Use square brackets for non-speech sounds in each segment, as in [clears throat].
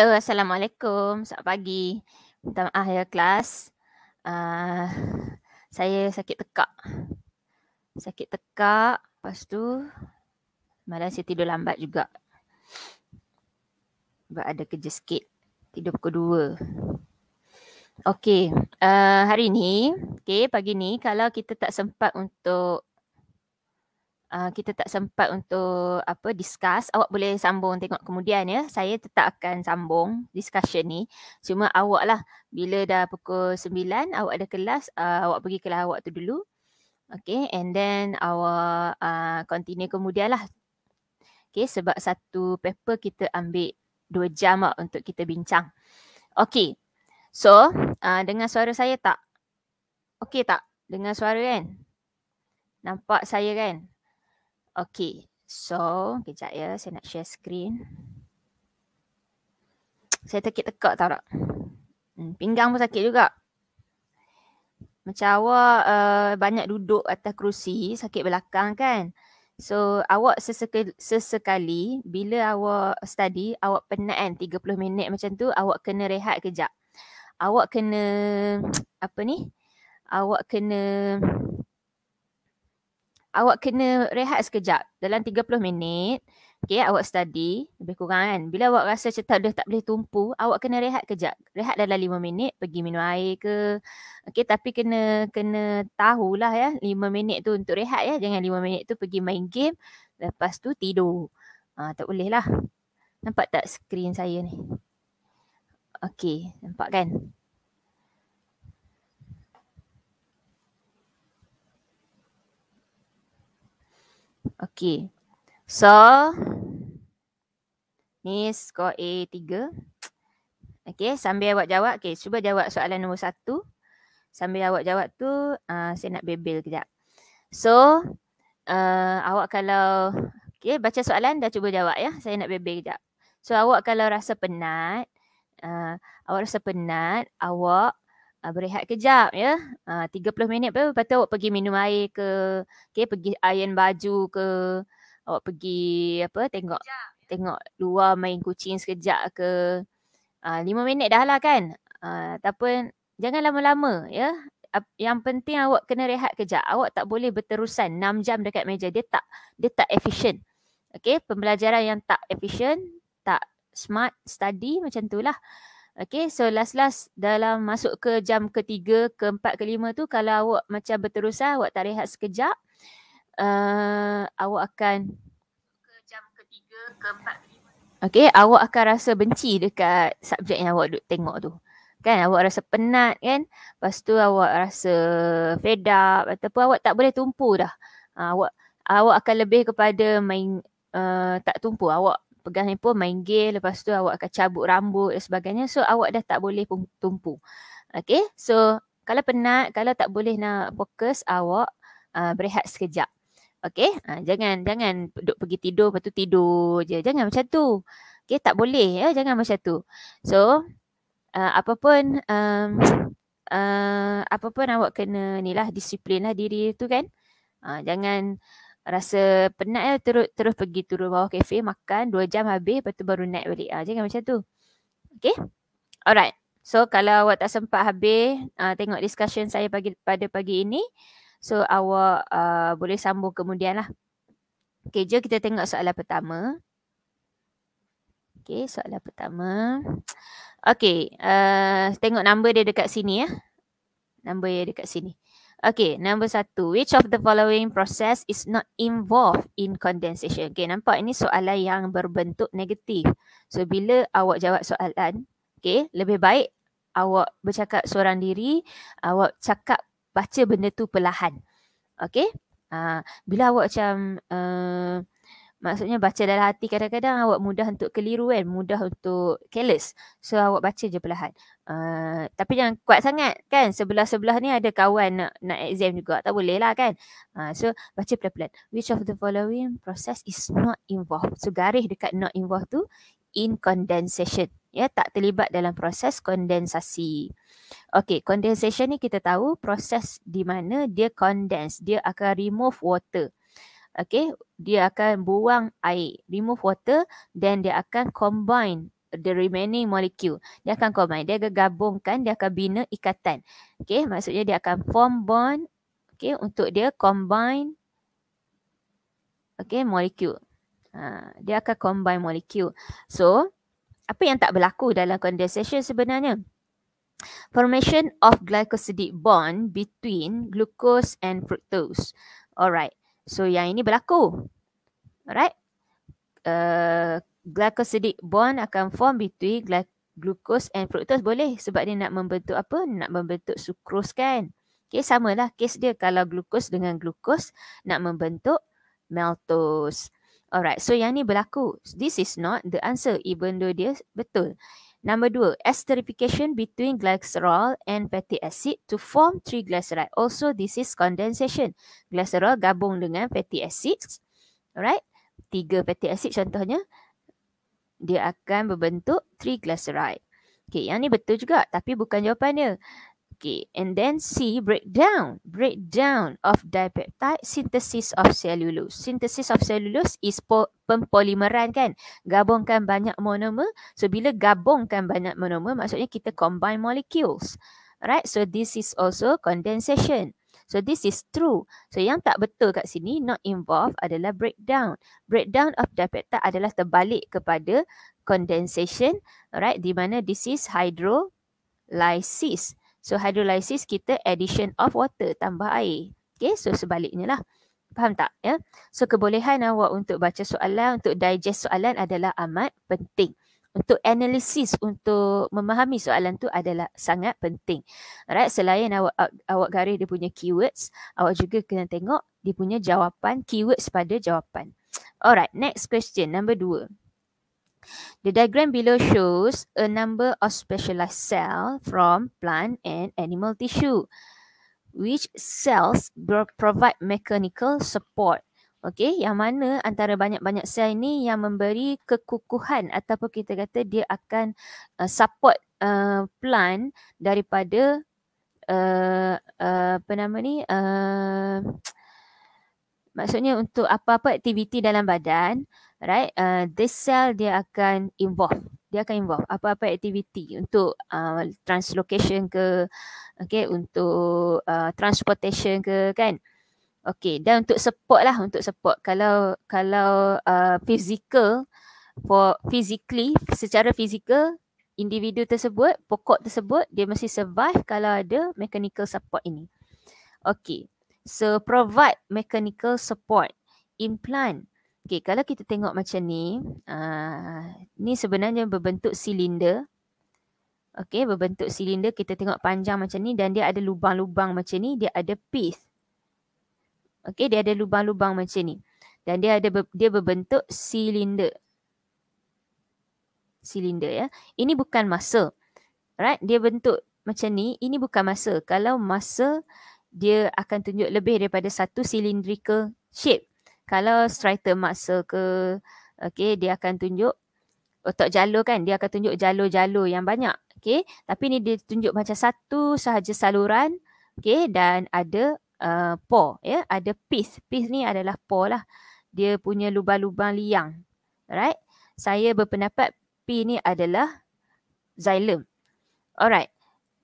Hello, Assalamualaikum. Selamat pagi. Minta maaf ya kelas. Uh, saya sakit tekak. Sakit tekak. Lepas tu, malam saya tidur lambat juga. Sebab ada kerja sikit. Tidur pukul 2. Okay. Uh, ah, hari ni, okay, pagi ni, kalau kita tak sempat untuk uh, kita tak sempat untuk apa discuss awak boleh sambung tengok kemudian ya saya tetap akan sambung discussion ni cuma awak lah bila dah pukul 9 awak ada kelas uh, awak pergi kelas awak tu dulu okay and then awak uh, continue kemudian lah okay sebab satu paper kita ambil dua jam lah untuk kita bincang okay so uh, dengan suara saya tak okay tak dengan suara kan Nampak saya kan? Okay, so kejap ya saya nak share screen. Saya tekik-tekak tau tak? Hmm, pinggang pun sakit juga. Macam awak uh, banyak duduk atas kerusi, sakit belakang kan? So awak sesekali, sesekali bila awak study, awak penat kan 30 minit macam tu, awak kena rehat kejap. Awak kena [tsk] apa ni? Awak kena awak kena rehat sekejap dalam 30 minit. Okay, awak study lebih kurang kan. Bila awak rasa macam dah tak boleh tumpu, awak kena rehat kejap. Rehat dalam lima minit, pergi minum air ke. Okay, tapi kena kena tahulah ya. lima minit tu untuk rehat ya. Jangan lima minit tu pergi main game. Lepas tu tidur. Ha, tak boleh lah. Nampak tak skrin saya ni? Okay, nampak kan? Okey. So ni skor A3. Okey, sambil awak jawab. Okey, cuba jawab soalan nombor satu. Sambil awak jawab tu, uh, saya nak bebel kejap. So, uh, awak kalau, okey, baca soalan dah cuba jawab ya. Saya nak bebel kejap. So, awak kalau rasa penat, uh, awak rasa penat, awak uh, berehat kejap ya. Ah, uh, 30 minit pun lepas tu awak pergi minum air ke, okay, pergi iron baju ke, awak pergi apa tengok sekejap. Ya. tengok luar main kucing sekejap ke. Uh, ah, 5 minit dah lah kan. Uh, ataupun jangan lama-lama ya. yang penting awak kena rehat kejap. Awak tak boleh berterusan 6 jam dekat meja. Dia tak dia tak efisien. Okay, pembelajaran yang tak efisien, tak smart study macam tu lah. Okay so last last dalam masuk ke jam ketiga, keempat, kelima tu kalau awak macam berterusan awak tak rehat sekejap uh, awak akan ke jam ketiga, keempat, kelima. Okay awak akan rasa benci dekat subjek yang awak duduk tengok tu. Kan awak rasa penat kan. Lepas tu awak rasa fed up ataupun awak tak boleh tumpu dah. Uh, awak awak akan lebih kepada main uh, tak tumpu. Awak pegang handphone main game lepas tu awak akan cabut rambut dan sebagainya so awak dah tak boleh pun tumpu okey so kalau penat kalau tak boleh nak fokus awak uh, berehat sekejap okey uh, ah, jangan jangan duduk pergi tidur lepas tu tidur je jangan macam tu okey tak boleh ya jangan macam tu so uh, apa pun um, uh, apa pun awak kena nilah disiplinlah diri tu kan uh, jangan rasa penat ya, terus terus pergi turun bawah kafe makan 2 jam habis lepas tu baru naik balik. Ah jangan macam tu. Okay. Alright. So kalau awak tak sempat habis uh, tengok discussion saya pagi, pada pagi ini, so awak uh, boleh sambung kemudian lah. Okay, jom kita tengok soalan pertama. Okay, soalan pertama. Okay, uh, ah, tengok number dia dekat sini ya. Number dia dekat sini. Okay, number satu. Which of the following process is not involved in condensation? Okay, nampak ini soalan yang berbentuk negatif. So, bila awak jawab soalan, okay, lebih baik awak bercakap seorang diri, awak cakap baca benda tu perlahan. Okay, uh, bila awak macam... Uh, Maksudnya baca dalam hati kadang-kadang awak mudah untuk keliru kan. Mudah untuk careless. So awak baca je perlahan. Uh, tapi jangan kuat sangat kan. Sebelah-sebelah ni ada kawan nak, nak exam juga. Tak boleh lah kan. Uh, so baca pelan-pelan. Which of the following process is not involved? So garis dekat not involved tu in condensation. Ya, tak terlibat dalam proses kondensasi. Okay, condensation ni kita tahu proses di mana dia condense. Dia akan remove water okay, dia akan buang air, remove water, then dia akan combine the remaining molecule. Dia akan combine, dia akan gabungkan, dia akan bina ikatan. Okay, maksudnya dia akan form bond, okay, untuk dia combine, okay, molecule. Ha, dia akan combine molecule. So, apa yang tak berlaku dalam condensation sebenarnya? Formation of glycosidic bond between glucose and fructose. Alright. So yang ini berlaku. Alright. Uh, glycosidic bond akan form between gly glucose and fructose. Boleh sebab dia nak membentuk apa? Nak membentuk sucrose kan? Okay, samalah kes dia kalau glucose dengan glucose nak membentuk maltose. Alright, so yang ni berlaku. This is not the answer even though dia betul. Number dua, esterification between glycerol and fatty acid to form triglyceride. Also, this is condensation. Glycerol gabung dengan fatty acid. Alright, tiga fatty acid contohnya, dia akan berbentuk triglyceride. Okay, yang ni betul juga tapi bukan jawapan dia. Okay, and then C, breakdown. Breakdown of dipeptide synthesis of cellulose. Synthesis of cellulose is po- pempolimeran kan? Gabungkan banyak monomer. So, bila gabungkan banyak monomer, maksudnya kita combine molecules. Alright, so this is also condensation. So, this is true. So, yang tak betul kat sini, not involved adalah breakdown. Breakdown of dipeptide adalah terbalik kepada condensation. Alright, di mana this is hydrolysis. So hydrolysis kita addition of water, tambah air. Okay, so sebaliknya lah. Faham tak? Ya? So kebolehan awak untuk baca soalan, untuk digest soalan adalah amat penting. Untuk analisis, untuk memahami soalan tu adalah sangat penting. Alright, selain awak, awak garis dia punya keywords, awak juga kena tengok dia punya jawapan, keywords pada jawapan. Alright, next question, number dua. The diagram below shows a number of specialized cells from plant and animal tissue, which cells provide mechanical support. Okay, yang mana antara banyak-banyak sel ini yang memberi kekukuhan ataupun kita kata dia akan uh, support uh, plant daripada uh, uh, apa nama ni? Uh, maksudnya untuk apa-apa aktiviti dalam badan right uh, this cell dia akan involve dia akan involve apa-apa aktiviti untuk uh, translocation ke okay, untuk uh, transportation ke kan okay, dan untuk support lah untuk support kalau kalau uh, physical for physically secara physical individu tersebut pokok tersebut dia mesti survive kalau ada mechanical support ini okay, so provide mechanical support implant Okey, kalau kita tengok macam ni, uh, ni sebenarnya berbentuk silinder. Okey, berbentuk silinder kita tengok panjang macam ni dan dia ada lubang-lubang macam ni, dia ada piece. Okey, dia ada lubang-lubang macam ni. Dan dia ada ber, dia berbentuk silinder. Silinder ya. Ini bukan masa. Alright, Dia bentuk macam ni, ini bukan masa. Kalau masa dia akan tunjuk lebih daripada satu cylindrical shape kalau striker muscle ke okay, dia akan tunjuk otak jalur kan dia akan tunjuk jalur-jalur yang banyak okay? tapi ni dia tunjuk macam satu sahaja saluran okay? dan ada uh, pore ya ada piece piece ni adalah pore lah dia punya lubang-lubang liang alright saya berpendapat P ni adalah xylem alright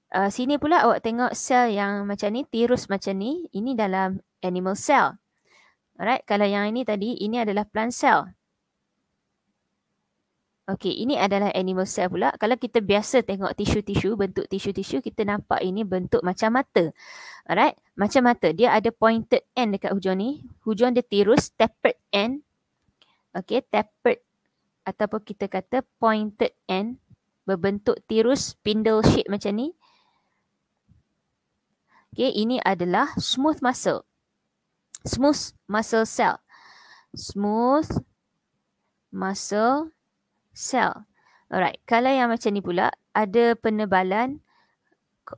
Uh, sini pula awak tengok sel yang macam ni, tirus macam ni. Ini dalam animal cell. Alright, kalau yang ini tadi, ini adalah plant cell. Okay, ini adalah animal cell pula. Kalau kita biasa tengok tisu-tisu, bentuk tisu-tisu, kita nampak ini bentuk macam mata. Alright, macam mata. Dia ada pointed end dekat hujung ni. Hujung dia tirus, tapered end. Okay, tapered ataupun kita kata pointed end. Berbentuk tirus, spindle shape macam ni. Okay, ini adalah smooth muscle smooth muscle cell. Smooth muscle cell. Alright, kalau yang macam ni pula, ada penebalan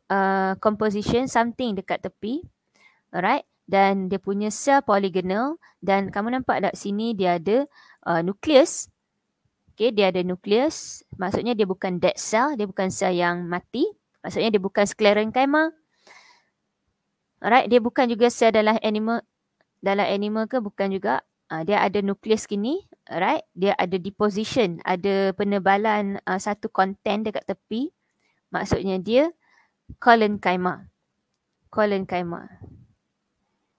uh, composition something dekat tepi. Alright, dan dia punya cell polygonal dan kamu nampak tak sini dia ada uh, nucleus. Okay, dia ada nucleus. Maksudnya dia bukan dead cell, dia bukan cell yang mati. Maksudnya dia bukan sclerenchyma. Alright, dia bukan juga sel dalam animal dalam animal ke bukan juga uh, dia ada nukleus kini, right dia ada deposition ada penebalan uh, ah, satu konten dekat tepi maksudnya dia colon kaima, colon kaima.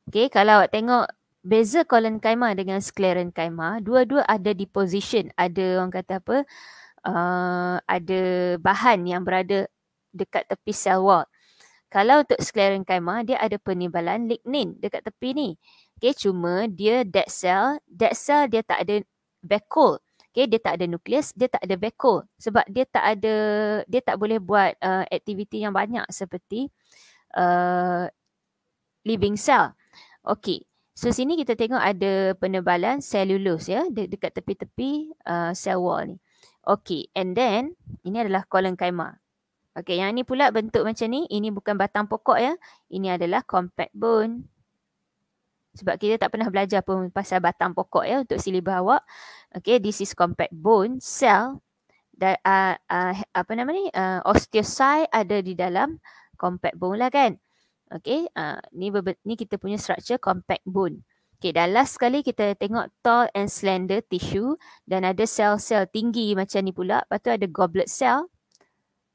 okey kalau awak tengok beza colon kaima dengan scleron chyma dua-dua ada deposition ada orang kata apa uh, ada bahan yang berada dekat tepi cell wall kalau untuk sclerenchyma dia ada penimbalan lignin dekat tepi ni. Okay, cuma dia dead cell. Dead cell dia tak ada vacuole. Okay, dia tak ada nukleus, dia tak ada vacuole. Sebab dia tak ada, dia tak boleh buat uh, aktiviti yang banyak seperti uh, living cell. Okay, so sini kita tengok ada penebalan cellulose ya de- dekat tepi-tepi uh, cell wall ni. Okay, and then ini adalah kolon Okey, yang ni pula bentuk macam ni. Ini bukan batang pokok ya. Ini adalah compact bone. Sebab kita tak pernah belajar pun pasal batang pokok ya untuk silibus awak. Okey, this is compact bone cell. Dan uh, uh, apa nama ni? Uh, osteocyte ada di dalam compact bone lah kan. Okey, uh, ni, ni kita punya structure compact bone. Okey, dan last sekali kita tengok tall and slender tissue. Dan ada sel-sel tinggi macam ni pula. Lepas tu ada goblet cell.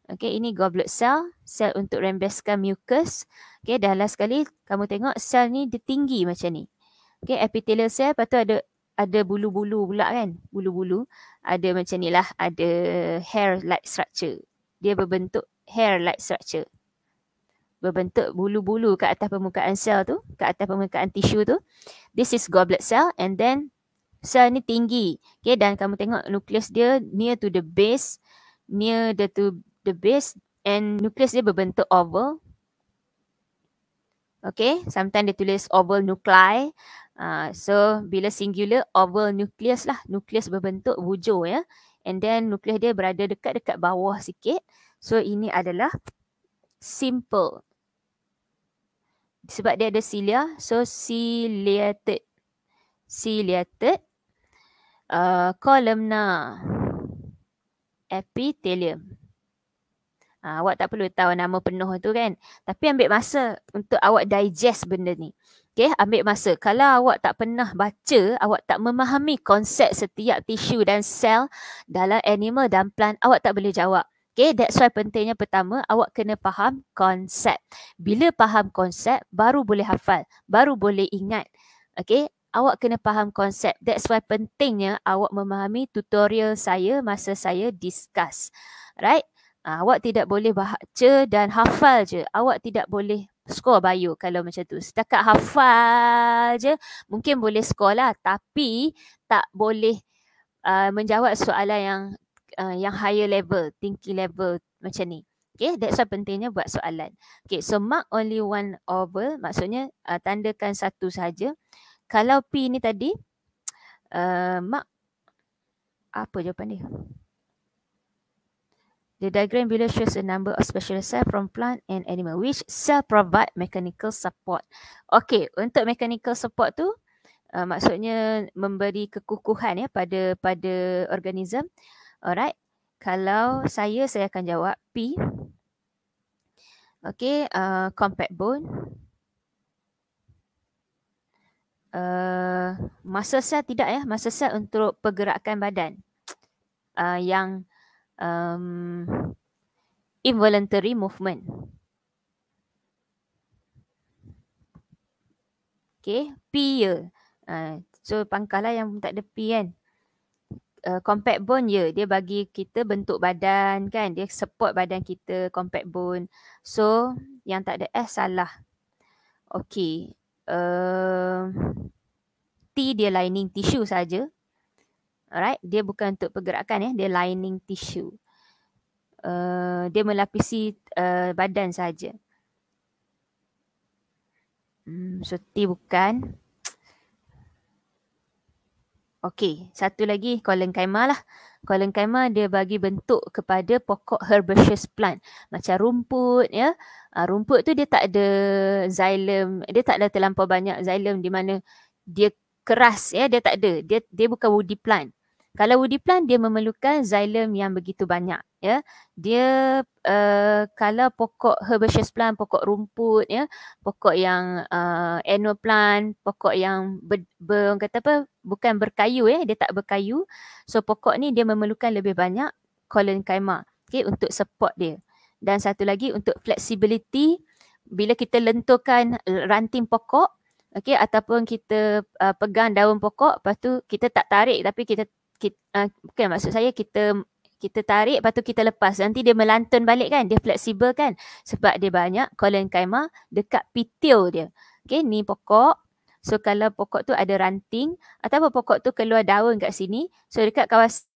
Okey, ini goblet cell cell untuk rembeskan mucus. Okey, dah last sekali kamu tengok sel ni dia tinggi macam ni. Okey, epithelial cell lepas tu ada ada bulu-bulu pula kan, bulu-bulu. Ada macam ni lah, ada hair like structure. Dia berbentuk hair like structure. Berbentuk bulu-bulu kat atas permukaan sel tu, kat atas permukaan tisu tu. This is goblet cell and then sel ni tinggi. Okay, dan kamu tengok nukleus dia near to the base, near the to the base and nucleus dia berbentuk oval. Okay, sometimes dia tulis oval nuclei. Uh, so, bila singular, oval nucleus lah. Nucleus berbentuk wujur ya. And then nucleus dia berada dekat-dekat bawah sikit. So, ini adalah simple. Sebab dia ada cilia. So, ciliated. Ciliated. Uh, columnar. Epithelium. Epithelium. Uh, awak tak perlu tahu nama penuh tu kan. Tapi ambil masa untuk awak digest benda ni. Okay, ambil masa. Kalau awak tak pernah baca, awak tak memahami konsep setiap tisu dan sel dalam animal dan plant, awak tak boleh jawab. Okay, that's why pentingnya pertama, awak kena faham konsep. Bila faham konsep, baru boleh hafal. Baru boleh ingat. Okay, awak kena faham konsep. That's why pentingnya awak memahami tutorial saya masa saya discuss. Right? Uh, awak tidak boleh baca dan hafal je. Awak tidak boleh skor bio kalau macam tu. Setakat hafal je mungkin boleh skor lah tapi tak boleh uh, menjawab soalan yang uh, yang higher level, tinggi level macam ni. Okay, that's why pentingnya buat soalan. Okay, so mark only one oval maksudnya uh, tandakan satu saja. Kalau P ni tadi, uh, mark apa jawapan dia? The diagram below shows a number of special cell from plant and animal. Which cell provide mechanical support? Okay, untuk mechanical support tu, uh, maksudnya memberi kekukuhan ya pada pada organism. Alright, kalau saya, saya akan jawab P. Okay, uh, compact bone. Uh, muscle cell tidak ya, muscle cell untuk pergerakan badan. Uh, yang um, involuntary movement. Okay, P ya. Uh, so pangkalan yang tak ada P kan. Uh, compact bone ya, dia bagi kita bentuk badan kan. Dia support badan kita, compact bone. So yang tak ada S salah. Okay. Uh, T dia lining tissue saja. Alright, dia bukan untuk pergerakan ya, dia lining tissue. Uh, dia melapisi uh, badan saja. Hmm, so T bukan. Okey, satu lagi kolon kaima lah. Kolon kaima dia bagi bentuk kepada pokok herbaceous plant. Macam rumput ya. Uh, rumput tu dia tak ada xylem, dia tak ada terlampau banyak xylem di mana dia keras ya, dia tak ada. Dia dia bukan woody plant. Kalau woody plant dia memerlukan xylem yang begitu banyak ya. Dia uh, kalau pokok herbaceous plant, pokok rumput ya, pokok yang uh, annual plant, pokok yang ber, ber kata apa bukan berkayu ya, dia tak berkayu. So pokok ni dia memerlukan lebih banyak colon kaima okay, untuk support dia. Dan satu lagi untuk flexibility bila kita lenturkan ranting pokok Okey ataupun kita uh, pegang daun pokok lepas tu kita tak tarik tapi kita kita, uh, bukan maksud saya kita kita tarik lepas tu kita lepas nanti dia melantun balik kan dia fleksibel kan sebab dia banyak kolon kaima dekat pitil dia okey ni pokok so kalau pokok tu ada ranting ataupun pokok tu keluar daun kat sini so dekat kawasan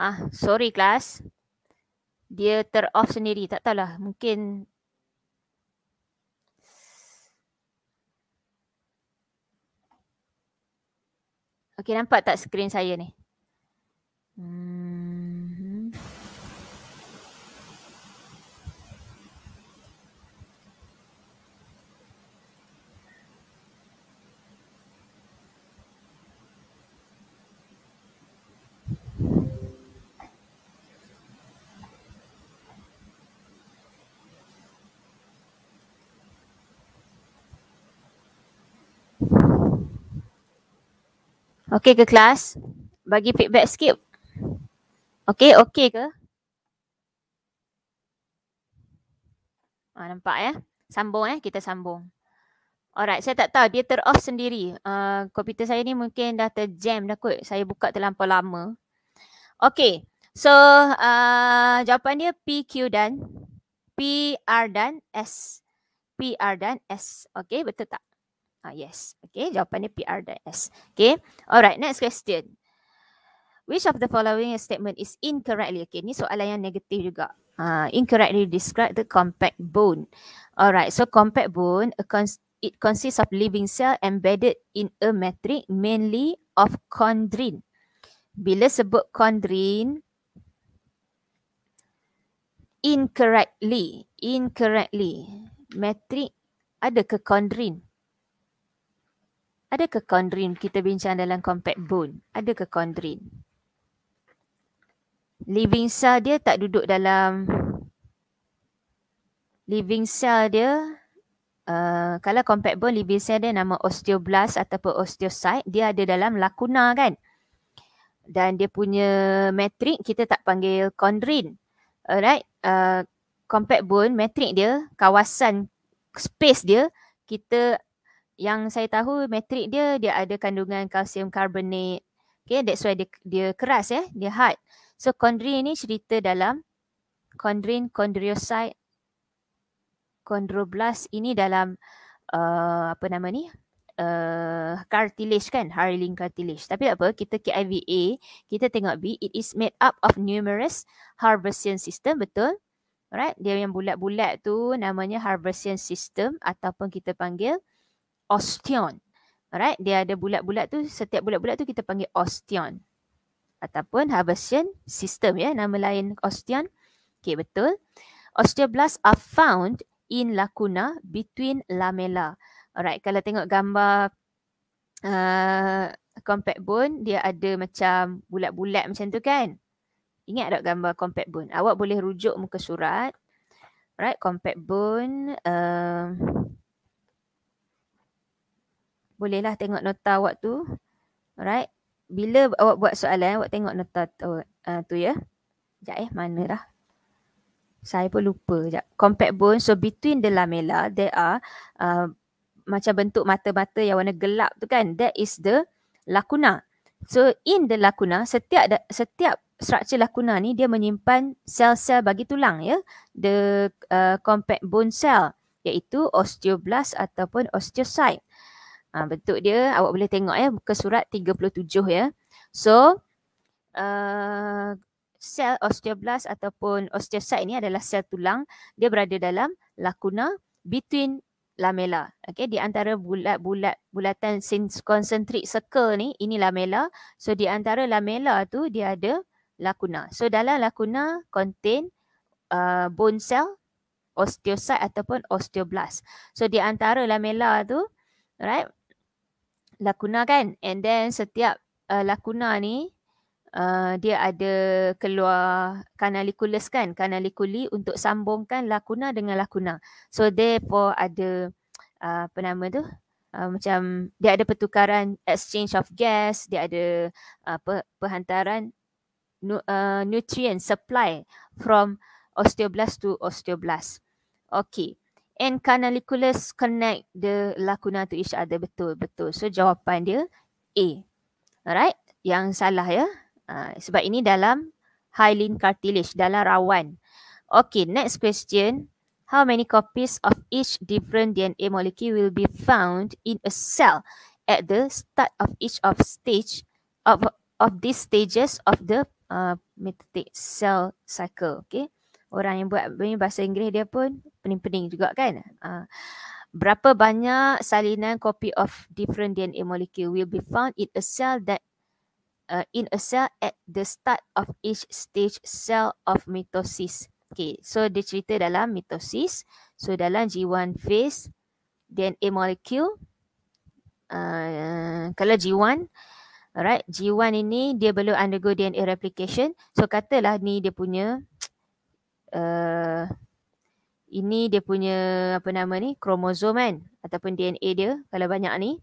Ah, sorry kelas. Dia ter-off sendiri. Tak tahulah. Mungkin Okey nampak tak skrin saya ni? Hmm. Okey ke kelas? Bagi feedback sikit. Okey, okey ke? Ah, nampak ya? Sambung ya, kita sambung. Alright, saya tak tahu dia ter-off sendiri. Uh, komputer saya ni mungkin dah terjam dah kot. Saya buka terlampau lama. Okay, so uh, jawapan dia P, Q dan P, R dan S. P, R dan S. Okay, betul tak? Ah yes. Okay, jawapannya PR dan S. Okay. Alright, next question. Which of the following statement is incorrectly? Okay, ni soalan yang negatif juga. Uh, incorrectly describe the compact bone. Alright, so compact bone, a cons- it consists of living cell embedded in a matrix mainly of chondrin. Bila sebut chondrin, incorrectly, incorrectly, matrix ada ke chondrin? Ada ke kondrin kita bincang dalam compact bone? Ada ke kondrin? Living cell dia tak duduk dalam living cell dia uh, kalau compact bone living cell dia nama osteoblast ataupun osteocyte dia ada dalam lakuna kan? Dan dia punya matrix. kita tak panggil kondrin. Alright, uh, compact bone matrix dia kawasan space dia kita yang saya tahu metrik dia dia ada kandungan kalsium karbonat, Okay, that's why dia, dia keras ya, eh? dia hard. So chondrin ni cerita dalam chondrin, chondriocyte, chondroblast ini dalam uh, apa nama ni? Uh, cartilage kan, hyaline cartilage. Tapi tak apa, kita KIVA, kita tengok B, it is made up of numerous harvestian system, betul? Alright, dia yang bulat-bulat tu namanya harvestian system ataupun kita panggil osteon. Alright, dia ada bulat-bulat tu, setiap bulat-bulat tu kita panggil osteon. Ataupun harvestian system ya, nama lain osteon. Okay, betul. Osteoblast are found in lacuna between lamella. Alright, kalau tengok gambar uh, compact bone, dia ada macam bulat-bulat macam tu kan? Ingat tak gambar compact bone? Awak boleh rujuk muka surat. Alright, compact bone. Uh, bolehlah tengok nota awak tu. Alright. Bila awak buat soalan, awak tengok nota tu, uh, ah, tu ya. Sekejap eh, mana dah. Saya pun lupa. Sekejap. Compact bone. So between the lamella, there are uh, macam bentuk mata-mata yang warna gelap tu kan. That is the lacuna. So in the lacuna, setiap setiap struktur lacuna ni dia menyimpan sel-sel bagi tulang ya. The uh, compact bone cell iaitu osteoblast ataupun osteocyte. Ha, bentuk dia awak boleh tengok ya muka surat 37 ya. So uh, sel osteoblast ataupun osteosite ni adalah sel tulang dia berada dalam lakuna between lamella. Okay, di antara bulat-bulat bulatan concentric circle ni ini lamella. So di antara lamella tu dia ada lakuna. So dalam lakuna contain uh, bone cell osteosite ataupun osteoblast. So di antara lamella tu right lakuna kan and then setiap uh, lakuna ni uh, dia ada keluar canaliculus kan canaliculi untuk sambungkan lakuna dengan lakuna so therefore ada uh, apa nama tu uh, macam dia ada pertukaran exchange of gas dia ada apa uh, perhantaran nu, uh, nutrient supply from osteoblast to osteoblast okay and canaliculus connect the lacuna to each other betul betul so jawapan dia A alright yang salah ya uh, sebab ini dalam hyaline cartilage dalam rawan okay next question how many copies of each different DNA molecule will be found in a cell at the start of each of stage of of these stages of the uh, metastatic cell cycle okay orang yang buat bahasa Inggeris dia pun pening-pening juga kan. Uh, berapa banyak salinan copy of different DNA molecule will be found in a cell that uh, in a cell at the start of each stage cell of mitosis. Okay, so dia cerita dalam mitosis. So dalam G1 phase, DNA molecule, uh, kalau G1, alright, G1 ini dia perlu undergo DNA replication. So katalah ni dia punya Eh, ini dia punya apa nama ni kromosom kan ataupun DNA dia kalau banyak ni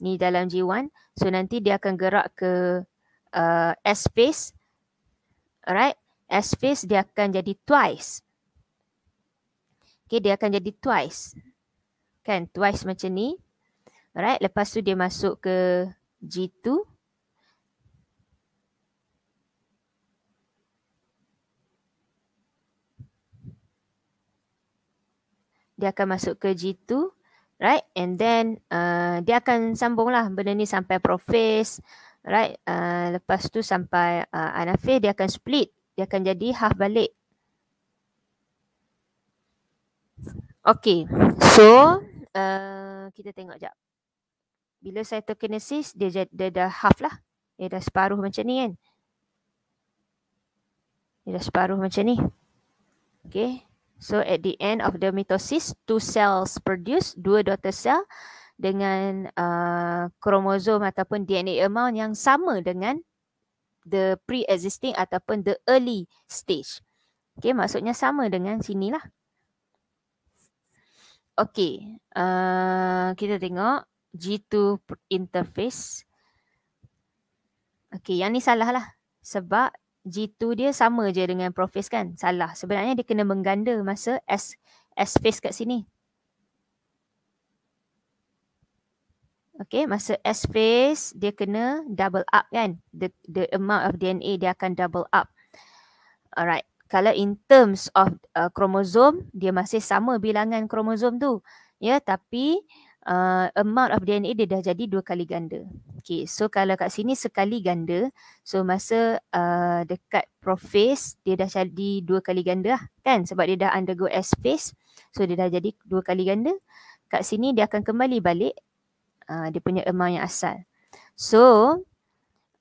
ni dalam G1 so nanti dia akan gerak ke uh, eh, S phase alright S phase dia akan jadi twice okay dia akan jadi twice kan twice macam ni alright lepas tu dia masuk ke G2 dia akan masuk ke G2 right and then uh, dia akan sambunglah benda ni sampai prophase right uh, lepas tu sampai uh, anaphase dia akan split dia akan jadi half balik Okay, so uh, kita tengok jap. Bila cytokinesis, dia, dia dah half lah. Dia dah separuh macam ni kan. Dia dah separuh macam ni. Okay. So at the end of the mitosis, two cells produce, dua daughter cell dengan uh, kromosom ataupun DNA amount yang sama dengan the pre-existing ataupun the early stage. Okay, maksudnya sama dengan sini lah. Okay, uh, kita tengok G2 interface. Okay, yang ni salah lah. Sebab G2 dia sama je dengan prophase kan? Salah. Sebenarnya dia kena mengganda masa S S phase kat sini. Okay, masa S phase dia kena double up kan? The, the amount of DNA dia akan double up. Alright. Kalau in terms of uh, kromosom, dia masih sama bilangan kromosom tu. Ya, yeah, tapi uh, amount of DNA dia dah jadi dua kali ganda. Okay, so kalau kat sini sekali ganda, so masa uh, dekat prophase dia dah jadi dua kali ganda lah, kan? Sebab dia dah undergo S phase, so dia dah jadi dua kali ganda. Kat sini dia akan kembali balik uh, dia punya amount yang asal. So,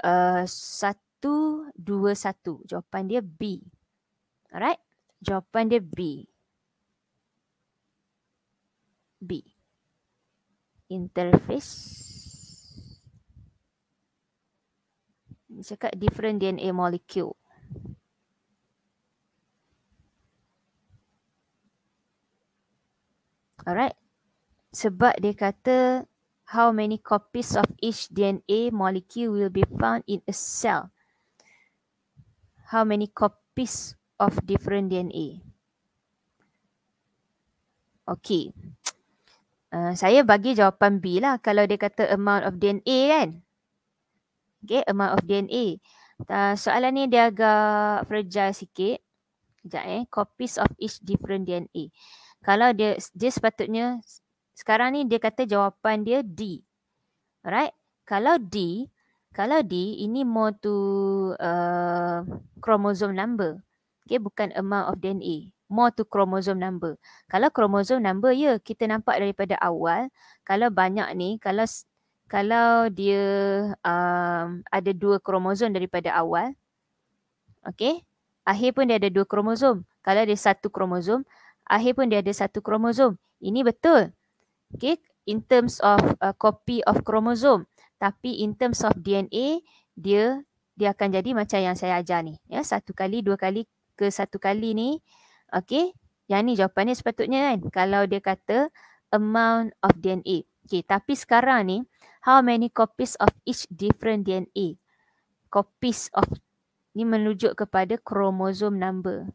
uh, satu, dua, satu. Jawapan dia B. Alright? Jawapan dia B. B interface. Dia cakap different DNA molecule. Alright. Sebab dia kata how many copies of each DNA molecule will be found in a cell. How many copies of different DNA. Okay. Eh, saya bagi jawapan B lah kalau dia kata amount of DNA kan. Okay, amount of DNA. Uh, soalan ni dia agak fragile sikit. Sekejap eh. Copies of each different DNA. Kalau dia, dia sepatutnya, sekarang ni dia kata jawapan dia D. Alright. Kalau D, kalau D ini more to uh, chromosome number. Okay, bukan amount of DNA more to chromosome number. Kalau chromosome number ya yeah, kita nampak daripada awal kalau banyak ni kalau kalau dia um, ada dua kromosom daripada awal. Okay. Akhir pun dia ada dua kromosom. Kalau dia satu kromosom, akhir pun dia ada satu kromosom. Ini betul. Okay. In terms of uh, copy of kromosom. Tapi in terms of DNA, dia dia akan jadi macam yang saya ajar ni. Ya, satu kali, dua kali ke satu kali ni. Okay. Yang ni jawapan ni sepatutnya kan. Kalau dia kata amount of DNA. Okay. Tapi sekarang ni how many copies of each different DNA. Copies of ni menunjuk kepada kromosom number.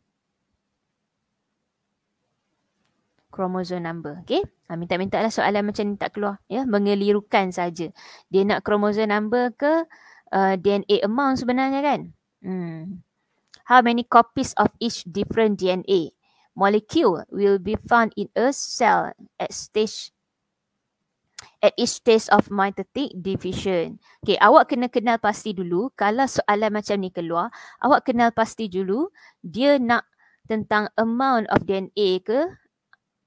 Kromosom number. Okay. Ha, minta-minta lah soalan macam ni tak keluar. Ya. Mengelirukan saja. Dia nak kromosom number ke uh, DNA amount sebenarnya kan. Hmm how many copies of each different DNA molecule will be found in a cell at stage at each stage of mitotic division. Okay, awak kena kenal pasti dulu kalau soalan macam ni keluar, awak kenal pasti dulu dia nak tentang amount of DNA ke?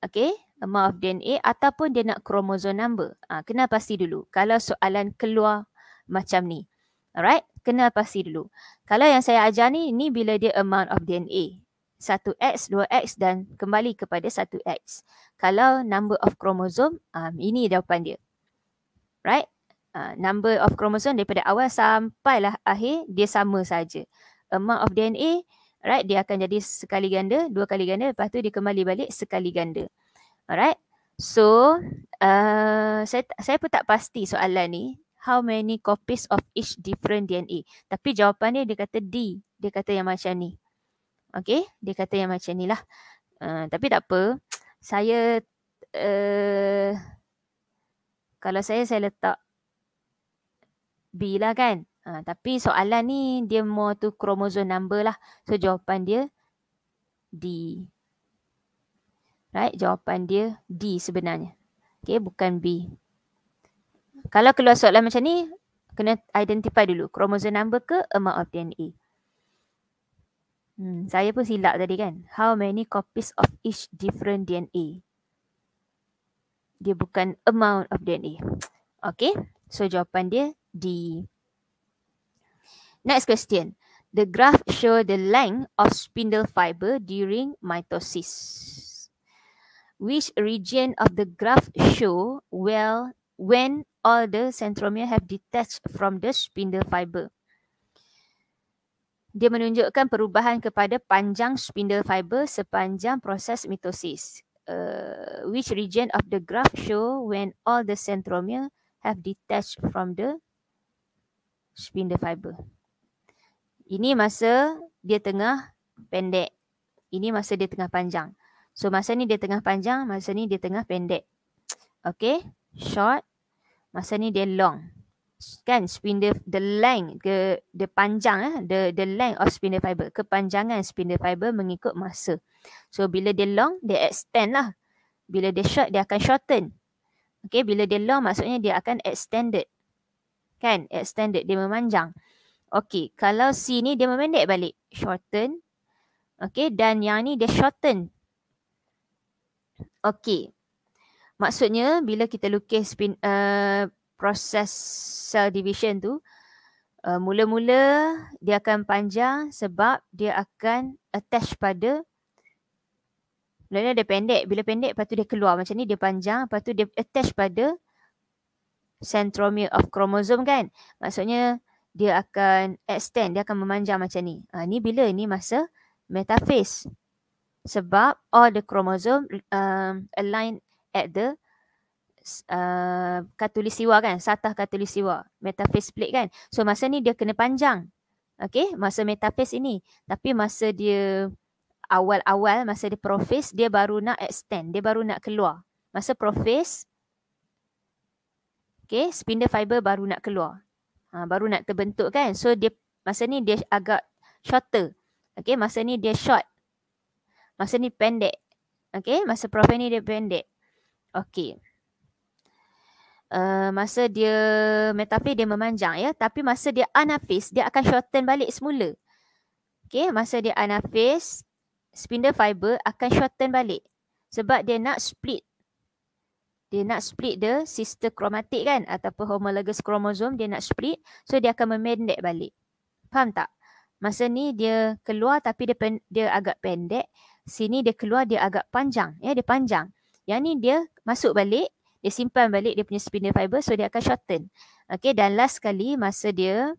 Okay, amount of DNA ataupun dia nak chromosome number. Ah, ha, kenal pasti dulu kalau soalan keluar macam ni. Alright, kena pasti dulu. Kalau yang saya ajar ni, ni bila dia amount of DNA. 1X, 2X dan kembali kepada 1X. Kalau number of chromosome um, ini jawapan dia. Right? Uh, number of chromosome daripada awal sampai lah akhir, dia sama saja. Amount of DNA, right? Dia akan jadi sekali ganda, dua kali ganda. Lepas tu dia kembali balik sekali ganda. Alright? So, uh, saya, saya pun tak pasti soalan ni how many copies of each different DNA. Tapi jawapan dia, dia kata D. Dia kata yang macam ni. Okay, dia kata yang macam ni lah. Uh, tapi tak apa, saya, uh, kalau saya, saya letak B lah kan. Uh, tapi soalan ni, dia more to chromosome number lah. So jawapan dia D. Right, jawapan dia D sebenarnya. Okay, bukan B kalau keluar soalan macam ni kena identify dulu chromosome number ke amount of DNA. Hmm, saya pun silap tadi kan. How many copies of each different DNA? Dia bukan amount of DNA. [tsk] Okay. So jawapan dia D. Next question. The graph show the length of spindle fiber during mitosis. Which region of the graph show well when all the centromere have detached from the spindle fiber. Dia menunjukkan perubahan kepada panjang spindle fiber sepanjang proses mitosis. Uh, which region of the graph show when all the centromere have detached from the spindle fiber. Ini masa dia tengah pendek. Ini masa dia tengah panjang. So masa ni dia tengah panjang, masa ni dia tengah pendek. Okay, short masa ni dia long kan spindle the length ke the panjang eh the the length of spindle fiber kepanjangan spindle fiber mengikut masa so bila dia long dia extend lah bila dia short dia akan shorten Okay, bila dia long maksudnya dia akan extended kan extended dia memanjang Okay, kalau C ni dia memendek balik shorten Okay, dan yang ni dia shorten Okay. Maksudnya bila kita lukis spin, uh, proses sel division tu uh, mula-mula dia akan panjang sebab dia akan attach pada Mula-mula dia pendek. Bila pendek lepas tu dia keluar macam ni dia panjang lepas tu dia attach pada centromere of chromosome kan. Maksudnya dia akan extend, dia akan memanjang macam ni. Ha, ni bila? Ni masa metaphase. Sebab all the chromosome um, align at the uh, katulistiwa kan, satah katulisiwa, metaphase plate kan. So masa ni dia kena panjang. Okay, masa metaphase ini. Tapi masa dia awal-awal, masa dia prophase, dia baru nak extend, dia baru nak keluar. Masa prophase, okay, spindle fiber baru nak keluar. Ha, baru nak terbentuk kan. So dia masa ni dia agak shorter. Okay, masa ni dia short. Masa ni pendek. Okay, masa prophase ni dia pendek. Okey. Uh, masa dia metaphase dia memanjang ya. Tapi masa dia anaphase dia akan shorten balik semula. Okey masa dia anaphase spindle fiber akan shorten balik. Sebab dia nak split. Dia nak split the sister chromatic kan ataupun homologous chromosome dia nak split. So dia akan memendek balik. Faham tak? Masa ni dia keluar tapi dia, pen, dia agak pendek. Sini dia keluar dia agak panjang. Ya dia panjang. Yang ni dia masuk balik, dia simpan balik dia punya spindle fiber so dia akan shorten. Okay dan last sekali masa dia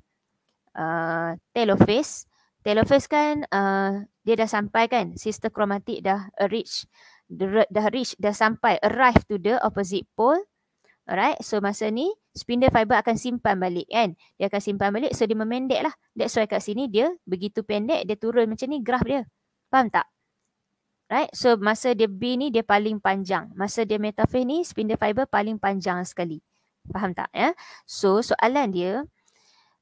uh, telophase. Telophase kan uh, dia dah sampai kan sister kromatik dah reach. Dah reach, dah sampai, arrive to the opposite pole. Alright, so masa ni spindle fiber akan simpan balik kan. Dia akan simpan balik so dia memendek lah. That's why kat sini dia begitu pendek dia turun macam ni graf dia. Faham tak? Right? So masa dia B ni dia paling panjang. Masa dia metaphase ni spindle fiber paling panjang sekali. Faham tak ya? So soalan dia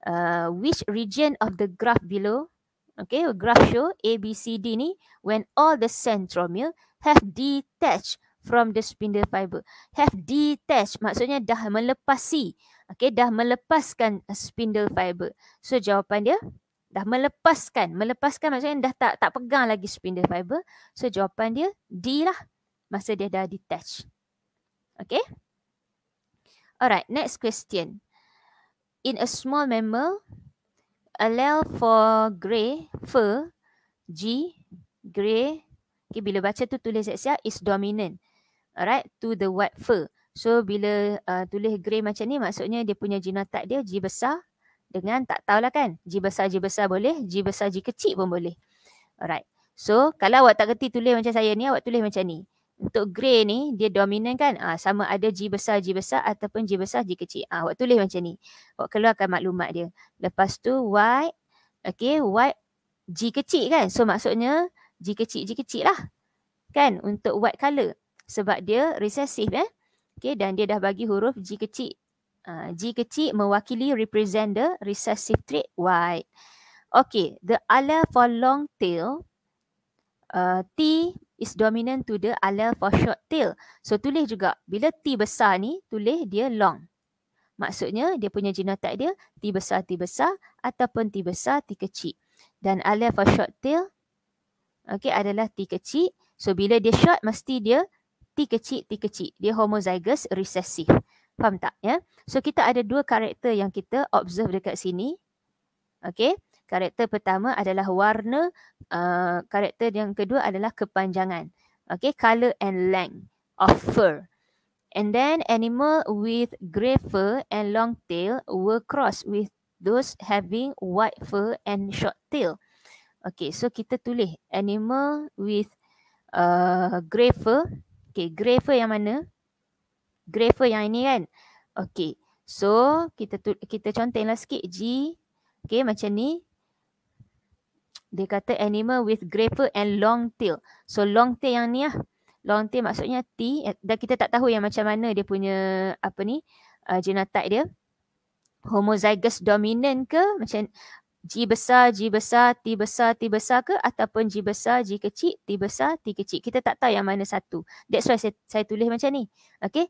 uh, which region of the graph below okay graph show A B C D ni when all the centromere have detached from the spindle fiber. Have detached maksudnya dah melepasi. Okay, dah melepaskan spindle fiber. So jawapan dia dah melepaskan melepaskan maksudnya dah tak tak pegang lagi spindle fiber so jawapan dia D lah masa dia dah detach okay alright next question in a small mammal allele for grey fur G grey okay, bila baca tu tulis siap-siap is dominant alright to the white fur So bila uh, tulis grey macam ni maksudnya dia punya genotype dia G besar dengan tak tahulah kan. G besar, G besar boleh. G besar, G kecil pun boleh. Alright. So kalau awak tak kerti tulis macam saya ni, awak tulis macam ni. Untuk grey ni, dia dominan kan. Ha, sama ada G besar, G besar ataupun G besar, G kecil. Ha, awak tulis macam ni. Awak keluarkan maklumat dia. Lepas tu white. Okay, white G kecil kan. So maksudnya G kecil, G kecil lah. Kan untuk white colour. Sebab dia recessive eh. Okay, dan dia dah bagi huruf G kecil. Ah, G kecil mewakili represent the recessive trait white. Okay, the ala for long tail. Uh, T is dominant to the ala for short tail. So tulis juga, bila T besar ni, tulis dia long. Maksudnya dia punya genotype dia T besar, T besar ataupun T besar, T kecil. Dan ala for short tail okay, adalah T kecil. So bila dia short, mesti dia T kecil, T kecil. Dia homozygous recessive. Faham tak? Ya? So kita ada dua karakter yang kita observe dekat sini. Okay. Karakter pertama adalah warna. Uh, karakter yang kedua adalah kepanjangan. Okay. Color and length of fur. And then animal with grey fur and long tail were crossed with those having white fur and short tail. Okay, so kita tulis animal with uh, grey fur. Okay, grey fur yang mana? grafer yang ini kan. Okay. So kita tu, kita contohlah sikit G. Okay macam ni. Dia kata animal with grafer and long tail. So long tail yang ni lah. Long tail maksudnya T. Eh, Dan kita tak tahu yang macam mana dia punya apa ni. Uh, genotype dia. Homozygous dominant ke? Macam G besar, G besar, T besar, T besar ke? Ataupun G besar, G kecil, T besar, T kecil. Kita tak tahu yang mana satu. That's why saya, saya tulis macam ni. Okay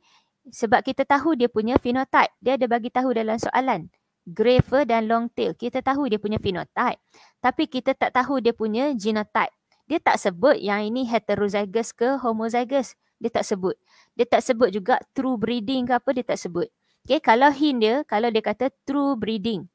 sebab kita tahu dia punya phenotype. Dia ada bagi tahu dalam soalan. Gray fur dan long tail. Kita tahu dia punya phenotype. Tapi kita tak tahu dia punya genotype. Dia tak sebut yang ini heterozygous ke homozygous. Dia tak sebut. Dia tak sebut juga true breeding ke apa dia tak sebut. Okay, kalau hint dia, kalau dia kata true breeding.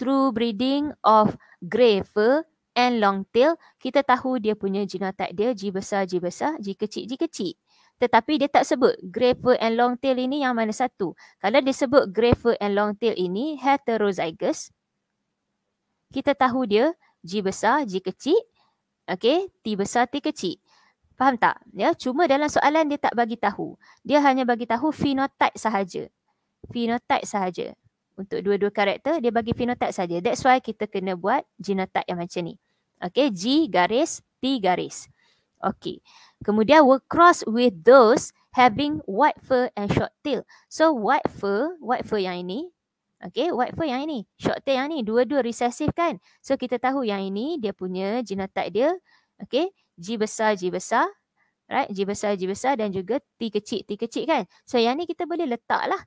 True breeding of gray fur and long tail. Kita tahu dia punya genotype dia G besar, G besar, G kecil, G kecil tetapi dia tak sebut graver and long tail ini yang mana satu. Kalau dia sebut graver and long tail ini heterozygous, kita tahu dia G besar, G kecil, okay, T besar, T kecil. Faham tak? Ya, cuma dalam soalan dia tak bagi tahu. Dia hanya bagi tahu phenotype sahaja. Phenotype sahaja. Untuk dua-dua karakter, dia bagi phenotype saja. That's why kita kena buat genotype yang macam ni. Okay, G garis, T garis. Okay. Kemudian will cross with those having white fur and short tail. So white fur, white fur yang ini. Okay, white fur yang ini. Short tail yang ini. Dua-dua recessive kan? So kita tahu yang ini dia punya genotip dia. Okay, G besar, G besar. Right, G besar, G besar dan juga T kecil, T kecil kan? So yang ni kita boleh letaklah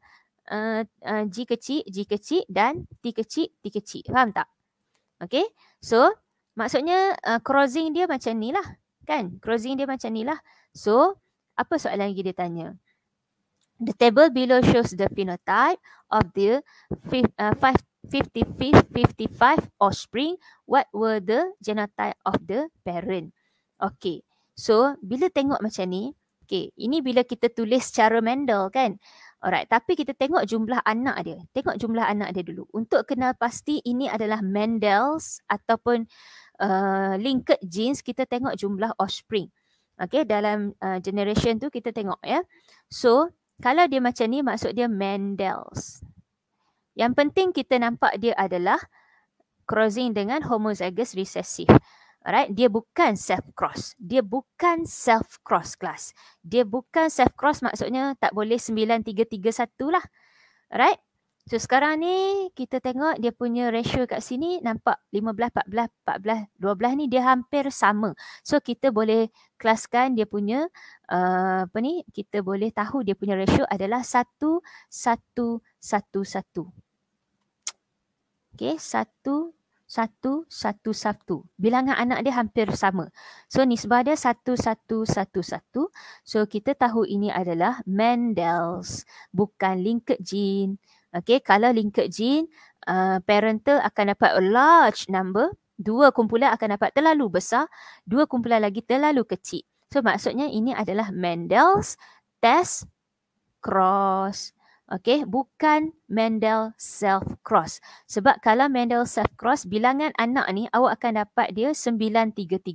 uh, eh, uh, eh, G kecil, G kecil dan T kecil, T kecil. Faham tak? Okay, so maksudnya uh, crossing dia macam ni lah. Kan? crossing dia macam ni lah. So, apa soalan lagi dia tanya? The table below shows the phenotype of the 55-55 uh, offspring. What were the genotype of the parent? Okay. So, bila tengok macam ni, okay, ini bila kita tulis cara Mendel kan? Alright, tapi kita tengok jumlah anak dia. Tengok jumlah anak dia dulu. Untuk kenal pasti ini adalah Mendel's ataupun uh, linked genes kita tengok jumlah offspring. Okay dalam uh, generation tu kita tengok ya. So kalau dia macam ni maksud dia Mendels. Yang penting kita nampak dia adalah crossing dengan homozygous recessive. Alright, dia bukan self cross. Dia bukan self cross class. Dia bukan self cross maksudnya tak boleh 9331 lah. Alright? So sekarang ni kita tengok dia punya ratio kat sini nampak 15, 14, 14, 12 ni dia hampir sama. So kita boleh kelaskan dia punya uh, apa ni kita boleh tahu dia punya ratio adalah 1, 1, 1, 1. Okay, satu, satu, satu, satu. Bilangan anak dia hampir sama. So nisbah dia satu, satu, satu, satu. So kita tahu ini adalah Mendels. Bukan linked gene. Okay, kalau LinkedIn uh, parental akan dapat a large number, dua kumpulan akan dapat terlalu besar, dua kumpulan lagi terlalu kecil. So maksudnya ini adalah Mendel's test cross. Okay, bukan Mendel self cross. Sebab kalau Mendel self cross, bilangan anak ni awak akan dapat dia 9331.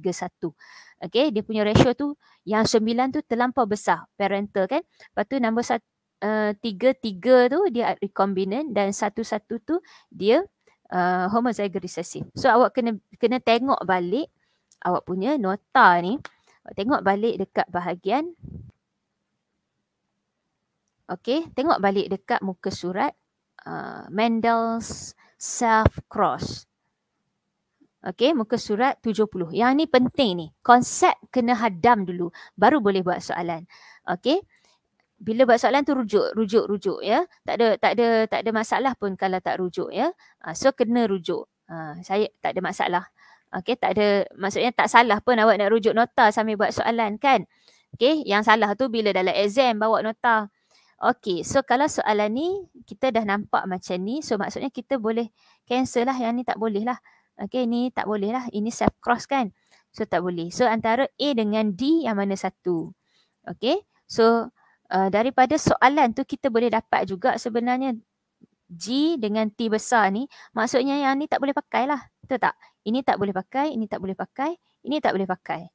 Okay, dia punya ratio tu yang 9 tu terlampau besar parental kan. Lepas tu nombor satu, Eh, tiga-tiga uh, tu dia recombinant dan satu-satu tu dia uh, eh, homozygous recessive. So awak kena kena tengok balik awak punya nota ni. Awak tengok balik dekat bahagian Okay, tengok balik dekat muka surat uh, eh, Mendel's self cross. Okay, muka surat 70. Yang ni penting ni. Konsep kena hadam dulu. Baru boleh buat soalan. Okay bila buat soalan tu rujuk rujuk rujuk ya tak ada tak ada tak ada masalah pun kalau tak rujuk ya uh, so kena rujuk uh, saya tak ada masalah okey tak ada maksudnya tak salah pun awak nak rujuk nota sambil buat soalan kan okey yang salah tu bila dalam exam bawa nota okey so kalau soalan ni kita dah nampak macam ni so maksudnya kita boleh cancel lah yang ni tak boleh lah okey ni tak boleh lah ini self cross kan so tak boleh so antara A dengan D yang mana satu okey so Eh, daripada soalan tu kita boleh dapat juga sebenarnya G dengan T besar ni maksudnya yang ni tak boleh pakai lah. Betul tak? Ini tak boleh pakai, ini tak boleh pakai, ini tak boleh pakai.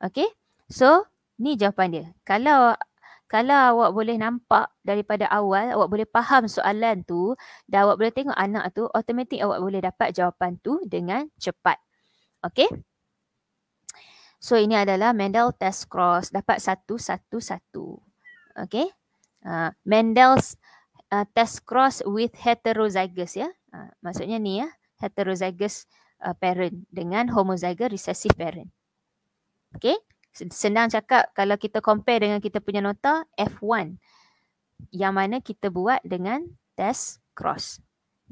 Okay? So, ni jawapan dia. Kalau kalau awak boleh nampak daripada awal, awak boleh faham soalan tu dan awak boleh tengok anak tu, automatik awak boleh dapat jawapan tu dengan cepat. Okay? So, ini adalah Mendel Test Cross. Dapat satu, satu, satu okay uh, Mendel's uh, test cross with heterozygous ya uh, maksudnya ni ya heterozygous uh, parent dengan homozygous recessive parent okay senang cakap kalau kita compare dengan kita punya nota F1 yang mana kita buat dengan test cross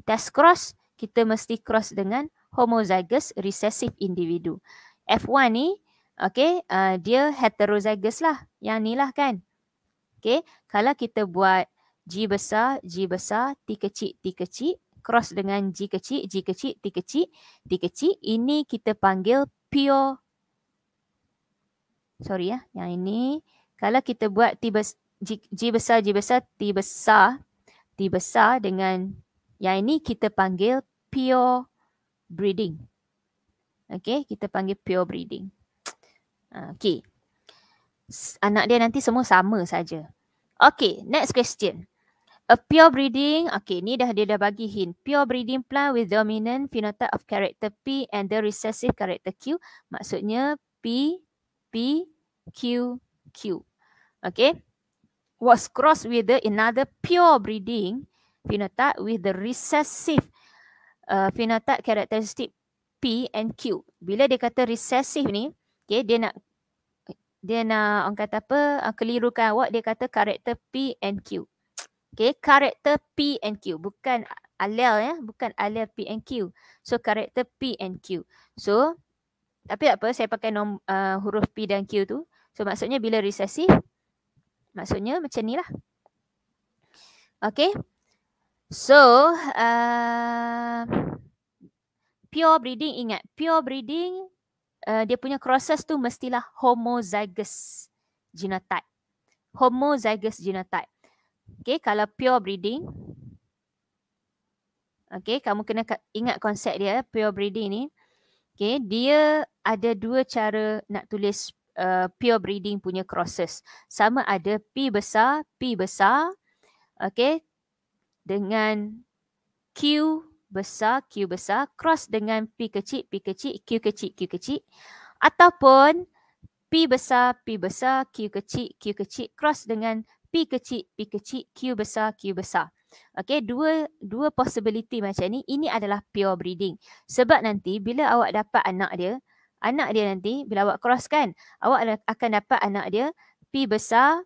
test cross kita mesti cross dengan homozygous recessive individu F1 ni Okay, uh, dia heterozygous lah. Yang ni lah kan. Okay, kalau kita buat G besar, G besar, T kecil, T kecil, cross dengan G kecil, G kecil, T kecil, T kecil, ini kita panggil pure. Sorry ya, yang ini. Kalau kita buat T besar, G, G besar, G besar, T besar, T besar dengan yang ini kita panggil pure breeding. Okay, kita panggil pure breeding. Ah, okay, anak dia nanti semua sama saja. Okay, next question. A pure breeding, okay ni dah dia dah bagi hint. Pure breeding plant with dominant phenotype of character P and the recessive character Q. Maksudnya P, P, Q, Q. Okay. Was crossed with the another pure breeding phenotype with the recessive uh, phenotype characteristic P and Q. Bila dia kata recessive ni, okay, dia nak dia nak orang kata apa uh, kelirukan awak dia kata karakter P and Q. [tsk] Okay, karakter P and Q bukan alel ya, bukan alel P and Q. So karakter P and Q. So tapi tak apa saya pakai nom, uh, huruf P dan Q tu. So maksudnya bila resesif maksudnya macam ni lah. Okay. So uh, pure breeding ingat pure breeding uh, dia punya crosses tu mestilah homozygous genotype. Homozygous genotype. Okay, kalau pure breeding. Okay, kamu kena ingat konsep dia, pure breeding ni. Okay, dia ada dua cara nak tulis uh, pure breeding punya crosses. Sama ada P besar, P besar. Okay, dengan Q besar, Q besar, cross dengan P kecil, P kecil, Q kecil, Q kecil. Ataupun P besar, P besar, Q kecil, Q kecil, cross dengan P kecil, P kecil, Q besar, Q besar. Okey, dua dua possibility macam ni. Ini adalah pure breeding. Sebab nanti bila awak dapat anak dia, anak dia nanti bila awak cross kan, awak akan dapat anak dia P besar,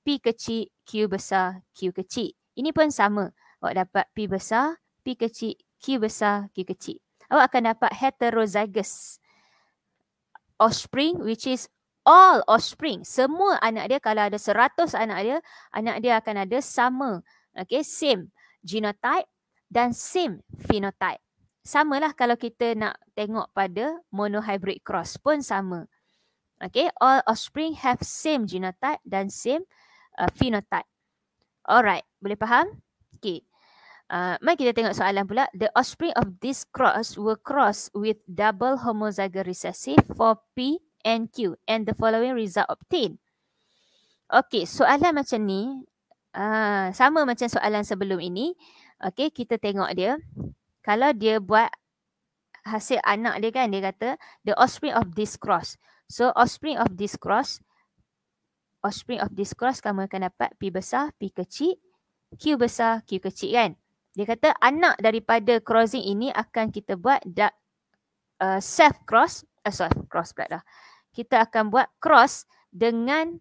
P kecil, Q besar, Q kecil. Ini pun sama. Awak dapat P besar, P kecil, Ki besar, Ki kecil. Awak akan dapat heterozygous offspring which is all offspring. Semua anak dia kalau ada 100 anak dia, anak dia akan ada sama. Okay, same genotype dan same phenotype. Sama lah kalau kita nak tengok pada monohybrid cross pun sama. Okay, all offspring have same genotype dan same uh, phenotype. Alright, boleh faham? Okay. Ah, mari kita tengok soalan pula. The offspring of this cross will cross with double homozygous recessive for P and Q and the following result obtained. Okay, soalan macam ni. Uh, sama macam soalan sebelum ini. Okay, kita tengok dia. Kalau dia buat hasil anak dia kan, dia kata the offspring of this cross. So, offspring of this cross. Offspring of this cross, kamu akan dapat P besar, P kecil. Q besar, Q kecil kan. Dia kata anak daripada crossing ini akan kita buat uh, self cross, uh, self cross pula dah. Kita akan buat cross dengan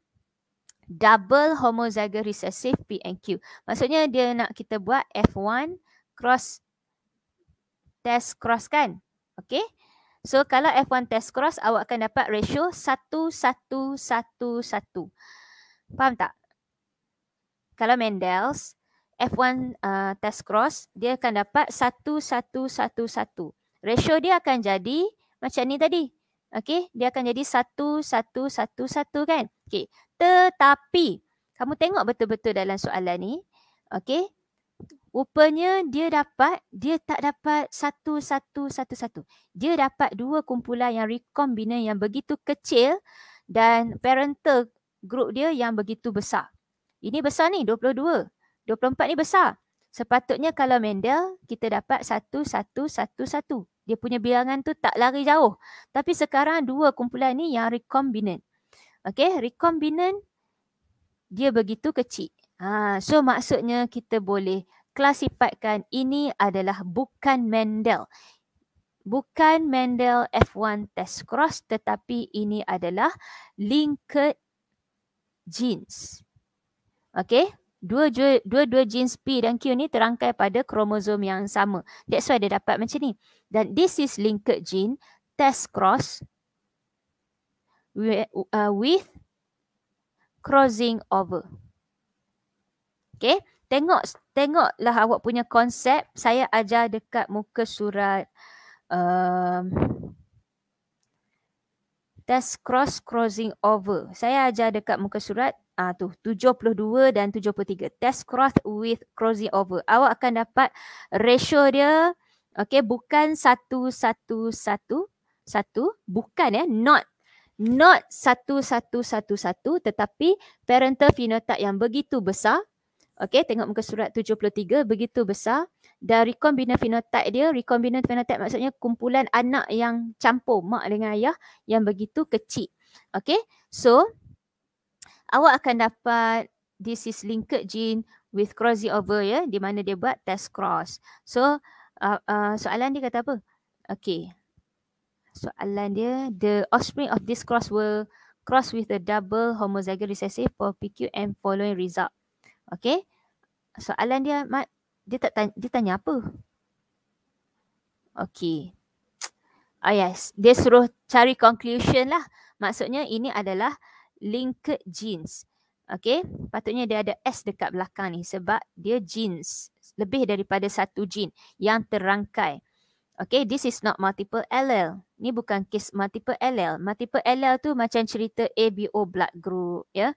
double homozygous recessive P and Q. Maksudnya dia nak kita buat F1 cross test cross kan? Okay. So kalau F1 test cross awak akan dapat ratio 1, 1, 1, 1. Faham tak? Kalau Mendels, F1 uh, test cross dia akan dapat 1111. Ratio dia akan jadi macam ni tadi. Okey, dia akan jadi 1111 kan? Okey. Tetapi kamu tengok betul-betul dalam soalan ni. Okey. Rupanya dia dapat, dia tak dapat satu, satu, satu, satu. Dia dapat dua kumpulan yang recombinant yang begitu kecil dan parental group dia yang begitu besar. Ini besar ni, 24 ni besar. Sepatutnya kalau Mendel, kita dapat 1111. Dia punya bilangan tu tak lari jauh. Tapi sekarang dua kumpulan ni yang recombinant. Okay, recombinant dia begitu kecil. Ha, so maksudnya kita boleh klasifikkan ini adalah bukan Mendel. Bukan Mendel F1 test cross tetapi ini adalah linked genes. Okay dua-dua dua-dua jeans P dan Q ni terangkai pada kromosom yang sama. That's why dia dapat macam ni. Dan this is linked gene test cross with, uh, with crossing over. Okay, tengok tengoklah awak punya konsep. Saya ajar dekat muka surat um, test cross crossing over. Saya ajar dekat muka surat ah uh, tu 72 dan 73 test cross with crossing over awak akan dapat ratio dia okey bukan 1 1 1 Bukan ya eh, not not 1 1 1 1 tetapi parental phenotype yang begitu besar okey tengok muka surat 73 begitu besar dan recombinant phenotype dia recombinant phenotype maksudnya kumpulan anak yang campur mak dengan ayah yang begitu kecil okey so awak akan dapat this is linked gene with crossing over ya di mana dia buat test cross. So uh, uh, soalan dia kata apa? Okay. Soalan dia the offspring of this cross will cross with the double homozygous recessive for PQ and following result. Okay. Soalan dia mat, dia tak tanya, dia tanya apa? Okay. Oh [tsk] yes, dia suruh cari conclusion lah. Maksudnya ini adalah linked genes. okay? patutnya dia ada S dekat belakang ni sebab dia genes. Lebih daripada satu gene yang terangkai. Okay, this is not multiple allele. Ni bukan kes multiple allele. Multiple allele tu macam cerita ABO blood group. ya.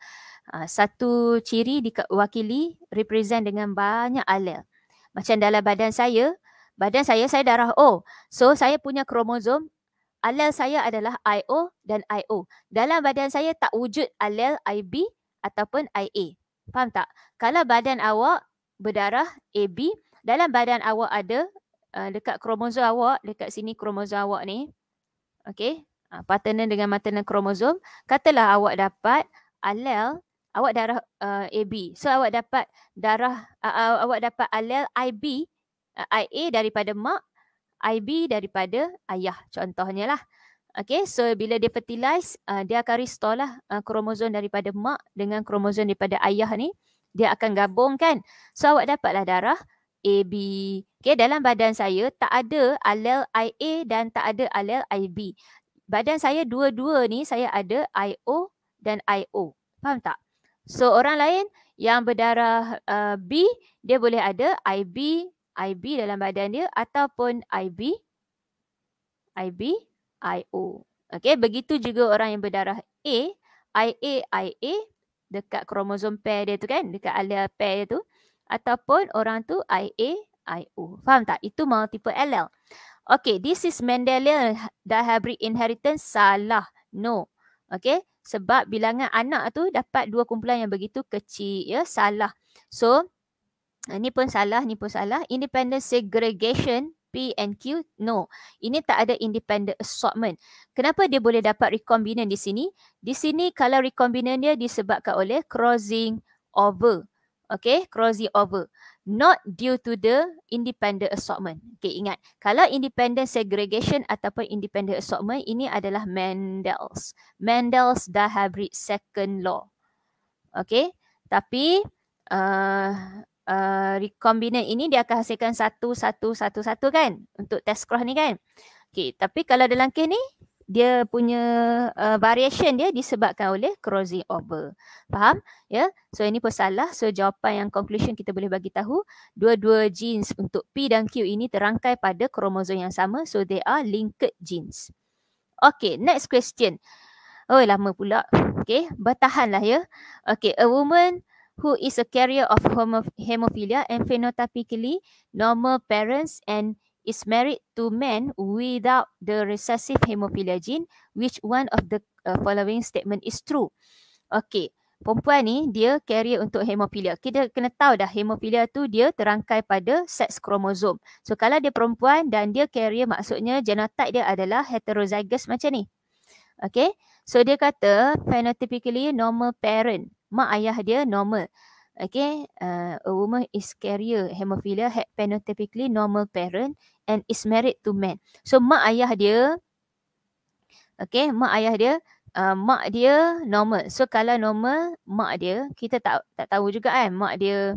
Ah, satu ciri diwakili represent dengan banyak allele. Macam dalam badan saya, badan saya, saya darah O. So, saya punya kromosom alel saya adalah IO dan IO. Dalam badan saya tak wujud alel IB ataupun IA. Faham tak? Kalau badan awak berdarah AB, dalam badan awak ada uh, dekat kromosom awak, dekat sini kromosom awak ni. Okay. Uh, ah, partner dengan maternal kromosom. Katalah awak dapat alel, awak darah uh, eh, AB. So awak dapat darah, uh, awak dapat alel IB, uh, eh, IA daripada mak IB daripada ayah contohnya lah. Okay, so bila dia fertilize, uh, dia akan restore lah uh, ah, kromosom daripada mak dengan kromosom daripada ayah ni. Dia akan gabung kan. So awak dapatlah darah AB. Okay, dalam badan saya tak ada alel IA dan tak ada alel IB. Badan saya dua-dua ni saya ada IO dan IO. Faham tak? So orang lain yang berdarah uh, B, dia boleh ada IB IB dalam badan dia ataupun IB, IB, IO. Okey, begitu juga orang yang berdarah A, IA, IA dekat kromosom pair dia tu kan, dekat alel pair dia tu. Ataupun orang tu IA, IO. Faham tak? Itu multiple allel. Okey, this is Mendelian dihybrid inheritance salah. No. Okey, sebab bilangan anak tu dapat dua kumpulan yang begitu kecil ya, salah. So, ini pun salah, ni pun salah. Independent segregation P and Q, no. Ini tak ada independent assortment. Kenapa dia boleh dapat recombinant di sini? Di sini kalau recombinant dia disebabkan oleh crossing over. Okay, crossing over. Not due to the independent assortment. Okay, ingat. Kalau independent segregation ataupun independent assortment, ini adalah Mendel's. Mendel's dah hybrid second law. Okay, tapi uh, uh, recombinant ini dia akan hasilkan satu, satu, satu, satu kan untuk test cross ni kan. Okay, tapi kalau dalam case ni dia punya uh, variation dia disebabkan oleh crossing over. Faham? Ya. Yeah? So ini pun salah. So jawapan yang conclusion kita boleh bagi tahu dua-dua genes untuk P dan Q ini terangkai pada kromosom yang sama. So they are linked genes. Okay, next question. Oh lama pula. Okay, bertahanlah ya. Okay, a woman who is a carrier of hemophilia and phenotypically normal parents and is married to men without the recessive hemophilia gene which one of the uh, following statement is true okay perempuan ni dia carrier untuk hemophilia kita kena tahu dah hemophilia tu dia terangkai pada sex chromosome so kalau dia perempuan dan dia carrier maksudnya genotype dia adalah heterozygous macam ni okay so dia kata phenotypically normal parent mak ayah dia normal. Okay, uh, a woman is carrier hemophilia had phenotypically normal parent and is married to man. So mak ayah dia, okay, mak ayah dia, uh, mak dia normal. So kalau normal, mak dia, kita tak tak tahu juga kan mak dia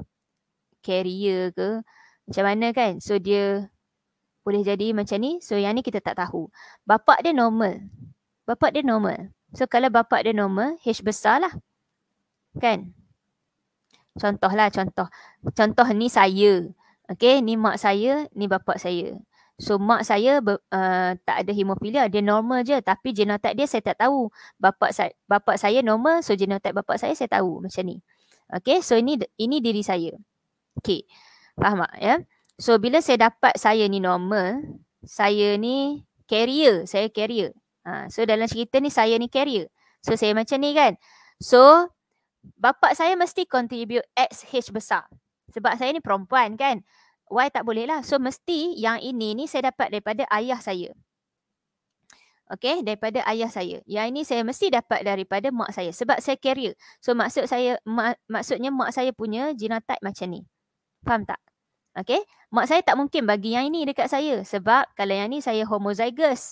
carrier ke macam mana kan. So dia boleh jadi macam ni. So yang ni kita tak tahu. Bapak dia normal. Bapak dia normal. So kalau bapak dia normal, H besar lah. Kan? contoh lah contoh. Contoh ni saya. Okay, ni mak saya, ni bapak saya. So mak saya uh, tak ada hemofilia, dia normal je tapi genotype dia saya tak tahu. Bapak saya bapak saya normal, so genotype bapak saya saya tahu macam ni. Okay, so ini ini diri saya. Okay, faham tak ya? So bila saya dapat saya ni normal, saya ni carrier, saya carrier. Ha, so dalam cerita ni saya ni carrier. So saya macam ni kan. So Bapa saya mesti contribute H besar. Sebab saya ni perempuan kan. Y tak boleh lah. So mesti yang ini ni saya dapat daripada ayah saya. Okay, daripada ayah saya. Yang ini saya mesti dapat daripada mak saya. Sebab saya carrier. So maksud saya, ma- maksudnya mak saya punya genotype macam ni. Faham tak? Okay, mak saya tak mungkin bagi yang ini dekat saya. Sebab kalau yang ni saya homozygous.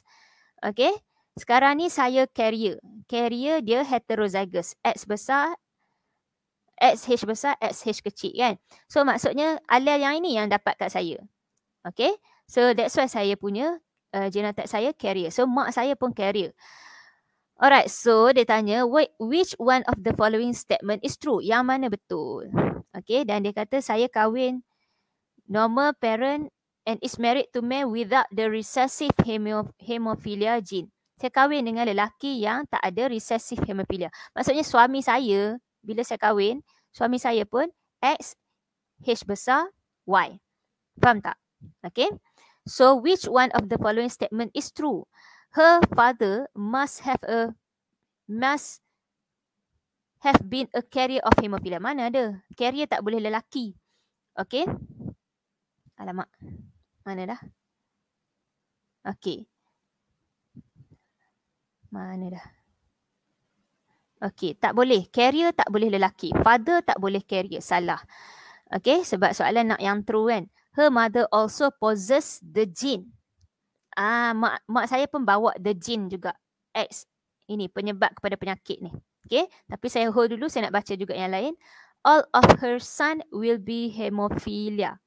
Okay, sekarang ni saya carrier. Carrier dia heterozygous. X besar, XH besar, XH kecil kan. So maksudnya alel yang ini yang dapat kat saya. Okay. So that's why saya punya uh, genotip saya carrier. So mak saya pun carrier. Alright, so dia tanya which one of the following statement is true? Yang mana betul? Okay, dan dia kata saya kahwin normal parent and is married to man without the recessive hemophilia gene. Saya kahwin dengan lelaki yang tak ada recessive hemophilia. Maksudnya suami saya bila saya kahwin, suami saya pun X, H besar, Y. Faham tak? Okay. So, which one of the following statement is true? Her father must have a, must have been a carrier of hemophilia. Mana ada? Carrier tak boleh lelaki. Okay. Alamak. Mana dah? Okay. Mana dah? Okay, tak boleh. Carrier tak boleh lelaki. Father tak boleh carrier. Salah. Okay, sebab soalan nak yang true kan. Her mother also possess the gene. Ah, mak, mak saya pun bawa the gene juga. X. Ini penyebab kepada penyakit ni. Okay, tapi saya hold dulu. Saya nak baca juga yang lain. All of her son will be hemophilia.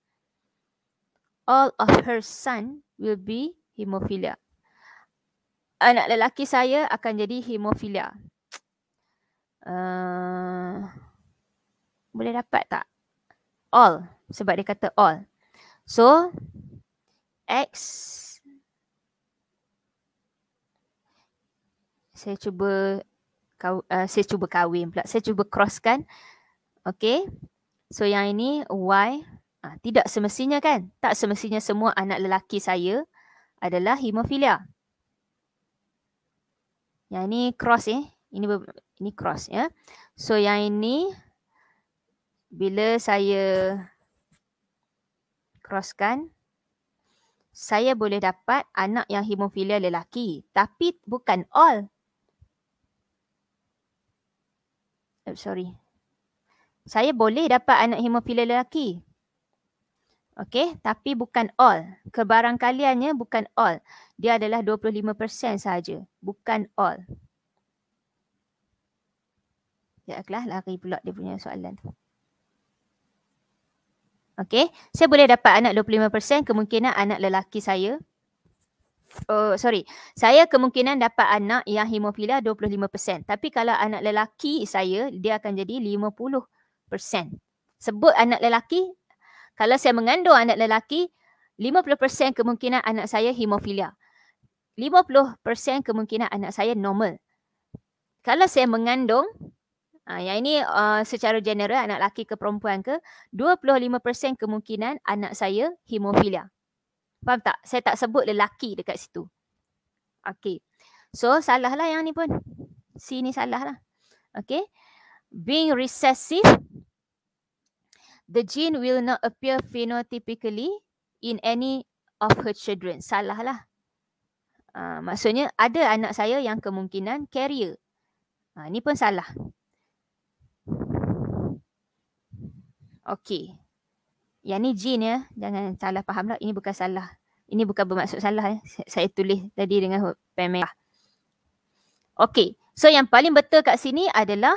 All of her son will be hemophilia. Anak lelaki saya akan jadi hemophilia uh, boleh dapat tak? All. Sebab dia kata all. So, X. Saya cuba kau, uh, saya cuba kahwin pula. Saya cuba crosskan. Okay. So, yang ini Y. Uh, tidak semestinya kan? Tak semestinya semua anak lelaki saya adalah hemofilia Yang ini cross eh ini ber, ini cross ya. So yang ini bila saya crosskan saya boleh dapat anak yang hemofilia lelaki tapi bukan all. Oh, sorry. Saya boleh dapat anak hemofilia lelaki. Okey, tapi bukan all. Kebarangkaliannya bukan all. Dia adalah 25% saja, bukan all. Ya, kelas lari pula dia punya soalan. Okay. Saya boleh dapat anak 25% kemungkinan anak lelaki saya. Oh, sorry. Saya kemungkinan dapat anak yang hemofilia 25%. Tapi kalau anak lelaki saya, dia akan jadi 50%. Sebut anak lelaki. Kalau saya mengandung anak lelaki, 50% kemungkinan anak saya hemofilia. 50% kemungkinan anak saya normal. Kalau saya mengandung, Ha, yang ini uh, secara general anak lelaki ke perempuan ke 25% kemungkinan anak saya hemofilia. Faham tak? Saya tak sebut lelaki dekat situ. Okay. So salah lah yang ni pun. C ni salah lah. Okay. Being recessive, the gene will not appear phenotypically in any of her children. Salah lah. Uh, ah, maksudnya ada anak saya yang kemungkinan carrier. Uh, ni pun salah. Okey. Yang ni jin ya. Jangan salah faham lah. Ini bukan salah. Ini bukan bermaksud salah. Ya. Saya tulis tadi dengan pen merah. Okey. So yang paling betul kat sini adalah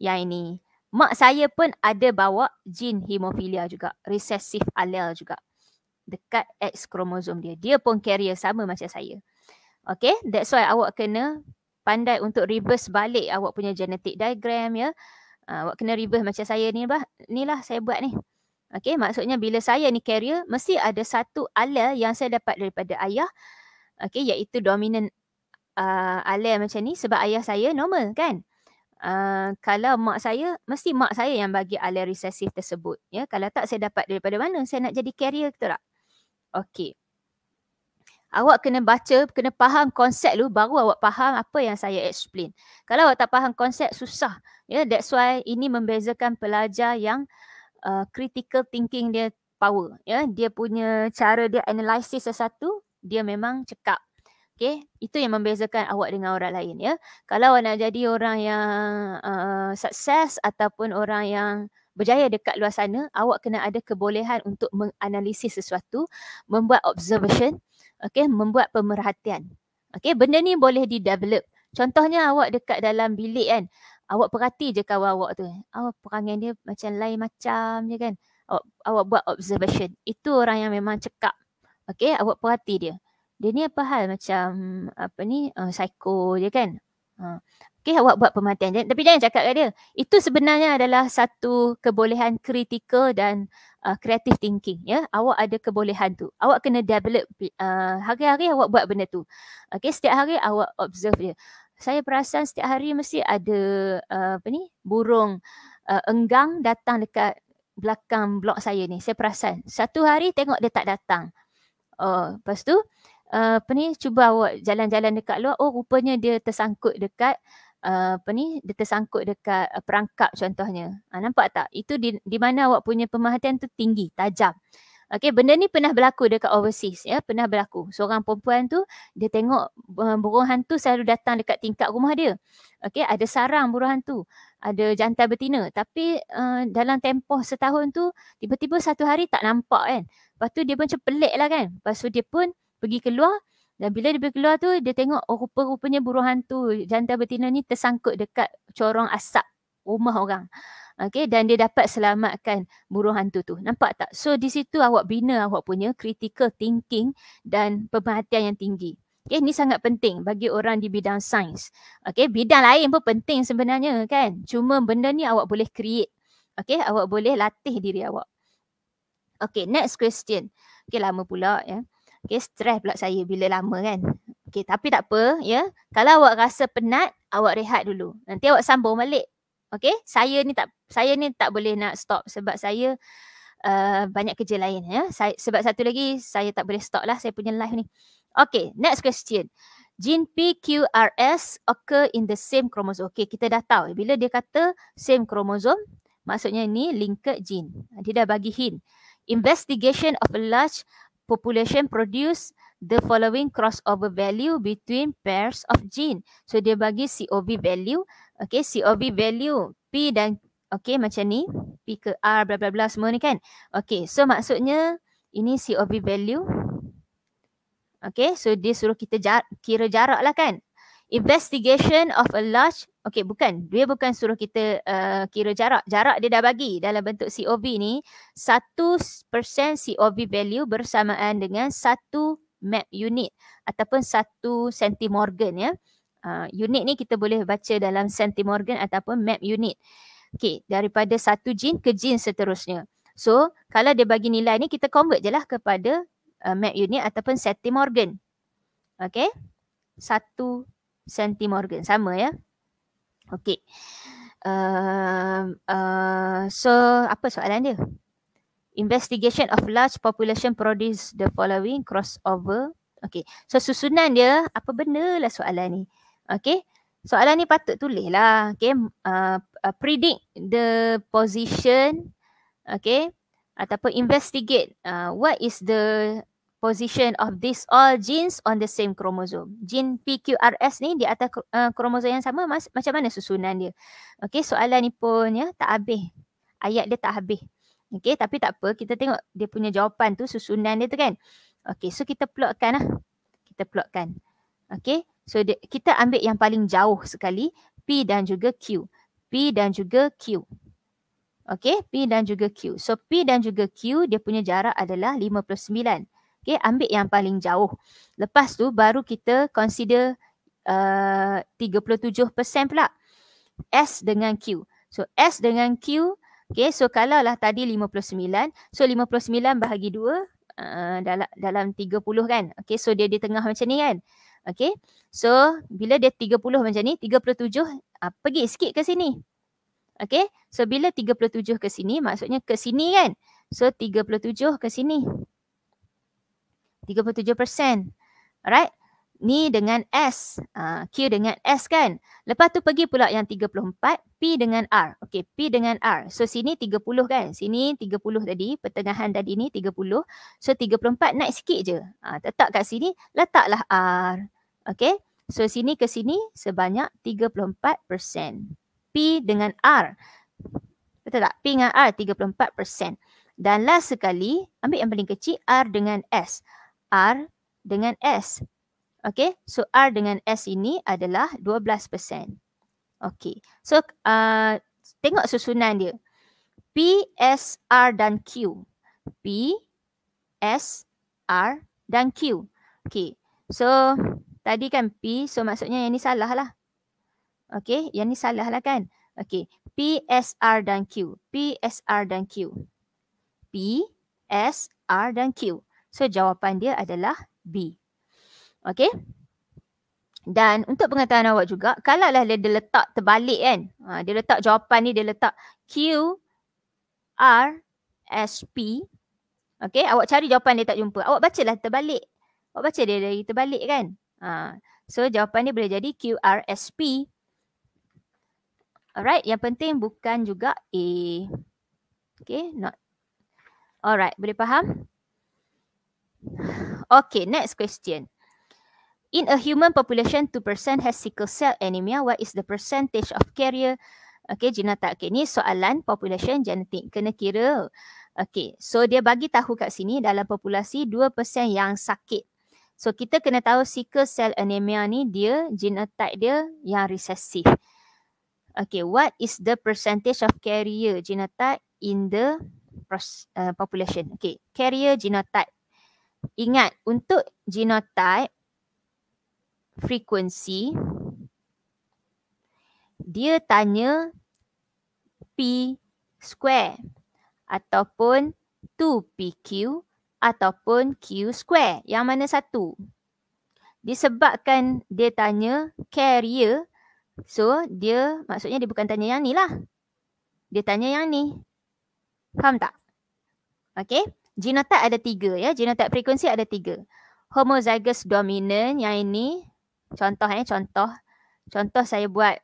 yang ini. Mak saya pun ada bawa jin hemofilia juga. resesif alel juga. Dekat X kromosom dia. Dia pun carrier sama macam saya. Okey, That's why awak kena pandai untuk reverse balik awak punya genetic diagram ya. Ah, awak kena reverse macam saya ni bah, ni lah saya buat ni. Okay, maksudnya bila saya ni carrier, mesti ada satu ala yang saya dapat daripada ayah. Okay, iaitu dominant uh, ala macam ni sebab ayah saya normal kan. Uh, kalau mak saya, mesti mak saya yang bagi ala resesif tersebut. Ya, kalau tak saya dapat daripada mana? Saya nak jadi carrier, betul tak? Okay. Awak kena baca, kena faham konsep dulu baru awak faham apa yang saya explain. Kalau awak tak faham konsep susah. Ya, yeah, that's why ini membezakan pelajar yang uh, critical thinking dia power, ya. Yeah, dia punya cara dia analisis sesuatu, dia memang cekap. Okay, itu yang membezakan awak dengan orang lain, ya. Yeah. Kalau awak nak jadi orang yang uh, sukses ataupun orang yang berjaya dekat luar sana, awak kena ada kebolehan untuk menganalisis sesuatu, membuat observation okay, membuat pemerhatian. Okay, benda ni boleh di-develop. Contohnya awak dekat dalam bilik kan, awak perhati je kawan awak tu. Awak perangai dia macam lain macam je kan. Awak, awak buat observation. Itu orang yang memang cekap. Okay, awak perhati dia. Dia ni apa hal macam apa ni, uh, psycho je kan. Uh, Okay, awak buat pematian. Tapi jangan cakap kat dia. Itu sebenarnya adalah satu kebolehan kritikal dan uh, creative thinking. Ya, Awak ada kebolehan tu. Awak kena develop uh, hari-hari awak buat benda tu. Okay, setiap hari awak observe dia. Saya perasan setiap hari mesti ada uh, apa ni? burung uh, enggang datang dekat belakang blok saya ni. Saya perasan. Satu hari tengok dia tak datang. Oh, uh, lepas tu Uh, apa ni cuba awak jalan-jalan dekat luar oh rupanya dia tersangkut dekat Eh, apa ni dia tersangkut dekat uh, perangkap contohnya. Ha, nampak tak? Itu di, di mana awak punya pemerhatian tu tinggi, tajam. Okey, benda ni pernah berlaku dekat overseas ya, pernah berlaku. Seorang perempuan tu dia tengok uh, eh, burung hantu selalu datang dekat tingkap rumah dia. Okey, ada sarang burung hantu, ada jantan betina, tapi uh, dalam tempoh setahun tu tiba-tiba satu hari tak nampak kan. Lepas tu dia macam pelik lah kan. Lepas tu dia pun pergi keluar, dan bila dia keluar tu dia tengok oh, rupa-rupanya burung hantu jantan betina ni tersangkut dekat corong asap rumah orang. Okay dan dia dapat selamatkan buruh hantu tu. Nampak tak? So di situ awak bina awak punya critical thinking dan perhatian yang tinggi. Okay ni sangat penting bagi orang di bidang sains. Okay bidang lain pun penting sebenarnya kan. Cuma benda ni awak boleh create. Okay awak boleh latih diri awak. Okay next question. Okay lama pula ya. Yeah. Okay, stres pula saya bila lama kan. Okay, tapi tak apa, ya. Kalau awak rasa penat, awak rehat dulu. Nanti awak sambung balik. Okay, saya ni tak saya ni tak boleh nak stop sebab saya uh, banyak kerja lain, ya. Saya, sebab satu lagi, saya tak boleh stop lah saya punya live ni. Okay, next question. Gene PQRS occur in the same chromosome. Okay, kita dah tahu. Bila dia kata same chromosome, maksudnya ni linked gene. Dia dah bagi hint. Investigation of a large population produce the following crossover value between pairs of gene. So dia bagi COV value. Okay, COV value P dan okay macam ni. P ke R bla bla bla semua ni kan. Okay, so maksudnya ini COV value. Okay, so dia suruh kita jar kira jarak lah kan investigation of a large okay, bukan dia bukan suruh kita uh, kira jarak jarak dia dah bagi dalam bentuk COV ni 1% COV value bersamaan dengan 1 map unit ataupun 1 centimorgan ya uh, unit ni kita boleh baca dalam centimorgan ataupun map unit Okay, daripada satu jin ke jin seterusnya so kalau dia bagi nilai ni kita convert jelah kepada uh, map unit ataupun centimorgan Okay, satu Santi sama ya. Okey. Uh, uh, so apa soalan dia? Investigation of large population produce the following crossover. Okey. So susunan dia apa benda lah soalan ni? Okey. Soalan ni patut tulis lah. Okey. Uh, uh, predict the position. Okey. Ataupun investigate uh, what is the position of this all genes on the same chromosome. Gen PQRS ni di atas uh, kromosom yang sama mas- macam mana susunan dia? Okey, soalan ni pun ya tak habis. Ayat dia tak habis. Okey, tapi tak apa, kita tengok dia punya jawapan tu susunan dia tu kan. Okey, so kita plotkan lah. Kita plotkan. Okey, so dia, kita ambil yang paling jauh sekali P dan juga Q. P dan juga Q. Okey, P dan juga Q. So P dan juga Q dia punya jarak adalah 59. Okay, ambil yang paling jauh. Lepas tu baru kita consider eh, uh, 37% pula. S dengan Q. So S dengan Q, okay, so kalau lah tadi 59, so 59 bahagi 2 uh, eh, dalam, dalam 30 kan. Okay, so dia di tengah macam ni kan. Okay, so bila dia 30 macam ni, 37 uh, ah, pergi sikit ke sini. Okay, so bila 37 ke sini, maksudnya ke sini kan. So 37 ke sini. Alright. Ni dengan S. Ah, Q dengan S kan. Lepas tu pergi pula yang 34. P dengan R. Okay. P dengan R. So sini 30 kan. Sini 30 tadi. Pertengahan tadi ni 30. So 34 naik sikit je. Letak ah, kat sini. Letaklah R. Okay. So sini ke sini sebanyak 34%. P dengan R. Betul tak? P dengan R 34%. Dan last sekali ambil yang paling kecil R dengan S. R dengan S. okey. so R dengan S ini adalah 12%. okey. so uh, tengok susunan dia. P, S, R dan Q. P, S, R dan Q. okey. so tadi kan P, so maksudnya yang ni salah lah. okey. yang ni salah lah kan. okey. P, S, R dan Q. P, S, R dan Q. P, S, R dan Q. So jawapan dia adalah B. Okay. Dan untuk pengetahuan awak juga, kalau lah dia, dia letak terbalik kan. Ha, dia letak jawapan ni, dia letak Q, R, S, P. Okay, awak cari jawapan dia tak jumpa. Awak baca lah terbalik. Awak baca dia dari terbalik kan. Ha, so jawapan dia boleh jadi Q, R, S, P. Alright, yang penting bukan juga A. Okay, not. Alright, boleh faham? Okay, next question. In a human population, 2% has sickle cell anemia. What is the percentage of carrier? Okay, jenata. Okay, ni soalan population genetik. Kena kira. Okay, so dia bagi tahu kat sini dalam populasi 2% yang sakit. So kita kena tahu sickle cell anemia ni dia genotype dia yang resesif. Okay, what is the percentage of carrier genotype in the uh, population? Okay, carrier genotype. Ingat untuk genotype frekuensi dia tanya P square ataupun 2PQ ataupun Q square. Yang mana satu? Disebabkan dia tanya carrier so dia maksudnya dia bukan tanya yang ni lah. Dia tanya yang ni. Faham tak? Okay genotype ada tiga ya. Genotype frekuensi ada tiga. Homozygous dominant yang ini. Contoh eh, contoh. Contoh saya buat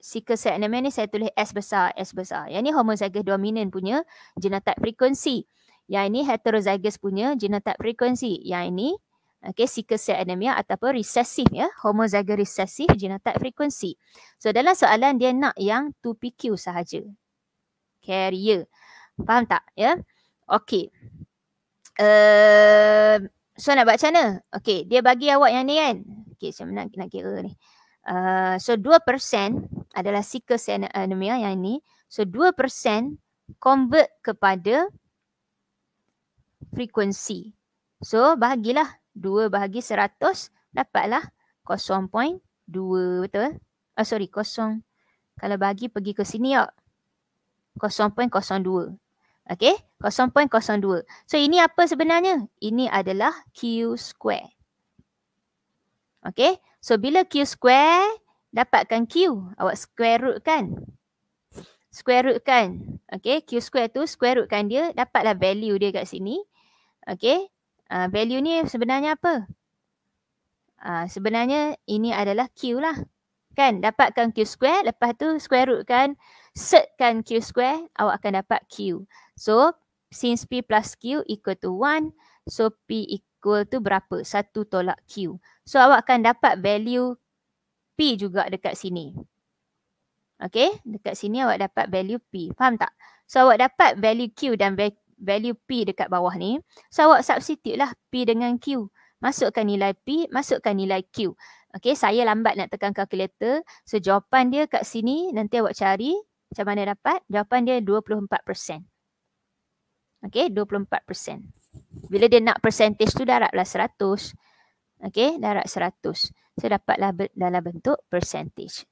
sickle cell anemia ni saya tulis S besar, S besar. Yang ini homozygous dominant punya genotype frekuensi. Yang ini heterozygous punya genotype frekuensi. Yang ini okay, sickle cell anemia ataupun recessive ya. Homozygous recessive genotype frekuensi. So dalam soalan dia nak yang 2PQ sahaja. Carrier. Faham tak? Ya. Yeah? Okay. Uh, ehm, so nak buat macam mana? Okay, dia bagi awak yang ni kan? Okay, saya nak, nak kira ni. Uh, so 2% adalah sickle eh, anemia yang ni. So 2% convert kepada frekuensi. So bahagilah 2 bahagi 100 dapatlah 0.2 betul? Ah uh, sorry, 0. Kalau bagi pergi ke sini ya. 0.02. Okay, 0.02. So ini apa sebenarnya? Ini adalah Q square. Okay, so bila Q square dapatkan Q, awak square root kan? Square root kan? Okay, Q square tu square root kan dia, dapatlah value dia kat sini. Okay, uh, ah, value ni sebenarnya apa? Uh, sebenarnya ini adalah Q lah. Kan, dapatkan Q square, lepas tu square root kan? setkan Q square, awak akan dapat Q. So, since P plus Q equal to 1, so P equal to berapa? 1 tolak Q. So, awak akan dapat value P juga dekat sini. Okay, dekat sini awak dapat value P. Faham tak? So, awak dapat value Q dan value P dekat bawah ni. So, awak substitute lah P dengan Q. Masukkan nilai P, masukkan nilai Q. Okay, saya lambat nak tekan kalkulator, So, jawapan dia kat sini nanti awak cari macam mana dapat? Jawapan dia 24%. Okay, 24%. Bila dia nak percentage tu daraplah 100. Okay, darab 100. So, dapatlah dalam bentuk percentage.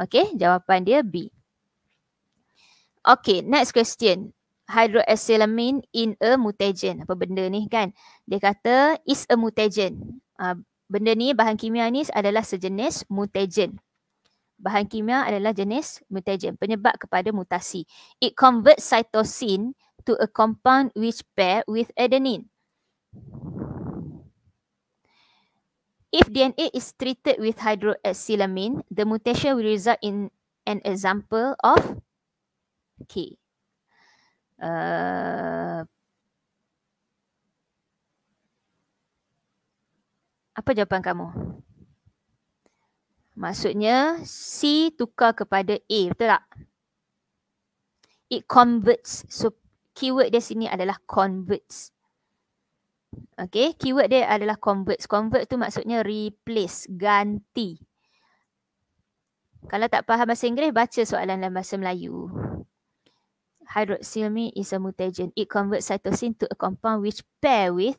Okay, jawapan dia B. Okay, next question. Hydroacylamine in a mutagen. Apa benda ni kan? Dia kata is a mutagen. Uh, benda ni, bahan kimia ni adalah sejenis mutagen bahan kimia adalah jenis mutagen penyebab kepada mutasi. It converts cytosine to a compound which pair with adenine. If DNA is treated with hydroxylamine, the mutation will result in an example of K. Okay. Uh, apa jawapan kamu? Maksudnya C tukar kepada A, betul tak? It converts. So keyword dia sini adalah converts. Okay, keyword dia adalah converts. Convert tu maksudnya replace, ganti. Kalau tak faham bahasa Inggeris, baca soalan dalam bahasa Melayu. Hydroxylamine is a mutagen. It converts cytosine to a compound which pair with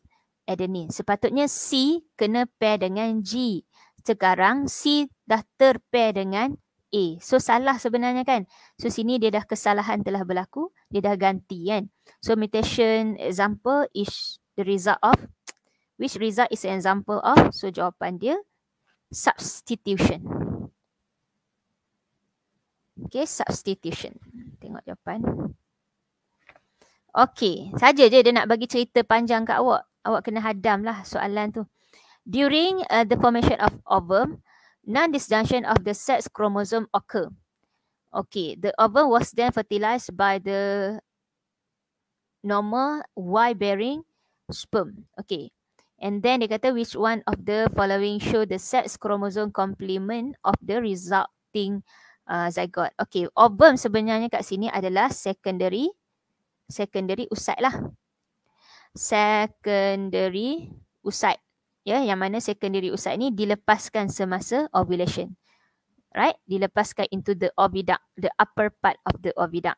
adenine. Sepatutnya C kena pair dengan G sekarang C dah terpair dengan A. So salah sebenarnya kan. So sini dia dah kesalahan telah berlaku. Dia dah ganti kan. So mutation example is the result of. [tsk] Which result is an example of. So jawapan dia substitution. Okay substitution. Tengok jawapan. Okay saja je dia nak bagi cerita panjang kat awak. Awak kena hadam lah soalan tu during uh, the formation of ovum, non-disjunction of the sex chromosome occur. Okay, the ovum was then fertilized by the normal Y-bearing sperm. Okay, and then they kata which one of the following show the sex chromosome complement of the resulting uh, zygote. Okay, ovum sebenarnya kat sini adalah secondary secondary usai lah. Secondary usai ya yang mana secondary oocyte ni dilepaskan semasa ovulation right dilepaskan into the oviduct the upper part of the oviduct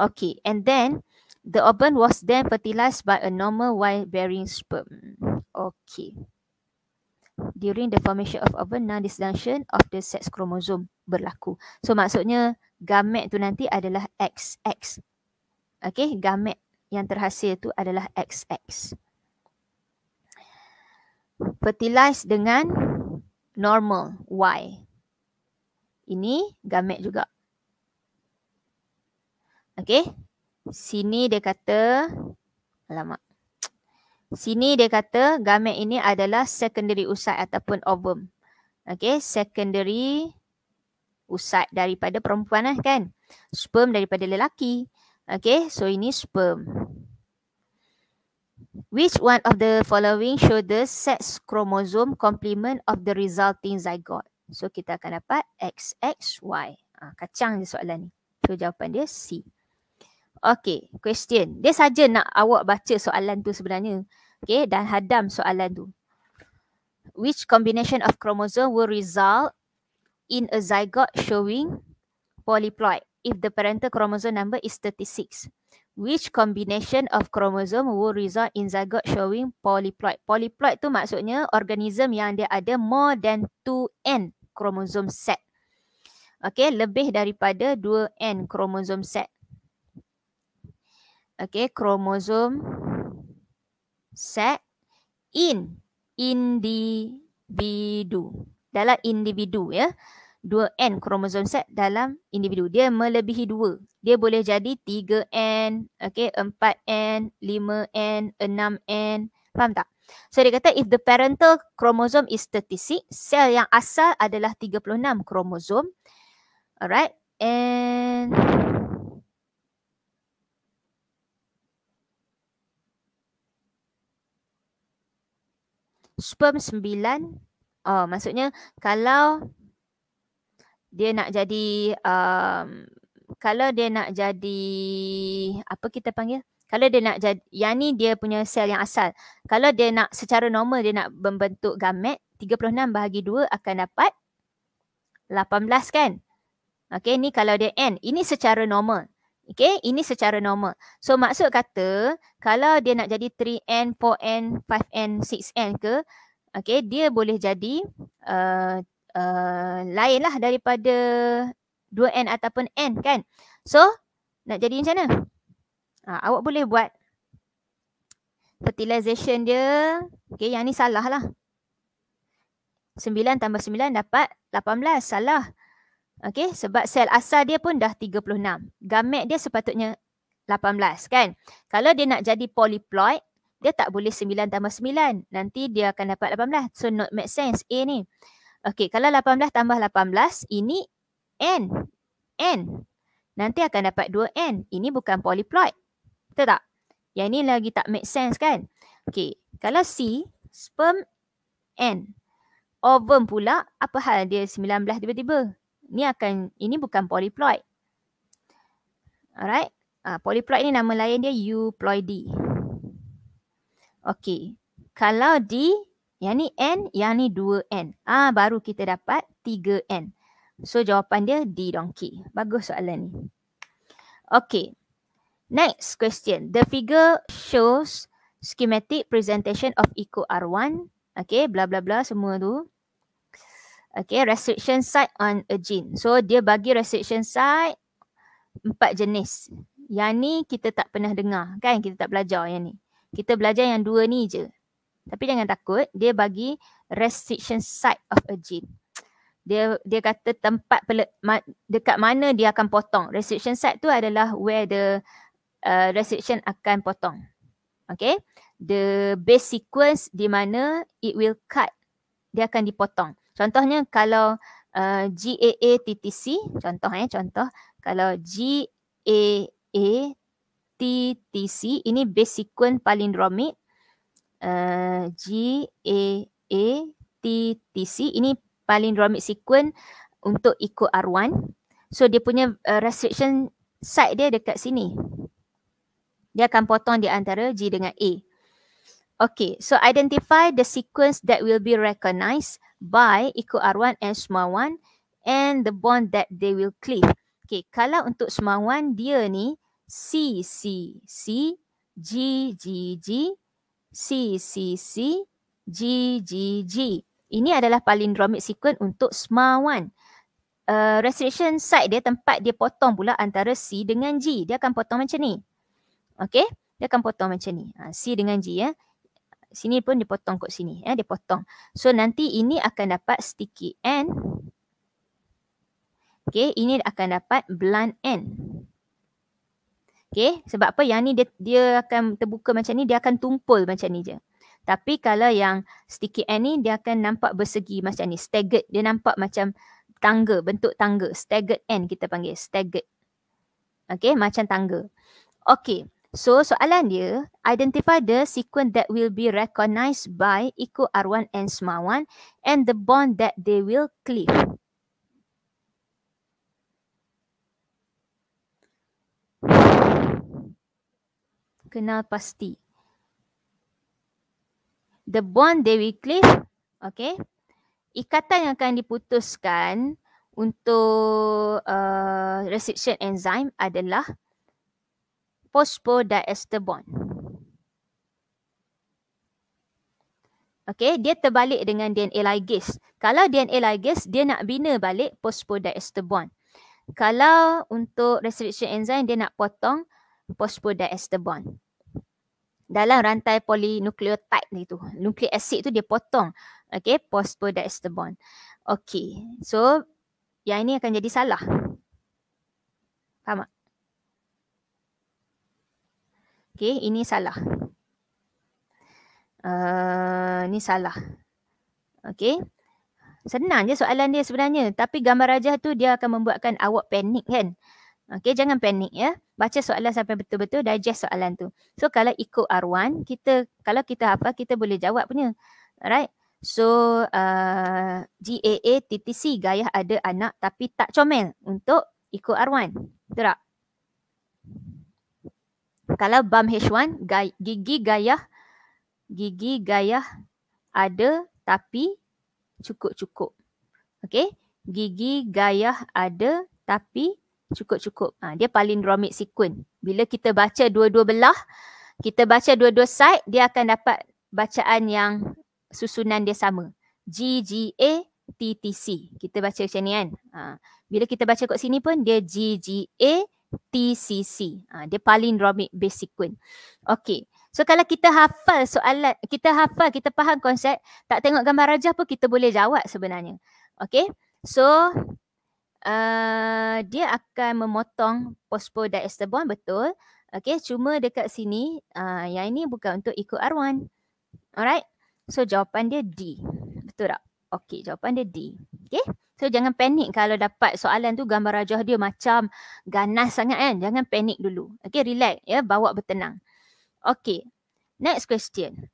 okay and then the ovum was then fertilized by a normal y bearing sperm okay during the formation of ovum non disjunction of the sex chromosome berlaku so maksudnya gamet tu nanti adalah xx okay gamet yang terhasil tu adalah xx fertilize dengan normal Y. Ini gamet juga. Okay. Sini dia kata, alamak. Sini dia kata gamet ini adalah secondary usai ataupun ovum. Okay. Secondary usai daripada perempuan lah kan. Sperm daripada lelaki. Okay. So ini sperm. Which one of the following show the sex chromosome complement of the resulting zygote? So kita akan dapat XXY. Ha, ah, kacang je soalan ni. So jawapan dia C. Okay, question. Dia saja nak awak baca soalan tu sebenarnya. Okay, dan hadam soalan tu. Which combination of chromosome will result in a zygote showing polyploid if the parental chromosome number is 36? which combination of chromosome will result in zygote showing polyploid. Polyploid tu maksudnya organism yang dia ada more than 2N chromosome set. Okay, lebih daripada 2N chromosome set. Okay, chromosome set in individu. Dalam individu ya. Yeah. 2N kromosom set dalam individu. Dia melebihi 2. Dia boleh jadi 3N, okay, 4N, 5N, 6N. Faham tak? So dia kata if the parental kromosom is 36, sel yang asal adalah 36 kromosom. Alright. And sperm 9 Oh, maksudnya kalau dia nak jadi um, kalau dia nak jadi apa kita panggil kalau dia nak jadi yang ni dia punya sel yang asal kalau dia nak secara normal dia nak membentuk gamet 36 bahagi 2 akan dapat 18 kan okey ni kalau dia n ini secara normal Okay, ini secara normal so maksud kata kalau dia nak jadi 3n 4n 5n 6n ke okay dia boleh jadi uh, Eh, lain lah daripada 2N ataupun N kan. So nak jadi macam mana? Ha, awak boleh buat fertilisation dia. Okay yang ni salah lah. 9 tambah 9 dapat 18. Salah. Okay sebab sel asal dia pun dah 36. Gamet dia sepatutnya 18 kan. Kalau dia nak jadi polyploid dia tak boleh 9 tambah 9. Nanti dia akan dapat 18. So not make sense A ni. Okey, kalau 18 tambah 18, ini N. N. Nanti akan dapat 2N. Ini bukan polyploid. Betul tak? Yang ini lagi tak make sense kan? Okey, kalau C, sperm N. Ovum pula, apa hal dia 19 tiba-tiba? Ini akan, ini bukan polyploid. Alright. Uh, polyploid ni nama lain dia euploidy. Okey. Kalau D, yang ni N, yang ni 2N. Ah baru kita dapat 3N. So jawapan dia D donkey. Bagus soalan ni. Okay. Next question. The figure shows schematic presentation of eco R1. Okay, bla bla bla semua tu. Okay, restriction site on a gene. So dia bagi restriction site empat jenis. Yang ni kita tak pernah dengar kan? Kita tak belajar yang ni. Kita belajar yang dua ni je. Tapi jangan takut, dia bagi restriction site of a gene. Dia dia kata tempat pele, ma, dekat mana dia akan potong. Restriction site tu adalah where the uh, restriction akan potong. Okay. The base sequence di mana it will cut. Dia akan dipotong. Contohnya kalau uh, GAATTC, contoh eh, contoh. Kalau GAATTC, ini base sequence palindromic. Eh, G A A T T C ini palindromic sequence untuk ikut R1. So dia punya uh, restriction site dia dekat sini. Dia akan potong di antara G dengan A. Okay, so identify the sequence that will be recognized by ikut R1 and SMA1 and the bond that they will cleave. Okay, kalau untuk SMA1 dia ni C, C, C, G, G, G, C, C, C, G, G, G. Ini adalah palindromic sequence untuk SMA1. Uh, restriction site dia tempat dia potong pula antara C dengan G. Dia akan potong macam ni. Okay. Dia akan potong macam ni. Ha, C dengan G ya. Sini pun dia potong kot sini. Ya. Dia potong. So nanti ini akan dapat sticky end. Okay. Ini akan dapat blunt end. Okay sebab apa yang ni dia, dia akan terbuka macam ni dia akan tumpul macam ni je. Tapi kalau yang sticky end ni dia akan nampak bersegi macam ni staggered dia nampak macam tangga bentuk tangga staggered end kita panggil staggered. Okay macam tangga. Okay so soalan dia identify the sequence that will be recognized by ikut 1 and Sm1 and the bond that they will cleave. kenal pasti. The bond they will cleave, okay. Ikatan yang akan diputuskan untuk uh, reception enzyme adalah phosphodiester bond. Okay, dia terbalik dengan DNA ligase. Kalau DNA ligase, dia nak bina balik phosphodiester bond. Kalau untuk restriction enzyme, dia nak potong phosphodiester bond dalam rantai polinukleotide ni tu. Nukleic acid tu dia potong. Okay, phosphodiester bond. Okay, so yang ini akan jadi salah. Faham tak? Okay, ini salah. Uh, eh, ni salah. Okay. Senang je soalan dia sebenarnya. Tapi gambar rajah tu dia akan membuatkan awak panik kan. Okay, jangan panik ya. Baca soalan sampai betul-betul digest soalan tu. So kalau ikut arwan, kita kalau kita apa kita boleh jawab punya. Alright. So uh, GAA TTC gaya ada anak tapi tak comel untuk ikut arwan. Betul tak? Kalau BAM H1 gay, gigi gaya, gigi gaya ada tapi cukup-cukup. Okay. Gigi gaya ada tapi cukup cukup-cukup. Ha, dia palindromic sequence. Bila kita baca dua-dua belah, kita baca dua-dua side, dia akan dapat bacaan yang susunan dia sama. G, G, A, T, T, C. Kita baca macam ni kan. Ha, bila kita baca kat sini pun, dia G, G, A, T, C, C. Ha, dia palindromic base sequence. Okay. So kalau kita hafal soalan, kita hafal, kita faham konsep, tak tengok gambar rajah pun kita boleh jawab sebenarnya. Okay. So dia akan memotong phosphodiesterbon betul. Okey, cuma dekat sini uh, yang ini bukan untuk ikut arwan. Alright. So jawapan dia D. Betul tak? Okey, jawapan dia D. Okey. So jangan panik kalau dapat soalan tu gambar rajah dia macam ganas sangat kan. Jangan panik dulu. Okey, relax ya, bawa bertenang. Okey. Next question.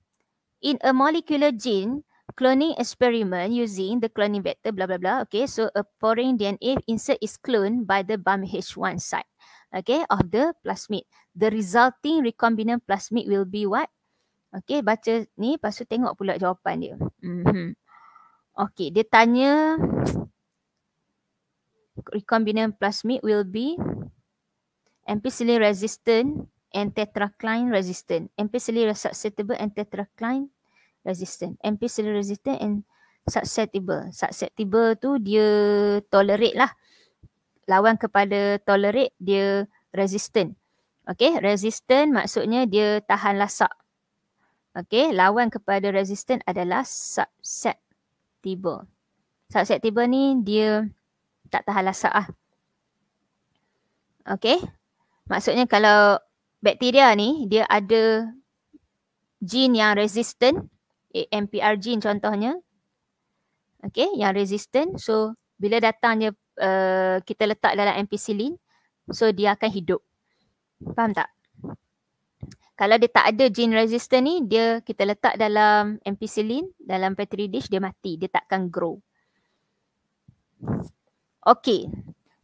In a molecular gene, cloning experiment using the cloning vector, blah, blah, blah. Okay, so a foreign DNA insert is cloned by the BAM H1 site, okay, of the plasmid. The resulting recombinant plasmid will be what? Okay, baca ni, lepas tu tengok pula jawapan dia. Mm-hmm. Okay, dia tanya recombinant plasmid will be ampicillin resistant and tetracline resistant. Ampicillin susceptible and tetracline resistant. MP resistant and susceptible. Susceptible tu dia tolerate lah. Lawan kepada tolerate dia resistant. Okay, resistant maksudnya dia tahan lasak. Okay, lawan kepada resistant adalah susceptible. Susceptible ni dia tak tahan lasak lah. Okay, maksudnya kalau bakteria ni dia ada gene yang resistant AMPR gene contohnya. Okay, yang resistant. So, bila datangnya uh, kita letak dalam ampicillin, so dia akan hidup. Faham tak? Kalau dia tak ada gene resistant ni, dia kita letak dalam ampicillin, dalam petri dish, dia mati. Dia takkan grow. Okay.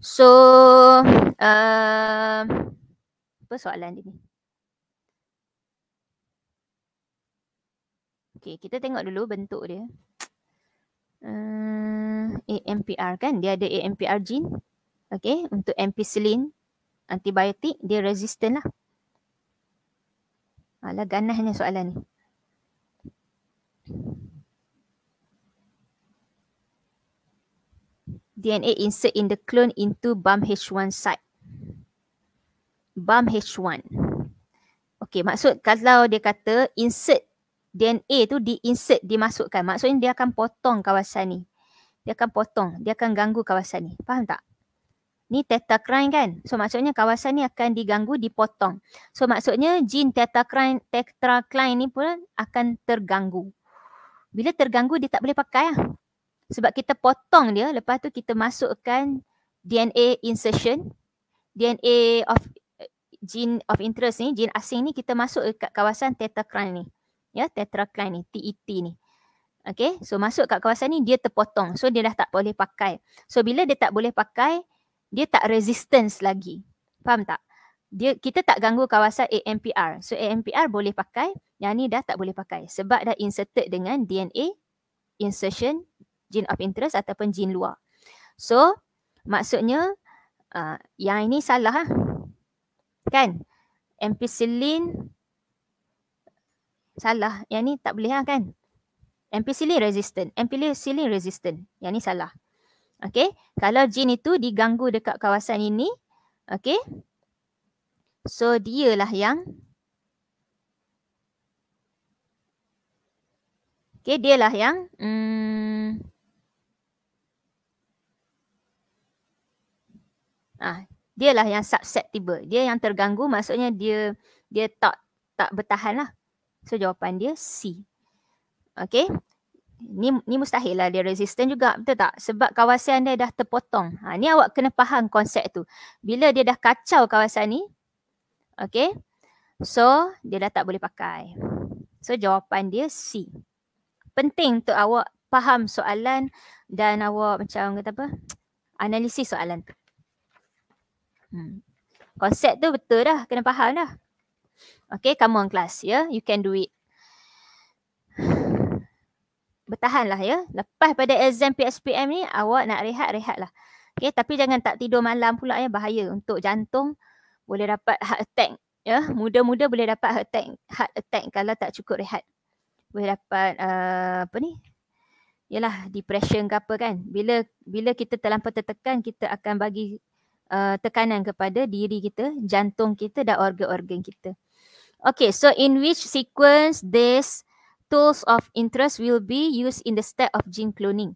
So, uh, apa soalan dia ni? Okay, kita tengok dulu bentuk dia. Uh, eh, AMPR kan? Dia ada AMPR gene. Okay, untuk ampicillin antibiotik, dia resistant lah. Alah, ganasnya soalan ni. DNA insert in the clone into BAMH1 site. BAMH1. Okay, maksud kalau dia kata insert DNA tu diinsert dimasukkan maksudnya dia akan potong kawasan ni dia akan potong dia akan ganggu kawasan ni faham tak ni tetracrine kan so maksudnya kawasan ni akan diganggu dipotong so maksudnya gene tetracrine tetracrine ni pun akan terganggu bila terganggu dia tak boleh pakai lah. sebab kita potong dia lepas tu kita masukkan DNA insertion DNA of eh, gene of interest ni gene asing ni kita masuk dekat kawasan tetracrine ni ya tetracline ni TET ni okey so masuk kat kawasan ni dia terpotong so dia dah tak boleh pakai so bila dia tak boleh pakai dia tak resistance lagi faham tak dia kita tak ganggu kawasan AMPR so AMPR boleh pakai yang ni dah tak boleh pakai sebab dah inserted dengan DNA insertion gene of interest ataupun gene luar so maksudnya uh, yang ini salah ha? kan ampicillin salah. Yang ni tak boleh lah kan. Ampicillin resistant. Ampicillin resistant. Yang ni salah. Okay. Kalau gene itu diganggu dekat kawasan ini. Okay. So dia lah yang. Okay. Dia lah yang. Hmm. Ah, dia lah yang susceptible. Dia yang terganggu maksudnya dia dia tak tak bertahan lah. So jawapan dia C. Okay. Ni, ni mustahil lah dia resistant juga betul tak? Sebab kawasan dia dah terpotong. Ha, ni awak kena faham konsep tu. Bila dia dah kacau kawasan ni. Okay. So dia dah tak boleh pakai. So jawapan dia C. Penting untuk awak faham soalan dan awak macam kata apa? Analisis soalan tu. Hmm. Konsep tu betul dah. Kena faham dah. Okay, come on class, ya. Yeah? You can do it. Bertahanlah, ya. Yeah? Lepas pada exam PSPM ni, awak nak rehat, rehatlah. Okay, tapi jangan tak tidur malam pula, ya. Yeah? Bahaya untuk jantung. Boleh dapat heart attack, ya. Yeah? Muda-muda boleh dapat heart attack, heart attack kalau tak cukup rehat. Boleh dapat, uh, apa ni? Yalah, depression ke apa kan. Bila bila kita terlampau tertekan, kita akan bagi uh, tekanan kepada diri kita, jantung kita dan organ-organ kita. Okay, so in which sequence this tools of interest will be used in the step of gene cloning?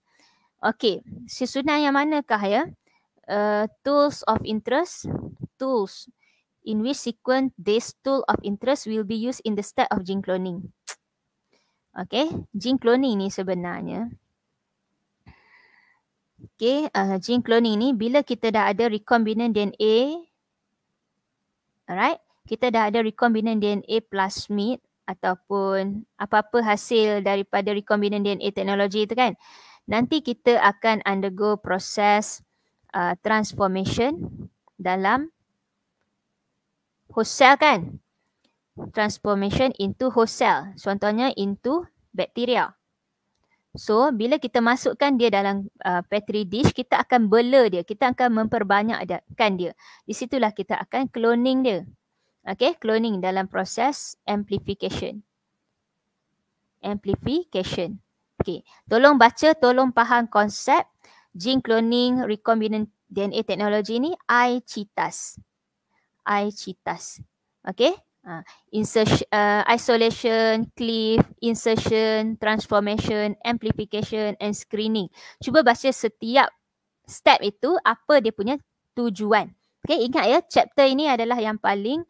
Okay, susunan yang mana kah ya? Uh, tools of interest, tools. In which sequence this tool of interest will be used in the step of gene cloning? Okay, gene cloning ni sebenarnya. Okay, uh, gene cloning ni bila kita dah ada recombinant DNA, alright, kita dah ada recombinant DNA plasmid ataupun apa-apa hasil daripada recombinant DNA teknologi itu kan nanti kita akan undergo proses uh, transformation dalam host cell kan transformation into host cell contohnya into bacteria. so bila kita masukkan dia dalam uh, petri dish kita akan bela dia kita akan memperbanyakkan dia di situlah kita akan cloning dia Okay, cloning dalam proses amplification. Amplification. Okay, tolong baca, tolong faham konsep gene cloning recombinant DNA teknologi ni iCitas. iCitas. Okay, Uh, ha, insertion, uh, isolation, cleave, insertion, transformation, amplification and screening. Cuba baca setiap step itu apa dia punya tujuan. Okay, ingat ya, chapter ini adalah yang paling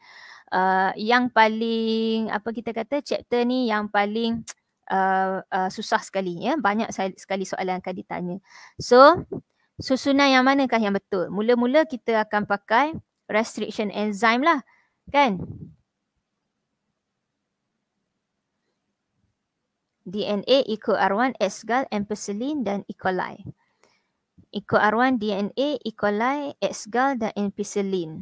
uh, yang paling apa kita kata chapter ni yang paling [tsk] uh, uh, susah sekali ya. Banyak sekali soalan akan ditanya. So, susunan yang manakah yang betul? Mula-mula kita akan pakai restriction enzyme lah. Kan? DNA ikut R1, S-gal, ampicillin dan E. coli ikut arwan DNA, E. coli, Exgal dan Ampicillin.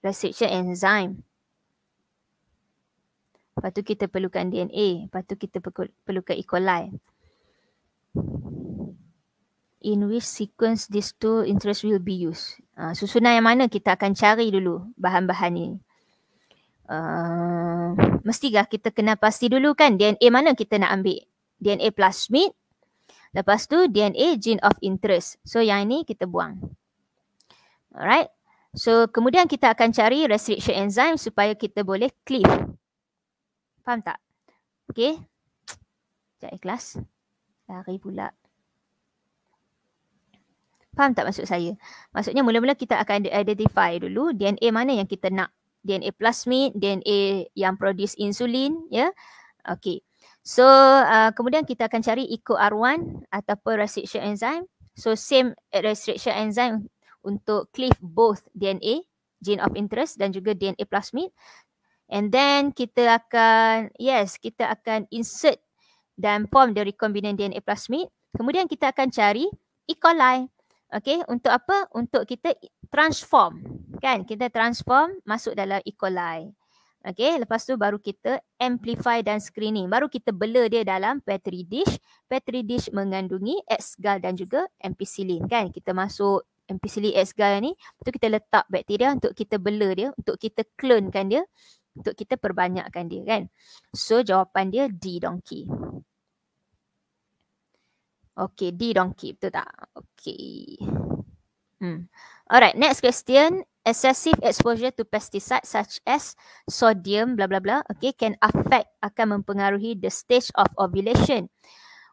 Restriction enzyme. Lepas tu kita perlukan DNA. Lepas tu kita perlukan E. coli. In which sequence these two interest will be used. Uh, susunan yang mana kita akan cari dulu bahan-bahan ni. Uh, ah, mestikah kita kena pasti dulu kan DNA mana kita nak ambil. DNA plasmid Lepas tu DNA gene of interest. So yang ini kita buang. Alright. So kemudian kita akan cari restriction enzyme supaya kita boleh cleave. Faham tak? Okay. Sekejap ikhlas. Lari pula. Faham tak maksud saya? Maksudnya mula-mula kita akan identify dulu DNA mana yang kita nak. DNA plasmid, DNA yang produce insulin. ya. Yeah? Okay. So uh, kemudian kita akan cari ikut R1 ataupun restriction enzyme. So same restriction enzyme untuk cleave both DNA, gene of interest dan juga DNA plasmid. And then kita akan, yes, kita akan insert dan form the recombinant DNA plasmid. Kemudian kita akan cari E. coli. Okay, untuk apa? Untuk kita transform. Kan, kita transform masuk dalam E. coli. Okay, lepas tu baru kita amplify dan screening. Baru kita bela dia dalam petri dish. Petri dish mengandungi exgal dan juga ampicillin kan. Kita masuk ampicillin exgal ni. tu kita letak bakteria untuk kita bela dia. Untuk kita clone kan dia. Untuk kita perbanyakkan dia kan. So jawapan dia D donkey. Okay, D donkey betul tak? Okay. Hmm. Alright, next question excessive exposure to pesticides such as sodium blah blah blah, okay can affect akan mempengaruhi the stage of ovulation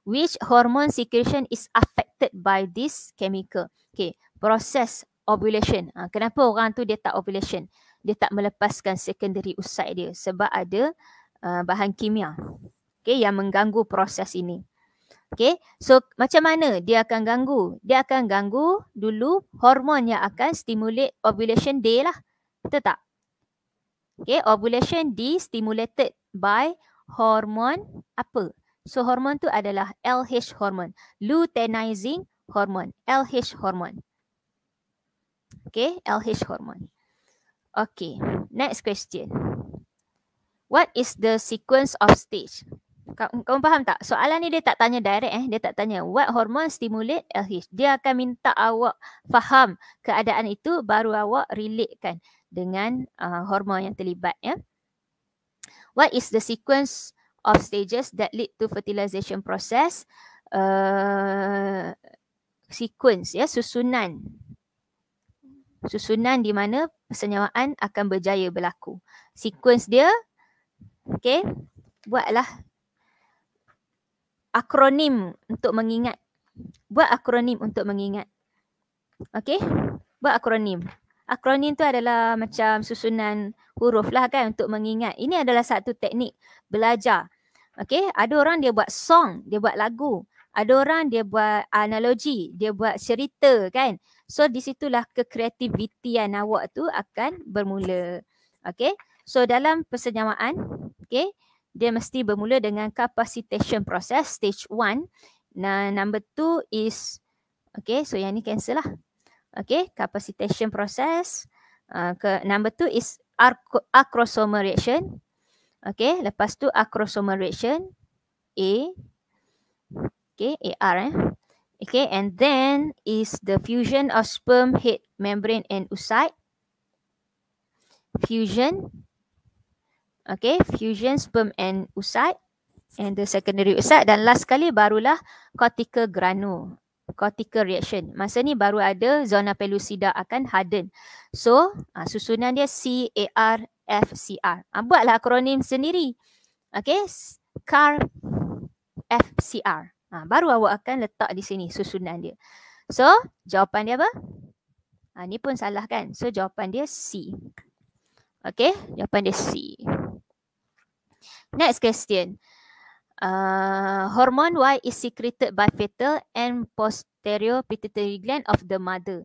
which hormone secretion is affected by this chemical okay process ovulation ha, kenapa orang tu dia tak ovulation dia tak melepaskan secondary usai dia sebab ada uh, bahan kimia okay yang mengganggu proses ini Okay. So macam mana dia akan ganggu? Dia akan ganggu dulu hormon yang akan stimulate ovulation day lah. Betul tak? Okay. Ovulation D stimulated by hormon apa? So hormon tu adalah LH hormon. Luteinizing hormon. LH hormon. Okay. LH hormon. Okay. Next question. What is the sequence of stage? Kau, kau faham tak? Soalan ni dia tak tanya direct eh. Dia tak tanya what hormone stimulate LH. Dia akan minta awak faham keadaan itu baru awak relatekan dengan uh, hormon yang terlibat ya. What is the sequence of stages that lead to fertilization process? Uh, sequence ya, susunan. Susunan di mana persenyawaan akan berjaya berlaku. Sequence dia, okay, buatlah akronim untuk mengingat. Buat akronim untuk mengingat. Okay? Buat akronim. Akronim tu adalah macam susunan huruf lah kan untuk mengingat. Ini adalah satu teknik belajar. Okay? Ada orang dia buat song, dia buat lagu. Ada orang dia buat analogi, dia buat cerita kan. So di situlah yang awak tu akan bermula. Okay? So dalam persenyamaan, okay? dia mesti bermula dengan capacitation process stage 1. Nah, number 2 is okay, so yang ni cancel lah. Okay, capacitation process. Uh, ke, number 2 is acrosomal reaction. Okay, lepas tu acrosomal reaction. A. Okay, AR eh. Okay, and then is the fusion of sperm head membrane and oocyte. Fusion Okay, fusion sperm and usat and the secondary usat dan last sekali barulah cortical granu cortical reaction. Masa ni baru ada zona pelusida akan harden. So ha, susunan dia R. Ha, buatlah akronim sendiri. Okay, C F CARFCR. Ha, ah, baru awak akan letak di sini susunan dia. So jawapan dia apa? Ini ni pun salah kan? So jawapan dia C. Okay, jawapan dia C. Next question. Uh, hormone Y is secreted by fetal and posterior pituitary gland of the mother.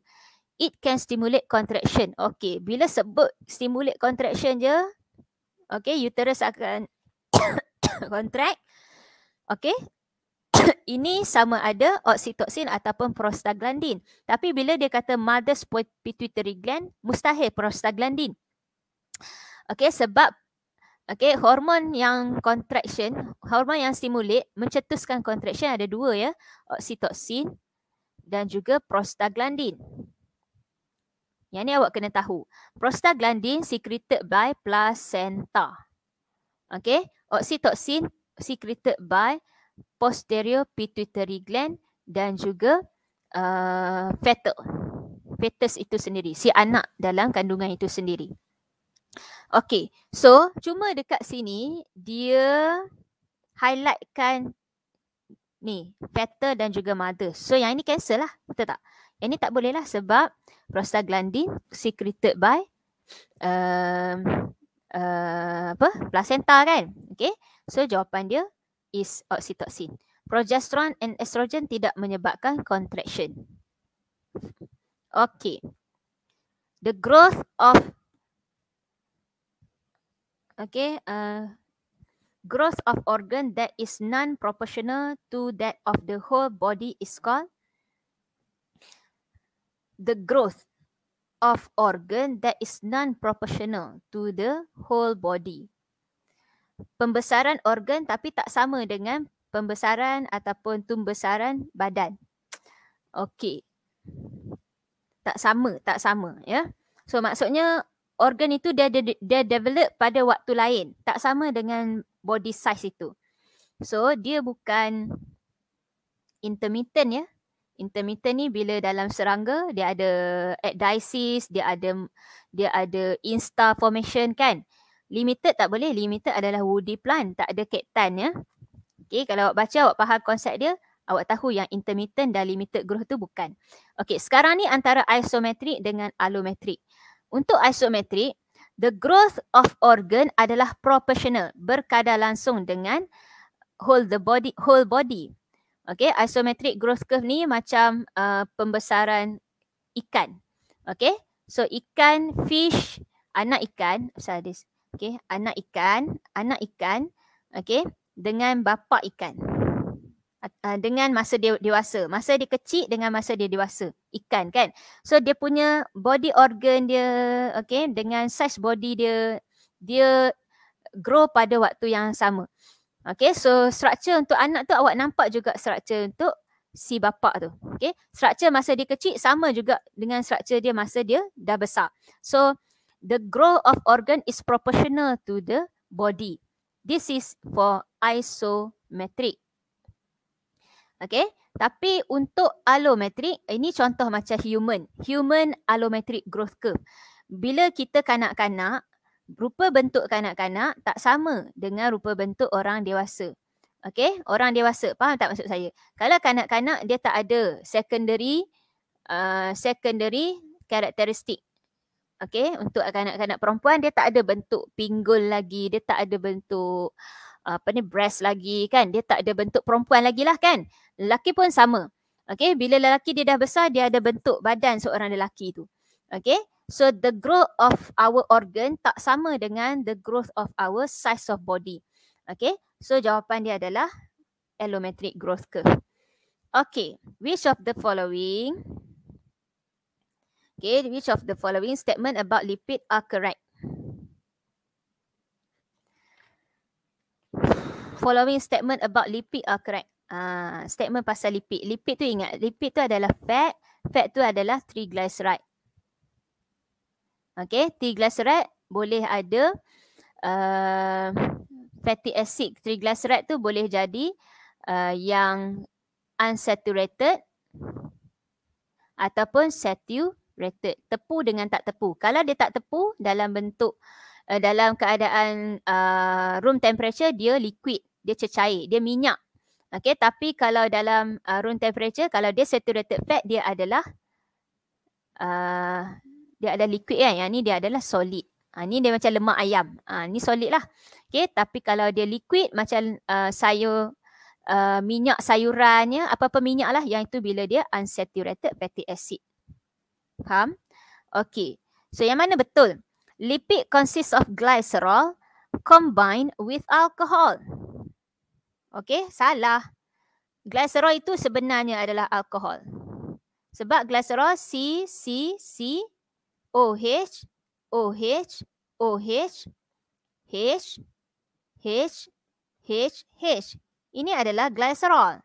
It can stimulate contraction. Okay, bila sebut stimulate contraction je, okay, uterus akan [coughs] contract. Okay, [coughs] ini sama ada oksitoksin ataupun prostaglandin. Tapi bila dia kata mother's pituitary gland, mustahil prostaglandin. Okay, sebab Okay, hormon yang contraction, hormon yang stimulate mencetuskan contraction ada dua ya. Oksitosin dan juga prostaglandin. Yang ni awak kena tahu. Prostaglandin secreted by placenta. Okay, oksitosin secreted by posterior pituitary gland dan juga uh, fetal. Fetus itu sendiri, si anak dalam kandungan itu sendiri. Okay, so cuma dekat sini dia highlightkan ni, fetal dan juga mother. So yang ini cancel lah, betul tak? Yang ini tak boleh lah sebab prostaglandin secreted by uh, uh, apa? placenta kan? Okay, so jawapan dia is oxytocin. Progesterone and estrogen tidak menyebabkan contraction. Okay. The growth of okay, uh, growth of organ that is non-proportional to that of the whole body is called the growth of organ that is non-proportional to the whole body. Pembesaran organ tapi tak sama dengan pembesaran ataupun tumbesaran badan. Okay, Tak sama, tak sama ya. Yeah? So maksudnya organ itu dia, dia, dia develop pada waktu lain. Tak sama dengan body size itu. So dia bukan intermittent ya. Intermittent ni bila dalam serangga dia ada adhesis, dia ada dia ada insta formation kan. Limited tak boleh. Limited adalah woody plant. Tak ada ketan ya. Okay kalau awak baca awak faham konsep dia. Awak tahu yang intermittent dan limited growth tu bukan. Okay sekarang ni antara isometric dengan allometric. Untuk isometrik, the growth of organ adalah proportional, berkadar langsung dengan whole the body whole body. Okay, isometric growth curve ni macam uh, pembesaran ikan. Okay, so ikan, fish, anak ikan, sorry this. Okay, anak ikan, anak ikan, okay, dengan bapa ikan uh, dengan masa dia dewasa. Masa dia kecil dengan masa dia dewasa. Ikan kan. So dia punya body organ dia okay dengan size body dia dia grow pada waktu yang sama. Okay so structure untuk anak tu awak nampak juga structure untuk si bapa tu. Okay. Structure masa dia kecil sama juga dengan structure dia masa dia dah besar. So the growth of organ is proportional to the body. This is for isometric. Okay. Tapi untuk allometric, eh, ini contoh macam human. Human allometric growth curve. Bila kita kanak-kanak, rupa bentuk kanak-kanak tak sama dengan rupa bentuk orang dewasa. Okay. Orang dewasa. Faham tak maksud saya? Kalau kanak-kanak dia tak ada secondary uh, secondary karakteristik. Okay. Untuk kanak-kanak perempuan dia tak ada bentuk pinggul lagi. Dia tak ada bentuk apa ni breast lagi kan. Dia tak ada bentuk perempuan lagi lah kan lelaki pun sama. Okay, bila lelaki dia dah besar, dia ada bentuk badan seorang lelaki tu. Okay, so the growth of our organ tak sama dengan the growth of our size of body. Okay, so jawapan dia adalah allometric growth curve. Okay, which of the following? Okay, which of the following statement about lipid are correct? Following statement about lipid are correct. Ah, statement pasal lipid. Lipid tu ingat, lipid tu adalah fat, fat tu adalah triglyceride. Okay, triglyceride boleh ada uh, fatty acid. Triglyceride tu boleh jadi uh, yang unsaturated ataupun saturated. Tepu dengan tak tepu. Kalau dia tak tepu dalam bentuk eh, dalam keadaan uh, room temperature dia liquid, dia cecair, dia minyak Okay, tapi kalau dalam uh, room temperature, kalau dia saturated fat, dia adalah uh, dia ada liquid kan. Yang ni dia adalah solid. Ha, ni dia macam lemak ayam. Ha, ni solid lah. Okay, tapi kalau dia liquid macam uh, sayur, uh, minyak sayurannya, apa-apa minyak lah. Yang itu bila dia unsaturated fatty acid. Faham? Okay. So yang mana betul? Lipid consists of glycerol combined with alcohol. Okey, salah. Glycerol itu sebenarnya adalah alkohol. Sebab glycerol C, C, C, OH, OH, OH, H, H, H, H, H. Ini adalah glycerol.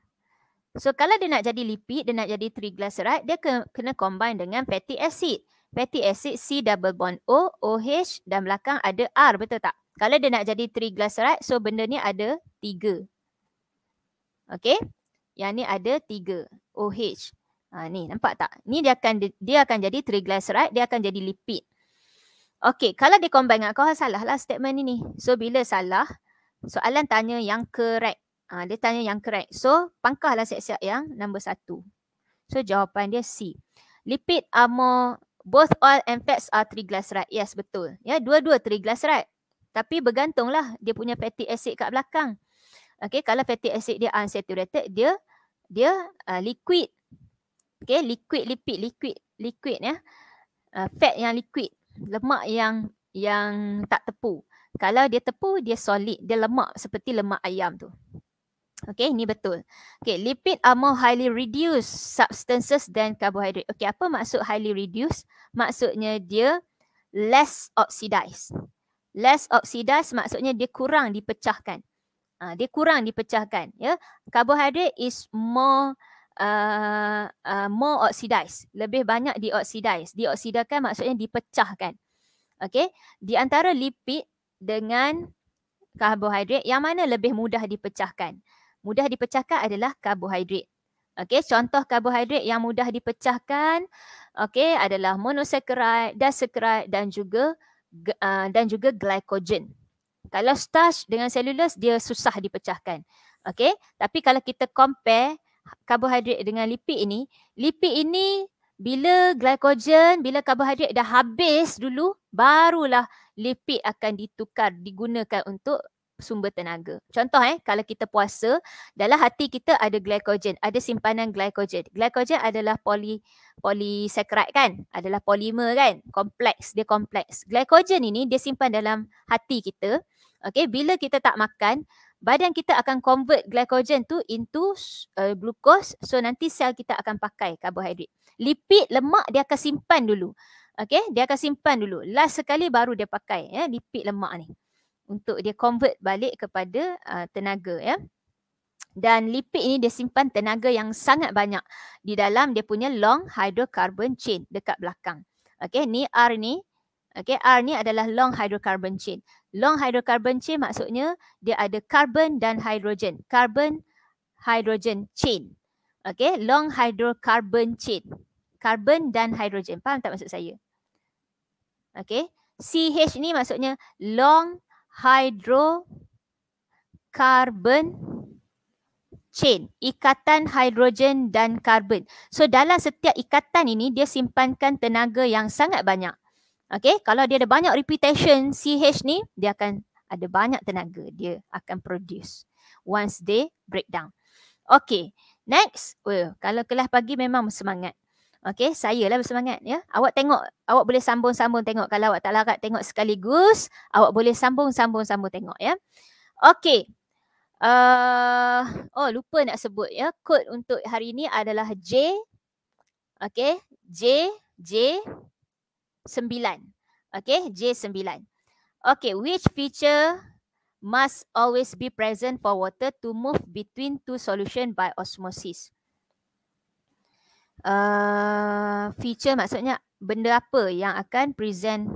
So kalau dia nak jadi lipid, dia nak jadi triglyceride, dia kena combine dengan fatty acid. Fatty acid C double bond O, OH dan belakang ada R, betul tak? Kalau dia nak jadi triglyceride, so benda ni ada tiga. Okay. Yang ni ada tiga. OH. Ha, ni nampak tak? Ni dia akan dia akan jadi triglyceride. Dia akan jadi lipid. Okay. Kalau dia combine dengan alcohol, salah lah statement ni ni. So bila salah, soalan tanya yang correct. Ha, dia tanya yang correct. So pangkah lah siap-siap yang nombor satu. So jawapan dia C. Lipid are more, both oil and fats are triglyceride. Yes, betul. Ya, dua-dua triglyceride. Tapi bergantunglah dia punya fatty acid kat belakang. Okay, kalau fatty acid dia unsaturated, dia dia uh, liquid. Okay, liquid, lipid, liquid, liquid ya. Uh, fat yang liquid, lemak yang yang tak tepu. Kalau dia tepu, dia solid, dia lemak seperti lemak ayam tu. Okay, ini betul. Okay, lipid are more highly reduced substances than carbohydrate. Okay, apa maksud highly reduced? Maksudnya dia less oxidized. Less oxidized maksudnya dia kurang dipecahkan uh, dia kurang dipecahkan ya karbohidrat is more uh, uh, more oxidized lebih banyak dioxidize dioksidakan maksudnya dipecahkan okay? di antara lipid dengan karbohidrat yang mana lebih mudah dipecahkan mudah dipecahkan adalah karbohidrat Okey, contoh karbohidrat yang mudah dipecahkan okey adalah monosakarat, disakarat dan juga uh, dan juga glycogen. Kalau starch dengan cellulose dia susah dipecahkan. Okey, tapi kalau kita compare karbohidrat dengan lipid ini, lipid ini bila glycogen, bila karbohidrat dah habis dulu, barulah lipid akan ditukar, digunakan untuk sumber tenaga. Contoh eh, kalau kita puasa, dalam hati kita ada glycogen, ada simpanan glycogen. Glycogen adalah poli polisakarat kan? Adalah polimer kan? Kompleks, dia kompleks. Glycogen ini dia simpan dalam hati kita. Okay, bila kita tak makan, badan kita akan convert glycogen tu into uh, glucose. So nanti sel kita akan pakai karbohidrat. Lipid lemak dia akan simpan dulu. Okay, dia akan simpan dulu. Last sekali baru dia pakai ya, lipid lemak ni. Untuk dia convert balik kepada uh, tenaga ya. Dan lipid ini dia simpan tenaga yang sangat banyak di dalam dia punya long hydrocarbon chain dekat belakang. Okay, ni R ni Okay, R ni adalah long hydrocarbon chain. Long hydrocarbon chain maksudnya dia ada carbon dan hydrogen. Carbon, hydrogen chain. Okay, long hydrocarbon chain. Carbon dan hydrogen. Faham tak maksud saya? Okay, CH ni maksudnya long hydrocarbon chain. Ikatan hydrogen dan carbon. So dalam setiap ikatan ini dia simpankan tenaga yang sangat banyak. Okay, kalau dia ada banyak reputation CH ni, dia akan ada banyak tenaga. Dia akan produce once they break down. Okay, next. Well, kalau kelas pagi memang bersemangat. Okay, saya lah bersemangat. Ya. Awak tengok, awak boleh sambung-sambung tengok. Kalau awak tak larat tengok sekaligus, awak boleh sambung-sambung-sambung tengok. Ya. Okay, Uh, oh lupa nak sebut ya Kod untuk hari ini adalah J Okay J J sembilan. Okay, J sembilan. Okay, which feature must always be present for water to move between two solution by osmosis? Uh, feature maksudnya benda apa yang akan present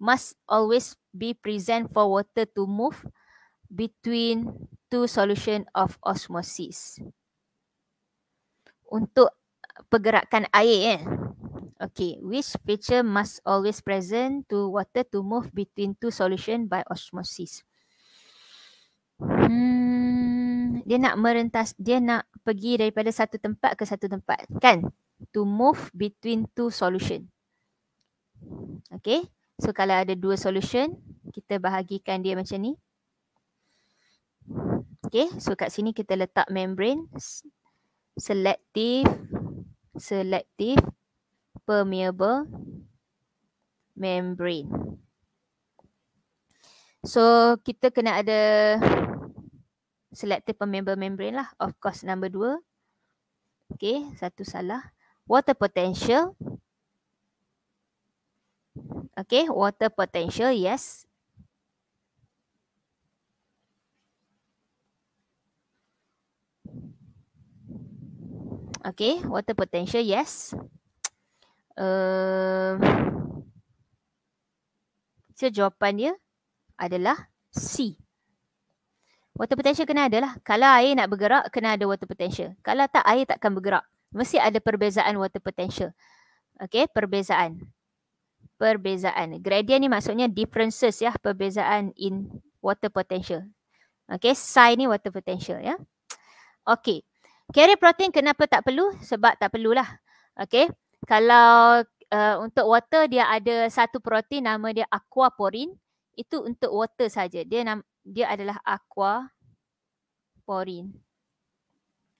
must always be present for water to move between two solution of osmosis. Untuk pergerakan air eh. Okay, which feature must always present to water to move between two solution by osmosis? Hmm, dia nak merentas, dia nak pergi daripada satu tempat ke satu tempat, kan? To move between two solution. Okay, so kalau ada dua solution, kita bahagikan dia macam ni. Okay, so kat sini kita letak membrane selective selective permeable membrane. So kita kena ada selective permeable membrane lah. Of course number dua. Okay, satu salah. Water potential. Okay, water potential, yes. Okay, water potential, Yes. Uh, ehm, so jawapan dia adalah C. Water potential kena ada lah. Kalau air nak bergerak, kena ada water potential. Kalau tak, air takkan bergerak. Mesti ada perbezaan water potential. Okay, perbezaan. Perbezaan. Gradient ni maksudnya differences ya. Perbezaan in water potential. Okay, psi ni water potential ya. Okay. Carrier protein kenapa tak perlu? Sebab tak perlulah. Okay kalau uh, untuk water dia ada satu protein nama dia aquaporin itu untuk water saja dia nam- dia adalah aquaporin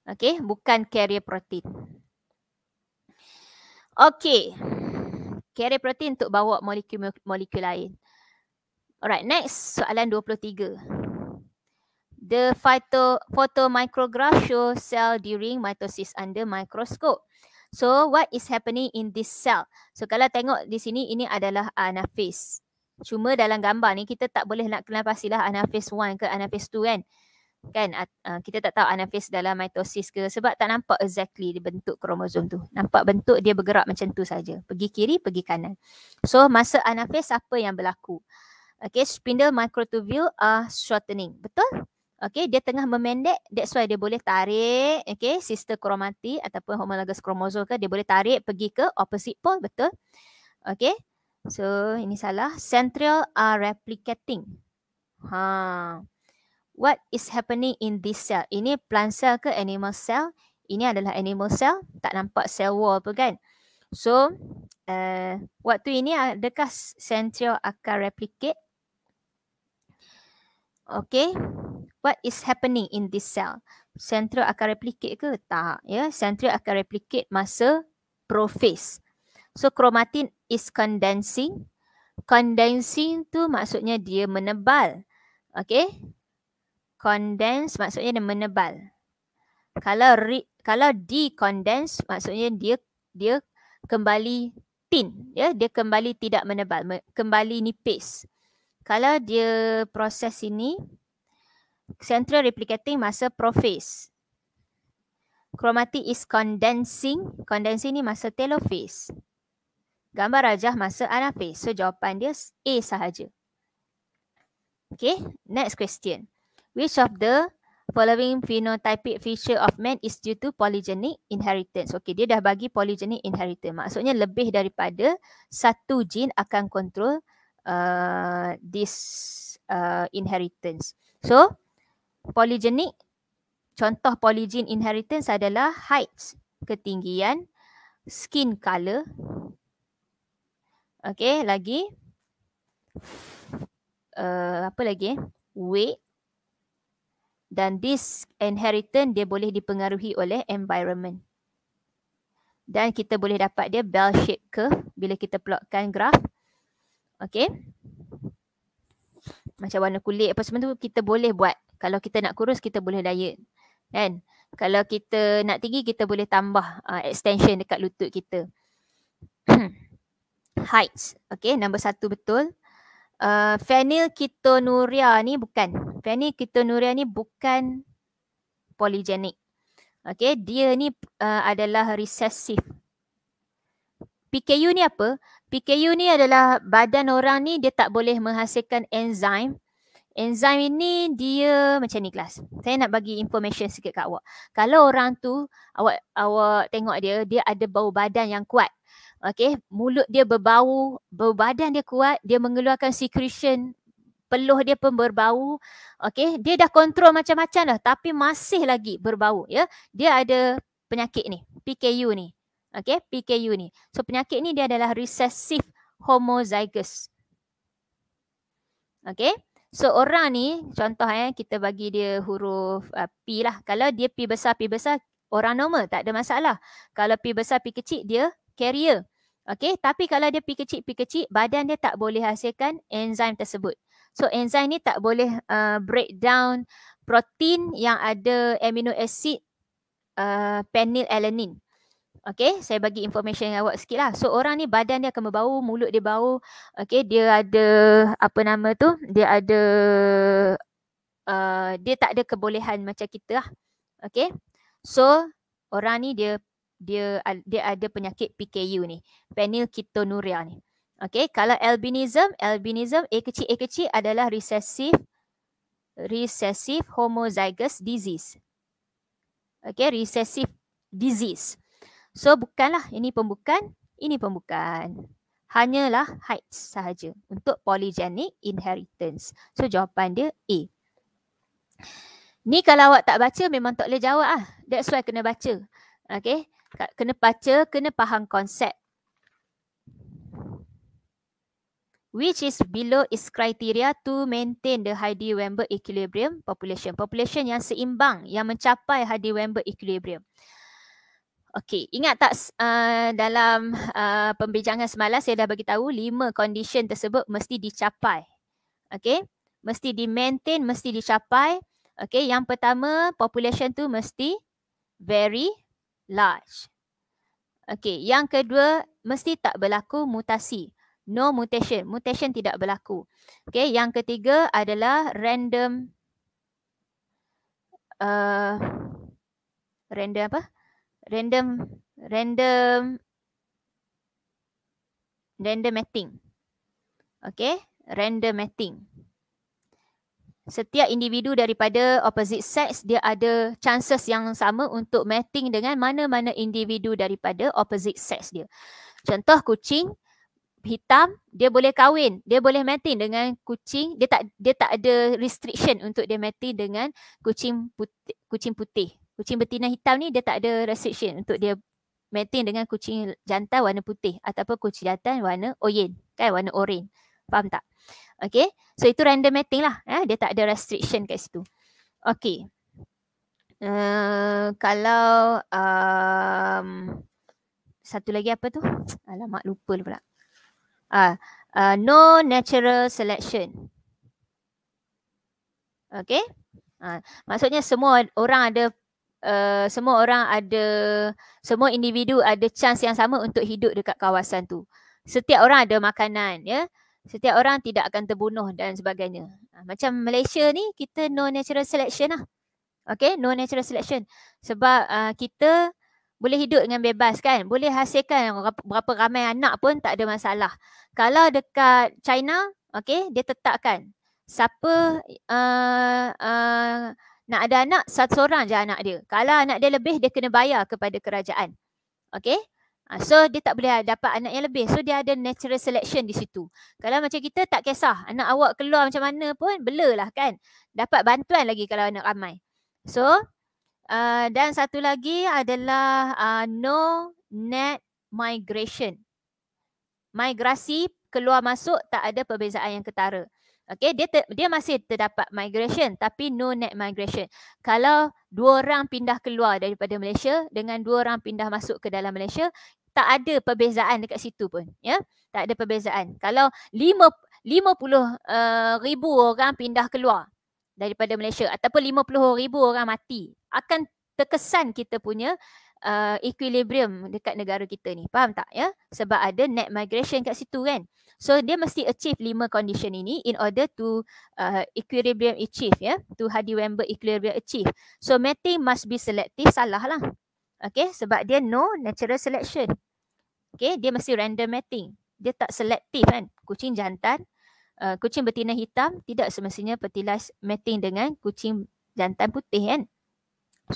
okay bukan carrier protein Okay, carrier protein untuk bawa molekul-molekul lain alright next soalan 23 The phyto, photo micrograph show cell during mitosis under microscope. So what is happening in this cell? So kalau tengok di sini ini adalah anaphase. Cuma dalam gambar ni kita tak boleh nak kenal pastilah anaphase 1 ke anaphase 2 kan. Kan uh, kita tak tahu anaphase dalam mitosis ke sebab tak nampak exactly bentuk kromosom tu. Nampak bentuk dia bergerak macam tu saja. Pergi kiri, pergi kanan. So masa anaphase apa yang berlaku? Okay, spindle microtubule are shortening. Betul? Okay, dia tengah memendek, that's why dia boleh tarik, okay, sister kromati ataupun homologous kromosom ke, dia boleh tarik pergi ke opposite pole, betul? Okay, so ini salah. Central are replicating. Ha. What is happening in this cell? Ini plant cell ke animal cell? Ini adalah animal cell, tak nampak cell wall apa kan? So, uh, eh, waktu ini adakah central akan replicate? Okay, what is happening in this cell. Central akan replicate ke? Tak. Ya, central akan replicate masa prophase. So chromatin is condensing. Condensing tu maksudnya dia menebal. Okay. Condense maksudnya dia menebal. Kalau re, kalau decondense maksudnya dia dia kembali thin. Ya, dia kembali tidak menebal. Kembali nipis. Kalau dia proses ini, central replicating masa prophase. Chromatic is condensing. Condensing ni masa telophase. Gambar rajah masa anaphase. So jawapan dia A sahaja. Okay, next question. Which of the following phenotypic feature of man is due to polygenic inheritance? Okay, dia dah bagi polygenic inheritance. Maksudnya lebih daripada satu gene akan control uh, this uh, inheritance. So, polygenic contoh polygene inheritance adalah height, ketinggian, skin color. Okay, lagi. Uh, apa lagi? Weight. Dan this inheritance dia boleh dipengaruhi oleh environment. Dan kita boleh dapat dia bell shape ke bila kita plotkan graf. Okay. Macam warna kulit apa semua tu kita boleh buat kalau kita nak kurus kita boleh diet kan. Kalau kita nak tinggi kita boleh tambah uh, extension dekat lutut kita. [clears throat] Heights. Okay nombor satu betul. Uh, ah, phenylketonuria ni bukan. Phenylketonuria ni bukan polygenic. Okay dia ni uh, adalah recessive. PKU ni apa? PKU ni adalah badan orang ni dia tak boleh menghasilkan enzim. Enzim ini dia macam ni kelas. Saya nak bagi information sikit kat awak. Kalau orang tu awak awak tengok dia dia ada bau badan yang kuat. okay? mulut dia berbau, bau badan dia kuat, dia mengeluarkan secretion peluh dia pun berbau. Okey, dia dah kontrol macam-macam dah tapi masih lagi berbau ya. Dia ada penyakit ni, PKU ni. okay? PKU ni. So penyakit ni dia adalah recessive homozygous. okay? So orang ni contoh eh kita bagi dia huruf uh, P lah. Kalau dia P besar P besar orang normal tak ada masalah. Kalau P besar P kecil dia carrier. okay. tapi kalau dia P kecil P kecil badan dia tak boleh hasilkan enzim tersebut. So enzim ni tak boleh uh, break down protein yang ada amino acid uh, penil alanine. Okay, saya bagi information yang awak sikit lah. So orang ni badan dia akan berbau, mulut dia bau. Okay, dia ada apa nama tu? Dia ada, uh, dia tak ada kebolehan macam kita lah. Okay, so orang ni dia dia dia ada penyakit PKU ni. penil Phenylketonuria ni. Okay, kalau albinism, albinism A kecil-A kecil adalah recessive recessive homozygous disease. Okay, recessive disease. So bukanlah ini pembukaan, ini pembukaan. Hanyalah heights sahaja untuk polygenic inheritance. So jawapan dia A. Ni kalau awak tak baca memang tak boleh jawab lah. That's why kena baca. Okay. Kena baca, kena faham konsep. Which is below its criteria to maintain the hardy wenberg equilibrium population. Population yang seimbang, yang mencapai hardy wenberg equilibrium. Okey, ingat tak uh, dalam uh, pembincangan semalam saya dah bagi tahu lima condition tersebut mesti dicapai. Okey, mesti di maintain, mesti dicapai. Okey, yang pertama population tu mesti very large. Okey, yang kedua mesti tak berlaku mutasi. No mutation, mutation tidak berlaku. Okey, yang ketiga adalah random uh, random apa? random random random mating. Okay, random mating. Setiap individu daripada opposite sex dia ada chances yang sama untuk mating dengan mana-mana individu daripada opposite sex dia. Contoh kucing hitam dia boleh kahwin, dia boleh mating dengan kucing, dia tak dia tak ada restriction untuk dia mating dengan kucing putih, kucing putih kucing betina hitam ni dia tak ada restriction untuk dia mating dengan kucing jantan warna putih ataupun kucing jantan warna oyen kan warna oren faham tak Okay, so itu random mating lah eh dia tak ada restriction kat situ Okay, uh, eh, kalau um, satu lagi apa tu alamak lupa pula ah uh, uh, no natural selection Okay, Ha, ah, maksudnya semua orang ada Eh, semua orang ada semua individu ada chance yang sama untuk hidup dekat kawasan tu. Setiap orang ada makanan ya. Setiap orang tidak akan terbunuh dan sebagainya. Ha, macam Malaysia ni kita no natural selection lah. Okay no natural selection. Sebab uh, kita boleh hidup dengan bebas kan. Boleh hasilkan berapa ramai anak pun tak ada masalah. Kalau dekat China okay dia tetapkan siapa uh, uh, nak ada anak, satu orang je anak dia. Kalau anak dia lebih, dia kena bayar kepada kerajaan. Okay? Ah, so, dia tak boleh dapat anak yang lebih. So, dia ada natural selection di situ. Kalau macam kita, tak kisah. Anak awak keluar macam mana pun, belalah kan. Dapat bantuan lagi kalau anak ramai. So, uh, dan satu lagi adalah uh, no net migration. Migrasi keluar masuk tak ada perbezaan yang ketara. Okay, dia ter, dia masih terdapat migration tapi no net migration. Kalau dua orang pindah keluar daripada Malaysia dengan dua orang pindah masuk ke dalam Malaysia, tak ada perbezaan dekat situ pun. Ya, yeah? tak ada perbezaan. Kalau lima, lima puluh uh, ribu orang pindah keluar daripada Malaysia ataupun lima puluh ribu orang mati, akan terkesan kita punya uh, equilibrium dekat negara kita ni. Faham tak ya? Yeah? Sebab ada net migration kat situ kan. So dia mesti achieve lima condition ini in order to uh, equilibrium achieve ya, yeah? to Hardy-Weinberg equilibrium achieve. So mating must be selective salah lah. Okay, sebab dia no natural selection. Okay, dia mesti random mating. Dia tak selektif. kan. Kucing jantan, uh, kucing betina hitam tidak semestinya petilas mating dengan kucing jantan putih kan.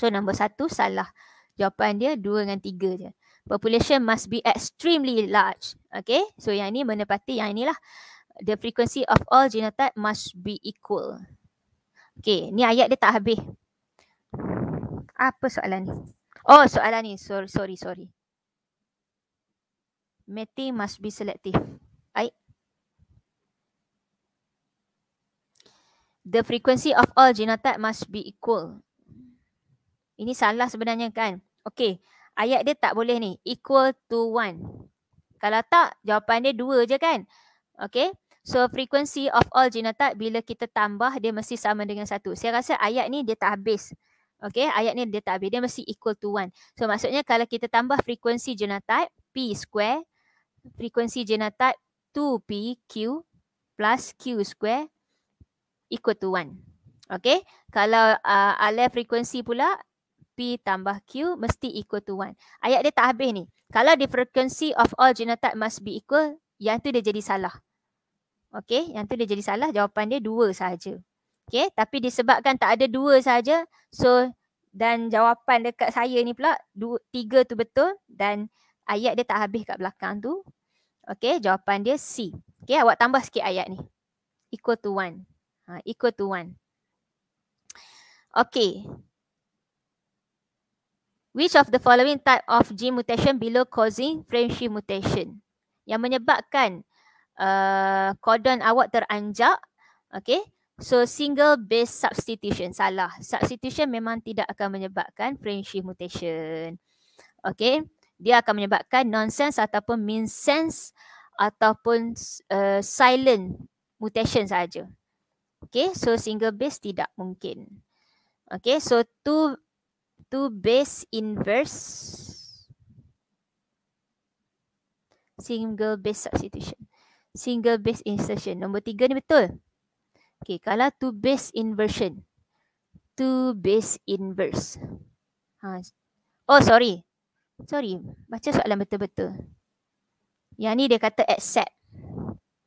So nombor satu salah. Jawapan dia dua dengan tiga je population must be extremely large. Okay, so yang ini menepati yang inilah the frequency of all genotype must be equal. Okay, ni ayat dia tak habis. Apa soalan ni? Oh, soalan ni. Sorry, sorry, sorry. Mating must be selective. Aik. The frequency of all genotype must be equal. Ini salah sebenarnya kan? Okay ayat dia tak boleh ni equal to one. Kalau tak jawapan dia dua je kan. Okay. So frequency of all genotype bila kita tambah dia mesti sama dengan satu. Saya rasa ayat ni dia tak habis. Okay. Ayat ni dia tak habis. Dia mesti equal to one. So maksudnya kalau kita tambah frequency genotype P square. Frequency genotype 2PQ plus Q square equal to one. Okay. Kalau uh, alef frequency pula P tambah Q mesti equal to 1. Ayat dia tak habis ni. Kalau the frequency of all genotype must be equal, yang tu dia jadi salah. Okay, yang tu dia jadi salah. Jawapan dia dua sahaja. Okay, tapi disebabkan tak ada dua sahaja, so dan jawapan dekat saya ni pula, dua, tiga tu betul dan ayat dia tak habis kat belakang tu. Okay, jawapan dia C. Okay, awak tambah sikit ayat ni. Equal to 1. Ha, equal to 1. Okay, Which of the following type of gene mutation below causing frame shift mutation? Yang menyebabkan uh, kodon awak teranjak. Okay. So single base substitution. Salah. Substitution memang tidak akan menyebabkan frame shift mutation. Okay. Dia akan menyebabkan nonsense ataupun mean sense ataupun uh, silent mutation saja. Okay. So single base tidak mungkin. Okay. So two to base inverse single base substitution. Single base insertion. Nombor tiga ni betul. Okay, kalau two base inversion. two base inverse. Ha. Oh, sorry. Sorry, baca soalan betul-betul. Yang ni dia kata accept.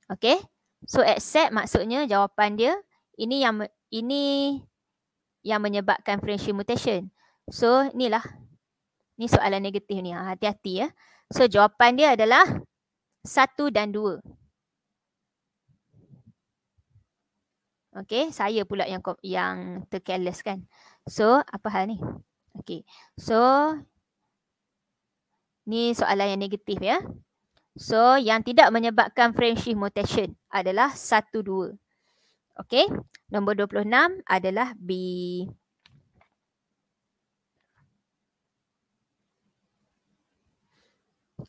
Okay. So accept maksudnya jawapan dia ini yang ini yang menyebabkan frequency mutation. So ni lah, Ni soalan negatif ni. Ha, hati-hati ya. So jawapan dia adalah satu dan dua. Okay. Saya pula yang yang terkeles kan. So apa hal ni? Okay. So ni soalan yang negatif ya. So yang tidak menyebabkan frame shift mutation adalah satu dua. Okay. Nombor 26 adalah B.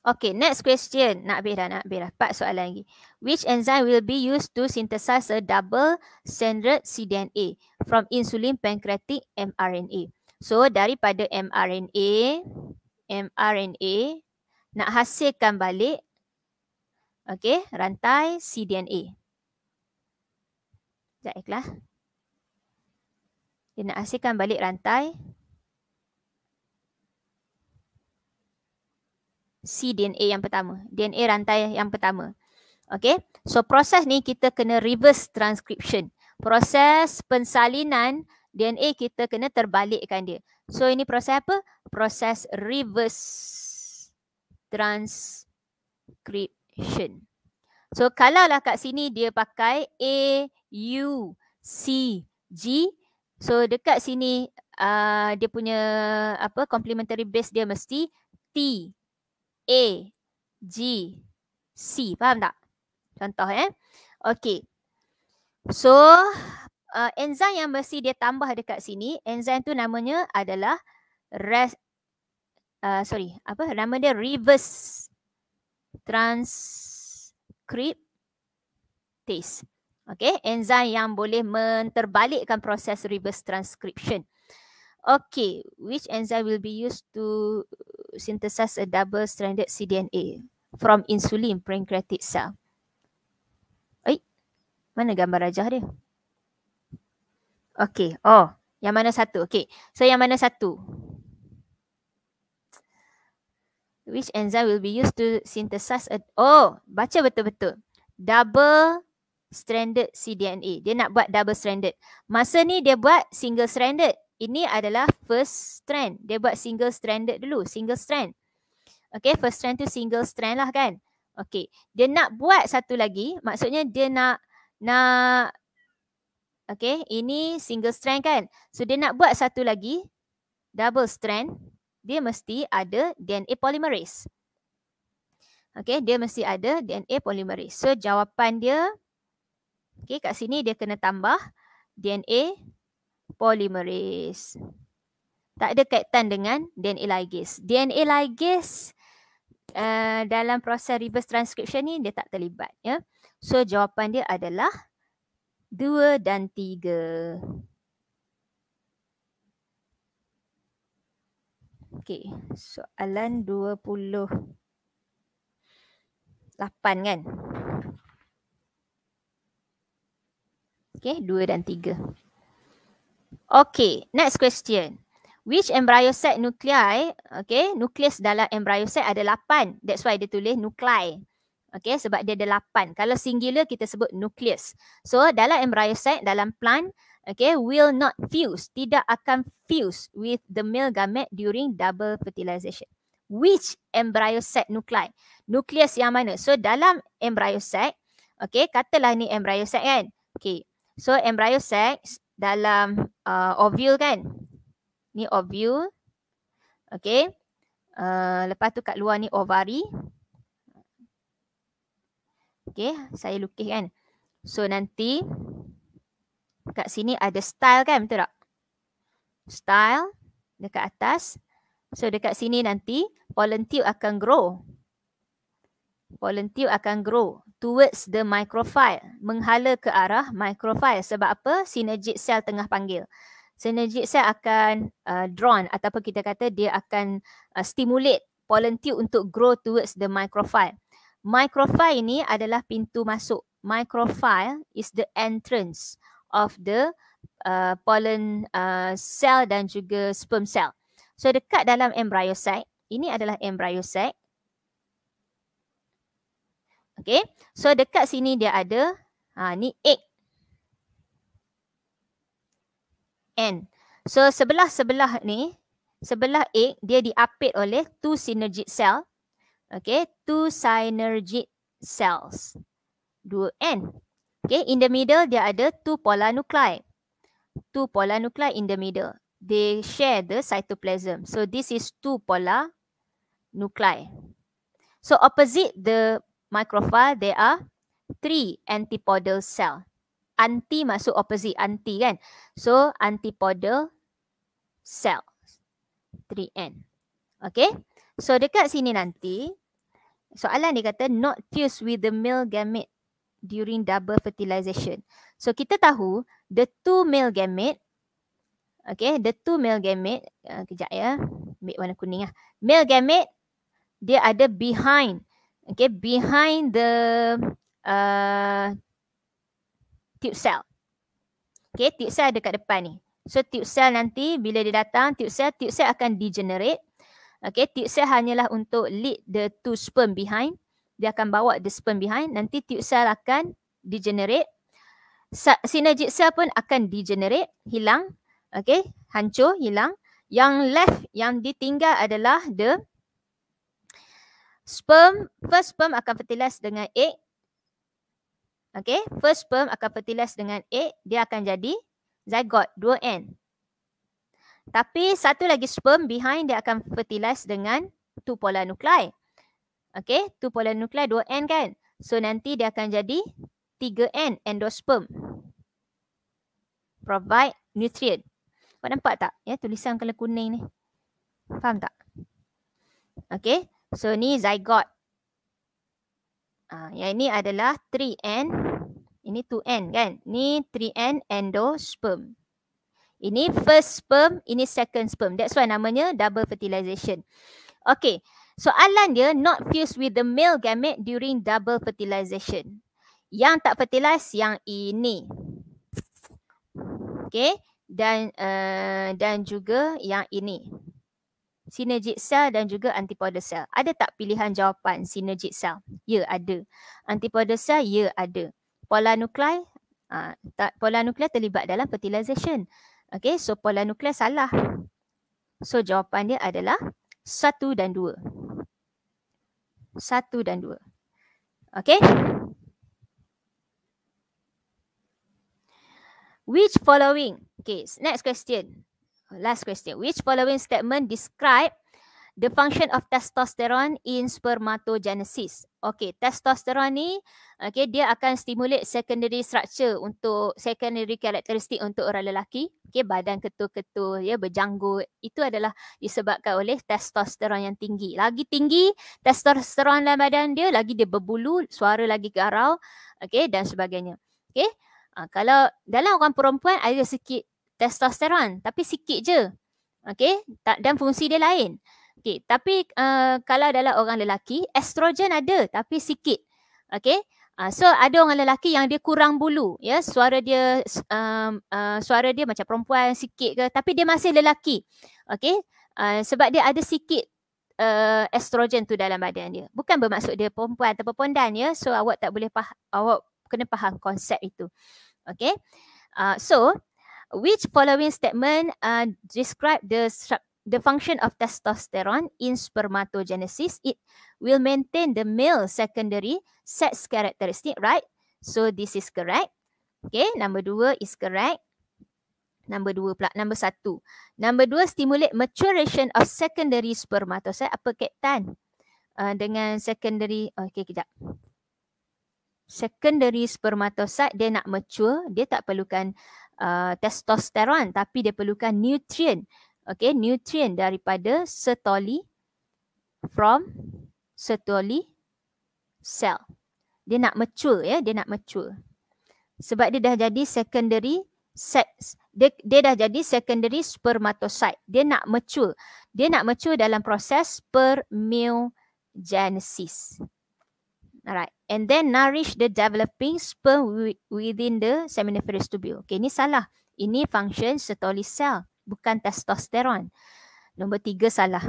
Okay, next question. Nak habis dah, nak habis dah. Empat soalan lagi. Which enzyme will be used to synthesize a double stranded cDNA from insulin pancreatic mRNA? So, daripada mRNA, mRNA, nak hasilkan balik, okay, rantai cDNA. Sekejap, ikhlas. Dia nak hasilkan balik rantai C DNA yang pertama, DNA rantai yang pertama. Okay, so proses ni kita kena reverse transcription. Proses pensalinan DNA kita kena terbalikkan dia. So ini proses apa? Proses reverse transcription. So kalau lah kat sini dia pakai A, U, C, G. So dekat sini uh, dia punya apa complementary base dia mesti T. A, G, C. Faham tak? Contoh eh. Okay. So, uh, enzim yang mesti dia tambah dekat sini, enzim tu namanya adalah res, uh, sorry, apa? Nama dia reverse transcriptase. Okay, enzim yang boleh menterbalikkan proses reverse transcription. Okay, which enzyme will be used to synthesize a double-stranded cDNA from insulin pancreatic cell. Eh, mana gambar rajah dia? Okay, oh, yang mana satu? Okay, so yang mana satu? Which enzyme will be used to synthesize a... Oh, baca betul-betul. Double-stranded cDNA. Dia nak buat double-stranded. Masa ni dia buat single-stranded. Ini adalah first strand. Dia buat single stranded dulu. Single strand. Okay, first strand tu single strand lah kan. Okay, dia nak buat satu lagi. Maksudnya dia nak, nak, okay, ini single strand kan. So, dia nak buat satu lagi, double strand, dia mesti ada DNA polymerase. Okay, dia mesti ada DNA polymerase. So, jawapan dia, okay, kat sini dia kena tambah DNA polymerase. Tak ada kaitan dengan DNA ligase. DNA ligase uh, dalam proses reverse transcription ni dia tak terlibat. Ya? So jawapan dia adalah dua dan tiga. Okay, soalan dua puluh lapan kan? Okay, Dua dan tiga. Okay, next question. Which embryo set nuclei, okay, nukleus dalam embryo set ada lapan, That's why dia tulis nuclei. Okay, sebab dia ada 8. Kalau singular, kita sebut nukleus. So, dalam embryo set, dalam plant, okay, will not fuse, tidak akan fuse with the male gamete during double fertilization. Which embryo set nuclei? Nukleus yang mana? So, dalam embryo set, okay, katalah ni embryo set kan? Okay, so embryo set, dalam uh, ovule kan. Ni ovule. Okay. Uh, lepas tu kat luar ni ovari. Okay. Saya lukis kan. So nanti kat sini ada style kan betul tak? Style dekat atas. So dekat sini nanti pollen tube akan grow. Pollen tube akan grow towards the microfile, menghala ke arah microfile. Sebab apa? Sinergic cell tengah panggil. Sinergic cell akan uh, drawn ataupun kita kata dia akan uh, stimulate pollen tube untuk grow towards the microfile. Microfile ini adalah pintu masuk. Microfile is the entrance of the uh, pollen uh, cell dan juga sperm cell. So dekat dalam embryocyte, ini adalah embryocyte Okay. So dekat sini dia ada ha, ni egg. N. so sebelah-sebelah ni, sebelah egg dia diapit oleh two synergic cell. Okay, two synergic cells. Dua N. Okay, in the middle dia ada two polar nuclei. Two polar nuclei in the middle. They share the cytoplasm. So this is two polar nuclei. So opposite the microfile there are three antipodal cell. Anti masuk opposite anti kan. So antipodal cell. 3N. Okay. So dekat sini nanti soalan dia kata not fused with the male gamete during double fertilization. So kita tahu the two male gamete Okay, the two male gamete, uh, kejap ya, ambil warna kuning lah. Male gamete, dia ada behind okay behind the uh, tube cell okay tube cell dekat depan ni so tube cell nanti bila dia datang tube cell tube cell akan degenerate okay tube cell hanyalah untuk lead the two sperm behind dia akan bawa the sperm behind nanti tube cell akan degenerate synergic cell pun akan degenerate hilang okay hancur hilang yang left yang ditinggal adalah the sperm, first sperm akan fertilis dengan egg. Okay, first sperm akan fertilis dengan egg, dia akan jadi zygote, 2N. Tapi satu lagi sperm behind dia akan fertilis dengan two polar nuclei. Okay, two polar nuclei 2N kan? So nanti dia akan jadi 3N endosperm. Provide nutrient. Kau nampak tak? Ya, tulisan kalau kuning ni. Faham tak? Okay. So ni zygote. Ah yang ini adalah 3N. Ini 2N kan? Ni 3N endosperm. Ini first sperm, ini second sperm. That's why namanya double fertilization. Okay. Soalan dia not fused with the male gamete during double fertilization. Yang tak fertilize yang ini. Okay. Dan uh, dan juga yang ini. Synergic cell dan juga antipoda cell. Ada tak pilihan jawapan synergic cell? Ya, ada. Antipoda cell? Ya, ada. Pola nuklei? Ha, ah, tak, pola nuklei terlibat dalam fertilization. Okay, so pola nuklei salah. So jawapan dia adalah satu dan dua. Satu dan dua. Okay. Which following? Okay, next question. Last question. Which following statement describe the function of testosterone in spermatogenesis? Okay, testosterone ni okay, dia akan stimulate secondary structure untuk secondary karakteristik untuk orang lelaki. Okay, badan ketul-ketul, ya, berjanggut. Itu adalah disebabkan oleh testosterone yang tinggi. Lagi tinggi testosterone dalam badan dia, lagi dia berbulu, suara lagi garau okay, dan sebagainya. Okay, Uh, kalau dalam orang perempuan ada sikit testosteron tapi sikit je. Okey, dan fungsi dia lain. Okey, tapi uh, kalau adalah orang lelaki, estrogen ada tapi sikit. Okey. Uh, so ada orang lelaki yang dia kurang bulu, ya, yeah? suara dia um, uh, suara dia macam perempuan sikit ke tapi dia masih lelaki. Okey. Uh, sebab dia ada sikit uh, estrogen tu dalam badan dia. Bukan bermaksud dia perempuan atau pondan ya. So awak tak boleh faham, awak kena faham konsep itu. Okey. Uh, so which following statement uh, describe the the function of testosterone in spermatogenesis it will maintain the male secondary sex characteristic right so this is correct okay number 2 is correct number dua, pula number satu. number dua stimulate maturation of secondary spermatocyte apa kaitan uh, dengan secondary Okay, kejap secondary spermatocyte dia nak mature dia tak perlukan uh, testosteron tapi dia perlukan nutrien, Okay, nutrien daripada setoli from setoli cell. Dia nak mature ya, dia nak mature. Sebab dia dah jadi secondary sex. Dia, dia dah jadi secondary spermatocyte. Dia nak mature. Dia nak mature dalam proses spermiogenesis. Alright. And then nourish the developing sperm within the seminiferous tubule. Okay, ni salah. Ini function setoli cell, bukan testosteron. Nombor tiga salah.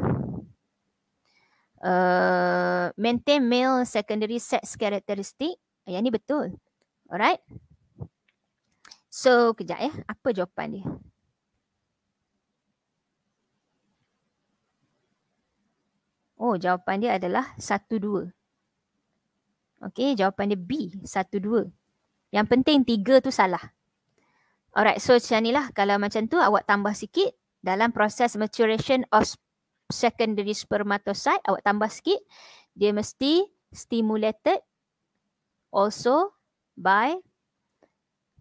Uh, maintain male secondary sex characteristic. Ah, yang ni betul. Alright. So, kejap ya. Eh. Apa jawapan dia? Oh, jawapan dia adalah satu dua. Okay, jawapan dia B, satu dua. Yang penting tiga tu salah. Alright, so macam ni lah. Kalau macam tu awak tambah sikit dalam proses maturation of secondary spermatocyte, awak tambah sikit, dia mesti stimulated also by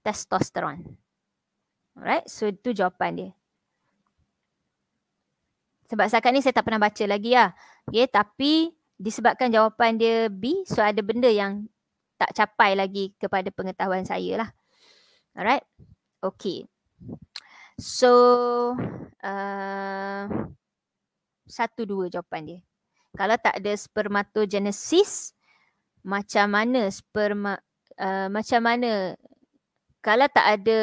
testosterone. Alright, so itu jawapan dia. Sebab sekarang ni saya tak pernah baca lagi lah. Okay, tapi disebabkan jawapan dia B, so ada benda yang tak capai lagi kepada pengetahuan saya lah. Alright, okay. So, uh, satu dua jawapan dia. Kalau tak ada spermatogenesis, macam mana sperma, uh, macam mana kalau tak ada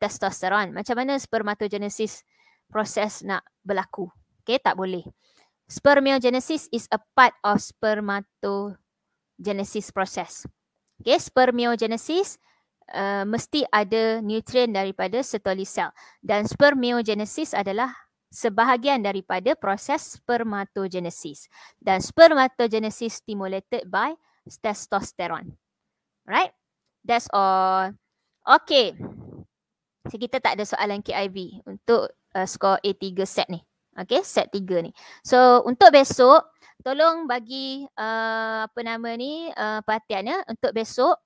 testosteron, macam mana spermatogenesis proses nak berlaku? Okay, tak boleh spermiogenesis is a part of spermatogenesis process. Okay, spermiogenesis uh, mesti ada nutrien daripada setoli sel dan spermiogenesis adalah sebahagian daripada proses spermatogenesis dan spermatogenesis stimulated by testosterone. Right? That's all. Okay. So kita tak ada soalan KIV untuk uh, skor A3 set ni. Okay, set tiga ni. So untuk besok, tolong bagi uh, apa nama ni uh, perhatian ya. Untuk besok,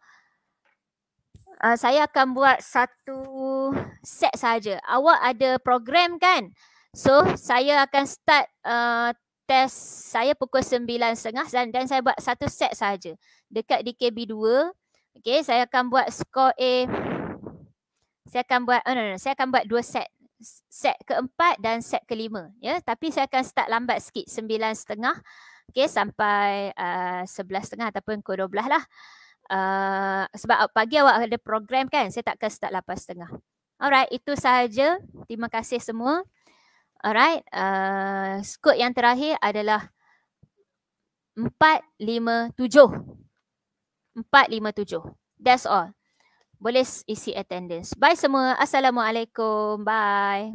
uh, saya akan buat satu set saja. Awak ada program kan? So saya akan start uh, test saya pukul 9.30 dan, dan saya buat satu set saja dekat DKB 2. Okay, saya akan buat score A. Saya akan buat, oh no, no, saya akan buat dua set set keempat dan set kelima ya tapi saya akan start lambat sikit 9.30 okey sampai uh, 11.30 ataupun pukul 12 lah uh, sebab pagi awak ada program kan saya takkan start 8.30 alright itu sahaja terima kasih semua alright uh, skop yang terakhir adalah 457 457 that's all boleh isi attendance. Bye semua. Assalamualaikum. Bye.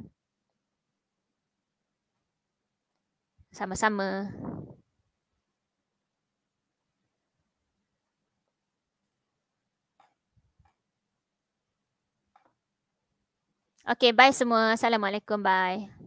Sama-sama. Okay, bye semua. Assalamualaikum. Bye.